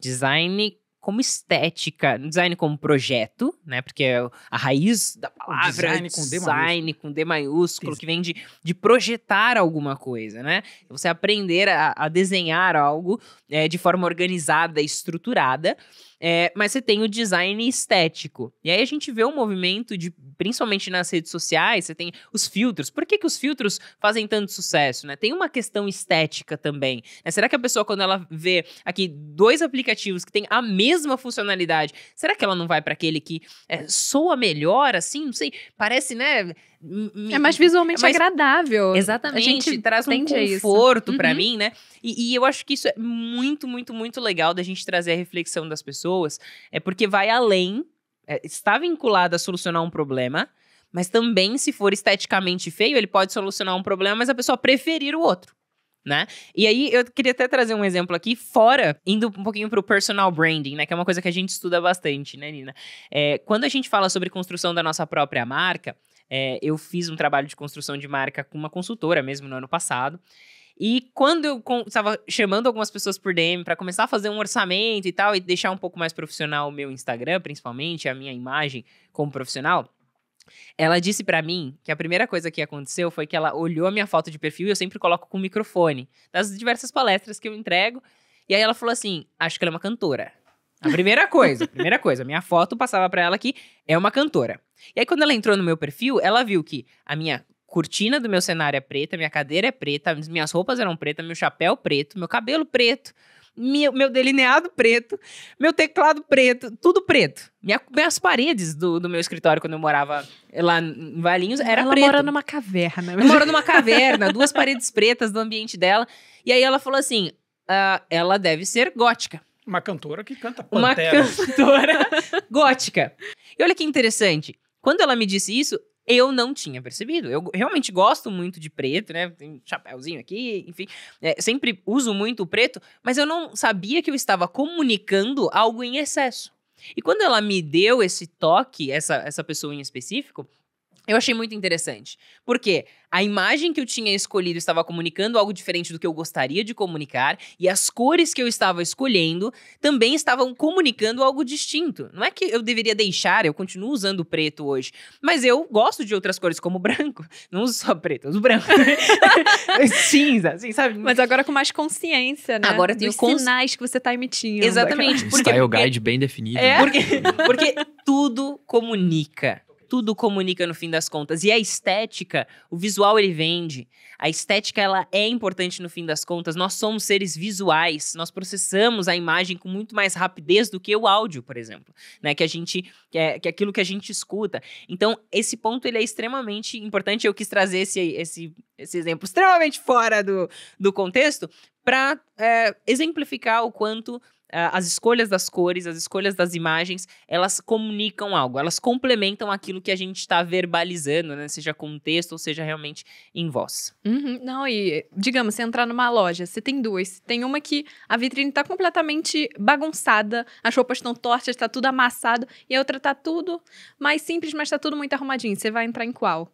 Design como estética, design como projeto, né? Porque é a raiz da palavra design é com design, D com D maiúsculo, que vem de, de projetar alguma coisa, né? Você aprender a, a desenhar algo é, de forma organizada, estruturada. É, mas você tem o design estético. E aí a gente vê um movimento de, principalmente nas redes sociais, você tem os filtros. Por que, que os filtros fazem tanto sucesso? Né? Tem uma questão estética também. Né? Será que a pessoa, quando ela vê aqui dois aplicativos que têm a mesma funcionalidade, será que ela não vai para aquele que é, soa melhor, assim? Não sei, parece, né? É mais visualmente é mais... agradável. Exatamente. A gente traz um conforto para uhum. mim, né? E, e, eu acho que isso é muito, muito, muito legal da gente trazer a reflexão das pessoas. É porque vai além, é, está vinculado a solucionar um problema, mas também, se for esteticamente feio, ele pode solucionar um problema, mas a pessoa preferir o outro. Né? E aí eu queria até trazer um exemplo aqui, fora, indo um pouquinho para o personal branding, né? Que é uma coisa que a gente estuda bastante, né, Nina? É, quando a gente fala sobre construção da nossa própria marca, é, eu fiz um trabalho de construção de marca com uma consultora mesmo no ano passado. E quando eu estava chamando algumas pessoas por DM para começar a fazer um orçamento e tal, e deixar um pouco mais profissional o meu Instagram, principalmente, a minha imagem como profissional, ela disse para mim que a primeira coisa que aconteceu foi que ela olhou a minha foto de perfil e eu sempre coloco com o microfone das diversas palestras que eu entrego. E aí ela falou assim: Acho que ela é uma cantora. A primeira coisa, a primeira coisa, a minha foto passava para ela que é uma cantora. E aí, quando ela entrou no meu perfil, ela viu que a minha cortina do meu cenário é preta, minha cadeira é preta, minhas roupas eram pretas, meu chapéu preto, meu cabelo preto, meu, meu delineado preto, meu teclado preto, tudo preto. Minha, minhas paredes do, do meu escritório, quando eu morava lá em Valinhos, era ela preto. Ela mora numa caverna. Né? Ela mora numa caverna, duas paredes pretas do ambiente dela. E aí ela falou assim, ah, ela deve ser gótica. Uma cantora que canta Pantera. Uma cantora (laughs) gótica. E olha que interessante. Quando ela me disse isso, eu não tinha percebido. Eu realmente gosto muito de preto, né? Tem um chapéuzinho aqui, enfim. É, sempre uso muito o preto, mas eu não sabia que eu estava comunicando algo em excesso. E quando ela me deu esse toque, essa, essa pessoa em específico, eu achei muito interessante. Porque a imagem que eu tinha escolhido estava comunicando algo diferente do que eu gostaria de comunicar, e as cores que eu estava escolhendo também estavam comunicando algo distinto. Não é que eu deveria deixar, eu continuo usando preto hoje, mas eu gosto de outras cores como branco. (laughs) Não uso só preto, uso branco. (laughs) (laughs) Cinza, assim, sabe? Mas agora com mais consciência, né? Agora tem os cons... sinais que você está emitindo. Exatamente. Aquela... Porque, Style guide bem definido. É, né? porque, porque tudo comunica tudo comunica no fim das contas. E a estética, o visual ele vende. A estética ela é importante no fim das contas. Nós somos seres visuais, nós processamos a imagem com muito mais rapidez do que o áudio, por exemplo, né? Que a gente que é, que é aquilo que a gente escuta. Então, esse ponto ele é extremamente importante. Eu quis trazer esse esse esse exemplo extremamente fora do, do contexto, para é, eh, exemplificar o quanto uh, as escolhas das cores, as escolhas das imagens, elas comunicam algo, elas complementam aquilo que a gente está verbalizando, né? Seja com texto ou seja realmente em voz. Uhum, não, e digamos, você entrar numa loja, você tem duas. Tem uma que a vitrine está completamente bagunçada, as roupas estão tortas, está tudo amassado, e a outra está tudo mais simples, mas está tudo muito arrumadinho. Você vai entrar em qual?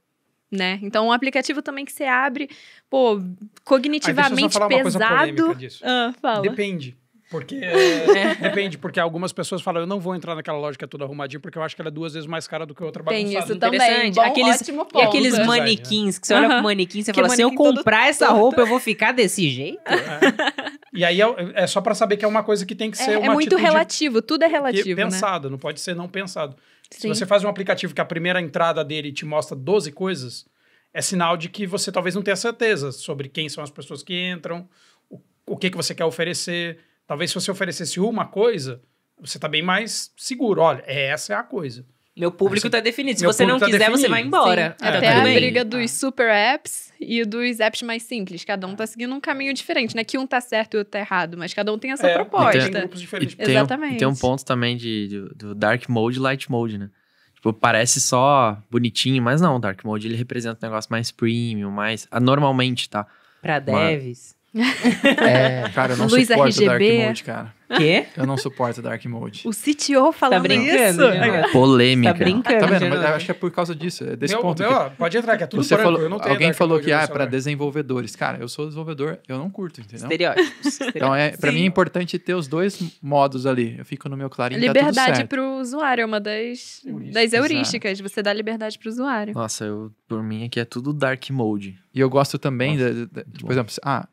né? Então, um aplicativo também que você abre, pô, cognitivamente pesado. Ah, depende. Porque é, (laughs) depende, porque algumas pessoas falam, eu não vou entrar naquela loja que é toda arrumadinha, porque eu acho que ela é duas vezes mais cara do que outra bagunçada. Tem isso também. Bom, aqueles, ótimo ponto. E aqueles né? manequins, que você uhum. olha pro manequim, você que fala, se assim, eu comprar todo essa todo. roupa, eu vou ficar desse jeito? É. E aí é, é só para saber que é uma coisa que tem que é, ser é, uma É muito relativo, tudo é relativo, né? pensado, né? não pode ser não pensado. Se você faz um aplicativo que a primeira entrada dele te mostra 12 coisas, é sinal de que você talvez não tenha certeza sobre quem são as pessoas que entram, o, o que, que você quer oferecer. Talvez se você oferecesse uma coisa, você está bem mais seguro. Olha, essa é a coisa. Meu público está assim, definido. Se você não tá quiser, você vai embora. É, Até tá a briga dos ah. super apps e dos apps mais simples. Cada um está seguindo um caminho diferente, né? Que um tá certo e o outro tá errado, mas cada um tem a sua é, proposta. E tem grupos diferentes. Tem Exatamente. Um, tem um ponto também de, de, do dark mode e light mode, né? Tipo, parece só bonitinho, mas não. Dark mode ele representa um negócio mais premium, mais. Ah, normalmente, tá? Pra devs. Uma... É, cara, eu não Luiz suporto RGB. Dark Mode, cara. Quê? Eu não suporto Dark Mode. O CTO falando tá brincando, isso. Tá Polêmica. Tá brincando. Tá vendo? Geralmente. acho que é por causa disso, é desse meu, ponto. Meu, que... Pode entrar, que é tudo Você branco, falou, Alguém falou que ah, é para desenvolvedores. Cara, eu sou desenvolvedor, eu não curto, entendeu? Estereótipos. então, é, para mim é importante ter os dois modos ali. Eu fico no meu clarinho, tá Liberdade tá para o usuário é uma das, das heurísticas. Exato. Você dá liberdade para o usuário. Nossa, eu, por mim aqui é tudo Dark Mode. E eu gosto também, de, de, de, por exemplo, ah,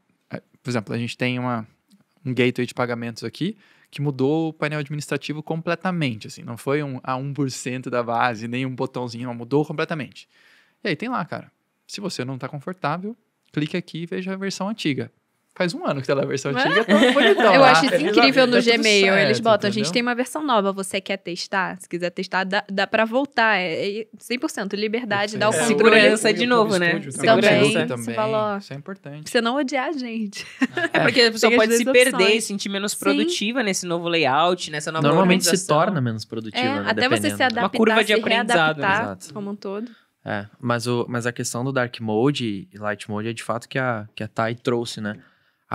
por exemplo, a gente tem uma, um gateway de pagamentos aqui que mudou o painel administrativo completamente, assim, não foi um, a ah, 1% da base, nem um botãozinho, não, mudou completamente. E aí tem lá, cara, se você não está confortável, clique aqui e veja a versão antiga faz um ano que tá na versão é? antiga, tá bonitão. (laughs) Eu lá. acho isso incrível no é Gmail. Certo, eles botam, entendeu? a gente tem uma versão nova, você quer testar? Se quiser testar, dá, dá pra voltar. É 100% é liberdade, dá o controle. Segurança né? de novo, né? também, segurança. Também, você falou, isso é importante. Pra você não odiar a gente. (laughs) É, porque a pessoa pode se perder e sentir menos produtiva Sim. nesse novo layout, nessa nova Normalmente se torna menos produtiva, é, né? Até você se adaptar, uma curva de aprendizado. Né? Exato. como um todo. É, mas, o, mas a questão do Dark Mode e Light Mode é de fato que a, que a Thay trouxe, né?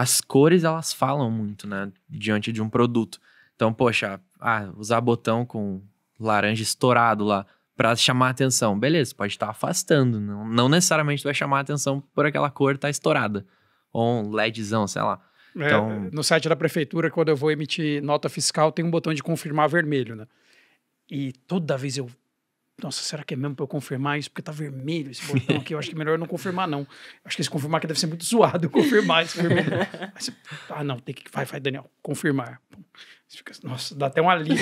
as cores elas falam muito, né? Diante de um produto. Então, poxa, ah, usar botão com laranja estourado lá para chamar atenção. Beleza, pode estar tá afastando. Não, não necessariamente vai chamar atenção por aquela cor estar tá estourada. Ou um LEDzão, sei lá. É, então... No site da prefeitura, quando eu vou emitir nota fiscal, tem um botão de confirmar vermelho, né? E toda vez eu nossa, será que é mesmo para eu confirmar isso? Porque tá vermelho esse (laughs) botão aqui. Eu acho que é melhor não confirmar, não. Acho que se confirmar que deve ser muito zoado confirmar esse vermelho. (laughs) Você, ah, não, tem que. Vai, vai, Daniel, confirmar. Fica, nossa, dá até um alívio.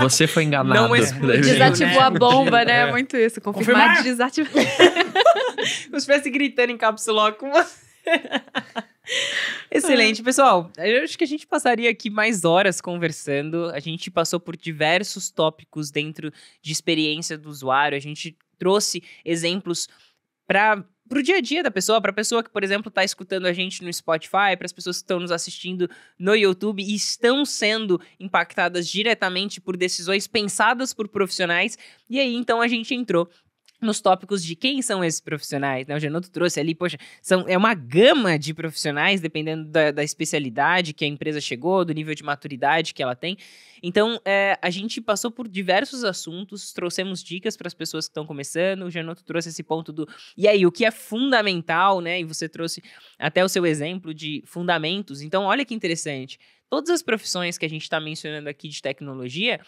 Você foi enganado. Não Desativou a bomba, né? É. Muito isso. Confirmar, confirmar. desativar. (laughs) Como se estivesse gritando em cápsula com você. (laughs) Excelente, é. pessoal. Eu acho que a gente passaria aqui mais horas conversando. A gente passou por diversos tópicos dentro de experiência do usuário. A gente trouxe exemplos para para o dia a dia da pessoa, para a pessoa que, por exemplo, está escutando a gente no Spotify, para as pessoas que estão nos assistindo no YouTube e estão sendo impactadas diretamente por decisões pensadas por profissionais. E aí, então, a gente entrou nos tópicos de quem são esses profissionais. Né? O Genoto trouxe ali, poxa, são, é uma gama de profissionais, dependendo da, da especialidade que a empresa chegou, do nível de maturidade que ela tem. Então, é, a gente passou por diversos assuntos, trouxemos dicas para as pessoas que estão começando. O Genoto trouxe esse ponto do. E aí, o que é fundamental, né? E você trouxe até o seu exemplo de fundamentos. Então, olha que interessante. Todas as profissões que a gente está mencionando aqui de tecnologia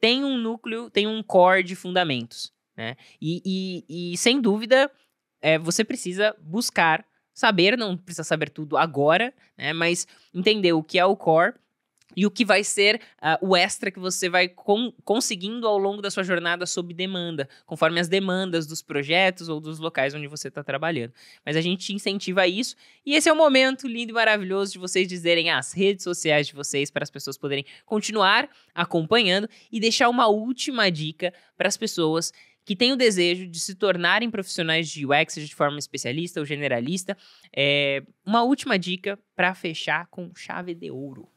têm um núcleo, tem um core de fundamentos. Né? E, e, e sem dúvida, é, você precisa buscar saber, não precisa saber tudo agora, né? mas entender o que é o core e o que vai ser uh, o extra que você vai com, conseguindo ao longo da sua jornada sob demanda, conforme as demandas dos projetos ou dos locais onde você está trabalhando. Mas a gente incentiva isso e esse é o momento lindo e maravilhoso de vocês dizerem as redes sociais de vocês para as pessoas poderem continuar acompanhando e deixar uma última dica para as pessoas que têm o desejo de se tornarem profissionais de UX, de forma especialista ou generalista. É, uma última dica para fechar com chave de ouro.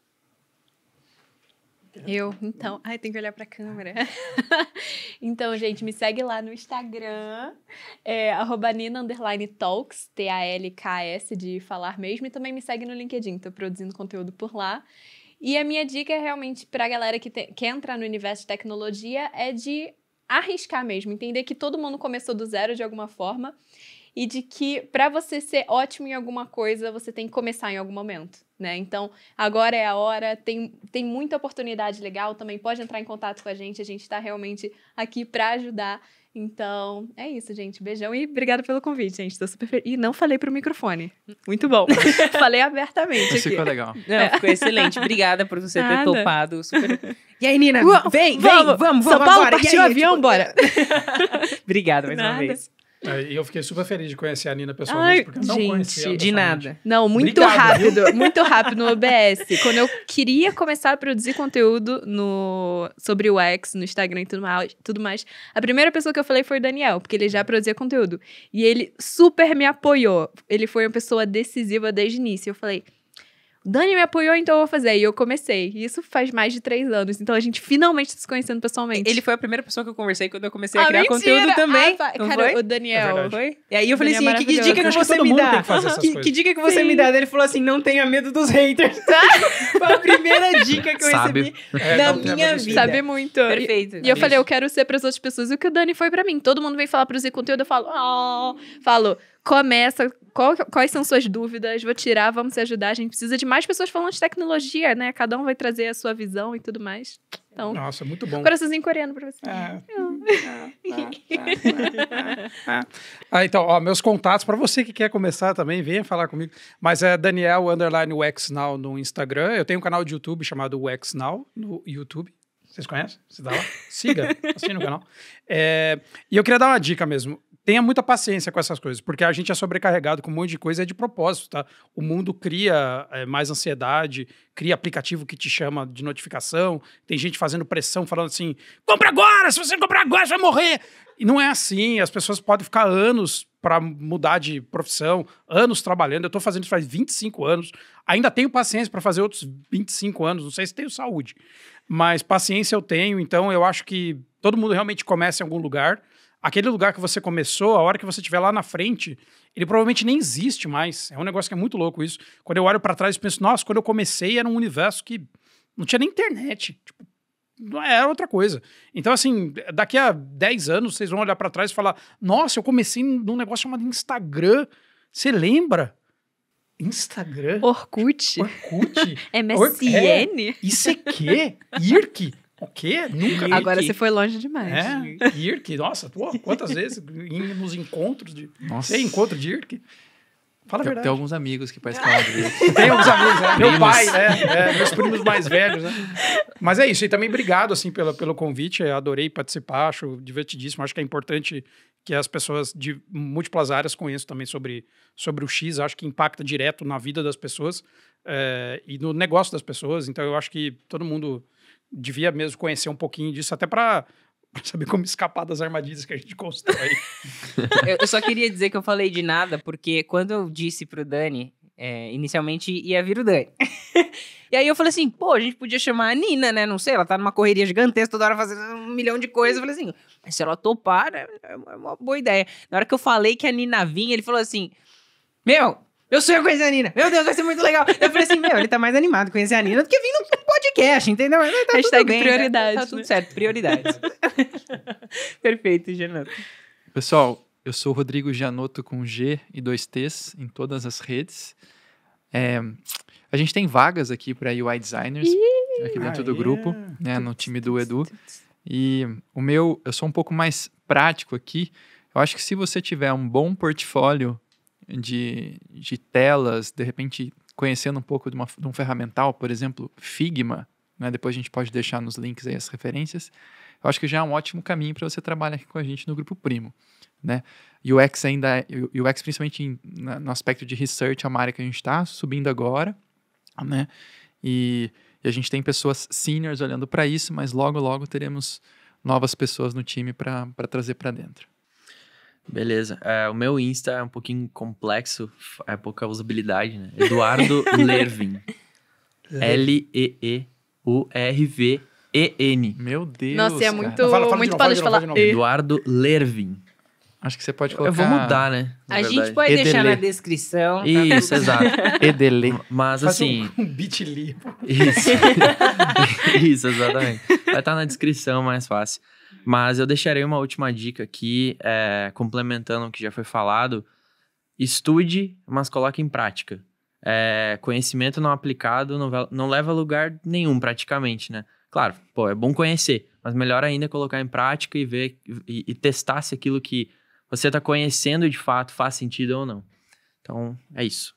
Eu, então. Ai, tem que olhar para a câmera. (laughs) então, gente, me segue lá no Instagram, é, @nina_talks T-A-L-K-S, de falar mesmo, e também me segue no LinkedIn, Estou produzindo conteúdo por lá. E a minha dica é realmente a galera que quer entrar no universo de tecnologia é de arriscar mesmo, entender que todo mundo começou do zero de alguma forma e de que para você ser ótimo em alguma coisa, você tem que começar em algum momento, né? Então, agora é a hora, tem, tem muita oportunidade legal, também pode entrar em contato com a gente, a gente está realmente aqui para ajudar então, é isso, gente. Beijão e obrigada pelo convite, gente. Tô super feliz. E não falei pro microfone. Muito bom. (laughs) falei abertamente. Isso aqui. ficou legal. Não, é. ficou excelente. Obrigada por você Nada. ter topado. Super... (laughs) E aí, Nina? Uou, vem, vem, vamos, vamos. São Paulo agora. partiu o avião, tipo... bora. (laughs) obrigada mais Nada. uma vez. É, e eu fiquei super feliz de conhecer a Nina pessoalmente, Ai, porque eu não gente, conhecia. Ela de nada. Não, muito Obrigado, rápido. Viu? Muito rápido no OBS. Quando eu queria começar a produzir conteúdo no, sobre o X, no Instagram e tudo mais, tudo mais, a primeira pessoa que eu falei foi o Daniel, porque ele já produzia conteúdo. E ele super me apoiou. Ele foi uma pessoa decisiva desde o início. Eu falei Dani me apoiou, então eu vou fazer. E eu comecei. isso faz mais de três anos. Então a gente finalmente tá se conhecendo pessoalmente. Ele foi a primeira pessoa que eu conversei quando eu comecei a ah, criar mentira. conteúdo também. Ah, cara, foi? o Daniel. É foi? E aí eu falei é assim: que, dica que, você me dá? Que, dica que você me dá? Ele falou assim: não tenha medo dos haters. Tá. (laughs) foi a primeira dica que eu Sabe. recebi é, na minha vida. Sabe muito. Perfeito. E, e eu falei: eu quero ser para as outras pessoas. E o que o Dani foi para mim. Todo mundo vem falar para produzir conteúdo, eu falo, oh, falo começa qual, quais são suas dúvidas, vou tirar, vamos se ajudar. A gente precisa de mais pessoas falando de tecnologia, né? Cada um vai trazer a sua visão e tudo mais. Então, Nossa, muito bom. Coraçãozinho coreano para você. É. (laughs) ah, então, ó, meus contatos, para você que quer começar também, venha falar comigo. Mas é Daniel Underline Wax no Instagram. Eu tenho um canal de YouTube chamado Wexnow no YouTube. Vocês conhecem? Você dá lá? Siga, (laughs) assina o canal. É, e eu queria dar uma dica mesmo tenha muita paciência com essas coisas, porque a gente é sobrecarregado com um monte de coisa é de propósito, tá? O mundo cria é, mais ansiedade, cria aplicativo que te chama de notificação, tem gente fazendo pressão, falando assim: compra agora, se você não comprar agora, você vai morrer. E não é assim, as pessoas podem ficar anos para mudar de profissão, anos trabalhando. Eu estou fazendo isso faz 25 anos. Ainda tenho paciência para fazer outros 25 anos. Não sei se tenho saúde, mas paciência eu tenho. Então eu acho que todo mundo realmente começa em algum lugar aquele lugar que você começou, a hora que você estiver lá na frente, ele provavelmente nem existe mais. É um negócio que é muito louco isso. Quando eu olho para trás, penso, nossa, quando eu comecei era um universo que não tinha nem internet. Tipo, era outra coisa. Então, assim, daqui a 10 anos, vocês vão olhar para trás e falar: nossa, eu comecei num negócio chamado Instagram. Você lembra? Instagram? Orkut. Orkut. (laughs) MSN. Or é, ICQ. IRC. O quê? Nunca. Irk. Agora você foi longe demais. É, Irk, nossa, pô, quantas (laughs) vezes nos encontros de. Nossa. Tem encontro de Irk? Fala a verdade. Tem alguns amigos que participaram disso. (laughs) Tem alguns amigos, né? Meu pai, né? É, meus primos mais velhos, né? Mas é isso, e também obrigado, assim, pelo pelo convite. Eu adorei participar, acho divertidíssimo. Acho que é importante que as pessoas de múltiplas áreas conheçam também sobre, sobre o X. Acho que impacta direto na vida das pessoas é, e no negócio das pessoas. Então, eu acho que todo mundo devia mesmo conhecer um pouquinho disso, até para (laughs) saber como escapar das armadilhas que a gente constrói. (laughs) eu, só queria dizer que eu falei de nada, porque quando eu disse pro Dani, é, inicialmente ia vir o Dani. (laughs) e aí eu falei assim, pô, a gente podia chamar a Nina, né? Não sei, ela tá numa correria gigantesca, toda hora fazendo um milhão de coisas. Eu falei assim, mas se ela topar, né, é, é uma boa ideia. Na hora que eu falei que a Nina vinha, ele falou assim, meu, eu sonho conhecer a Nina. Meu Deus, vai ser muito legal. Eu falei assim, meu, ele tá mais animado conhecer a Nina do que vindo podcast, entendeu? Mas tá Hashtag bem, prioridade. Né? Tá tudo né? certo, prioridade. (laughs) Perfeito, Genoto. Pessoal, eu sou o Rodrigo Gianotto com G e dois T's em todas as redes. É, a gente tem vagas aqui para UI designers Ih, aqui dentro ah, do grupo, né, no time do Edu. E o meu, eu sou um pouco mais prático aqui. Eu acho que se você tiver um bom portfólio de, de telas, de repente conhecendo um pouco de, uma, de um ferramental, por exemplo, Figma, né? depois a gente pode deixar nos links aí as referências, eu acho que já é um ótimo caminho para você trabalhar aqui com a gente no Grupo Primo. Né? UX ainda, UX é, principalmente em, na, no aspecto de research, é uma área que a gente está subindo agora, né? E, e, a gente tem pessoas seniors olhando para isso, mas logo, logo teremos novas pessoas no time para trazer para dentro. Beleza. É, o meu Insta é um pouquinho complexo, é pouca usabilidade, né? (laughs) Eduardo Lervin. É. L-E-E-U-R-V-E-N. Meu Deus. Nossa, é muito, fala, fala muito para de falar. De novo, Eduardo Lervin. Acho que você pode colocar. Eu vou mudar, né? A gente pode deixar na descrição. Tá? Isso, tá exato. (laughs) Edele. Mas Faz assim. (laughs) Um, um bit.ly. Isso. Isso, exatamente. Vai estar tá na descrição mais fácil. Mas eu deixarei uma última dica aqui, é, complementando o que já foi falado. Estude, mas coloque em prática. É, conhecimento não aplicado não, não leva a lugar nenhum, praticamente, né? Claro, pô, é bom conhecer, mas melhor ainda é colocar em prática e ver e, e testar se aquilo que você está conhecendo de fato faz sentido ou não. Então, é isso.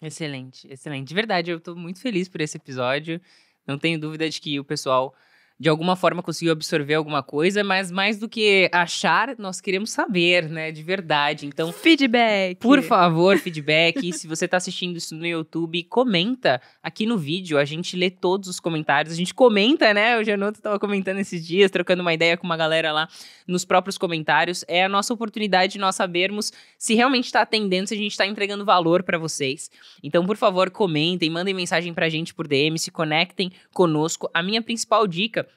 Excelente, excelente. De verdade, eu estou muito feliz por esse episódio. Não tenho dúvida de que o pessoal de alguma forma conseguiu absorver alguma coisa, mas mais do que achar, nós queremos saber, né, de verdade. Então, feedback. Por favor, feedback. se você está assistindo isso no YouTube, comenta aqui no vídeo. A gente lê todos os comentários, a gente comenta, né? O Janoto estava comentando esses dias, trocando uma ideia com uma galera lá nos próprios comentários. É a nossa oportunidade de nós sabermos se realmente está atendendo, se a gente está entregando valor para vocês. Então, por favor, comentem, mandem mensagem pra gente por DM, se conectem conosco. A minha principal dica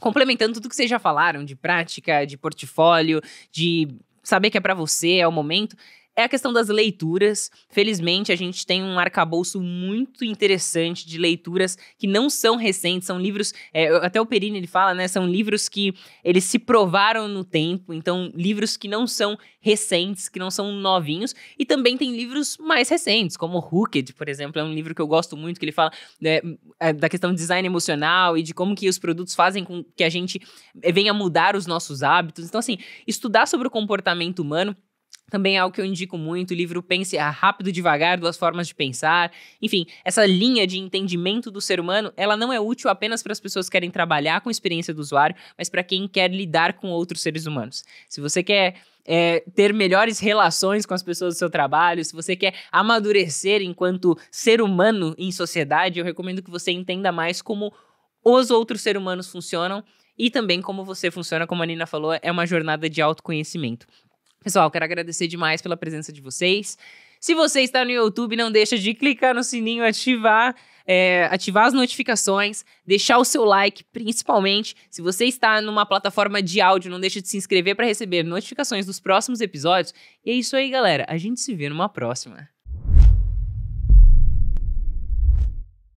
complementando tudo que vocês já falaram de prática, de portfólio, de saber que é para você, é o momento é a questão das leituras. Felizmente, a gente tem um arcabouço muito interessante de leituras que não são recentes, são livros. É, até o Perini ele fala, né? São livros que eles se provaram no tempo, então, livros que não são recentes, que não são novinhos, e também tem livros mais recentes, como Hooked, por exemplo, é um livro que eu gosto muito, que ele fala né, é, da questão de design emocional e de como que os produtos fazem com que a gente venha mudar os nossos hábitos. Então, assim, estudar sobre o comportamento humano também é algo que eu indico muito, o livro Pense Rápido e Devagar, Duas Formas de Pensar. Enfim, essa linha de entendimento do ser humano, ela não é útil apenas para as pessoas que querem trabalhar com a experiência do usuário, mas para quem quer lidar com outros seres humanos. Se você quer é, ter melhores relações com as pessoas do seu trabalho, se você quer amadurecer enquanto ser humano em sociedade, eu recomendo que você entenda mais como os outros seres humanos funcionam e também como você funciona, como a Nina falou, é uma jornada de autoconhecimento. Pessoal, quero agradecer demais pela presença de vocês. Se você está no YouTube, não deixa de clicar no sininho, ativar, é, ativar as notificações, deixar o seu like, principalmente. Se você está numa plataforma de áudio, não deixa de se inscrever para receber notificações dos próximos episódios. E é isso aí, galera. A gente se vê numa próxima.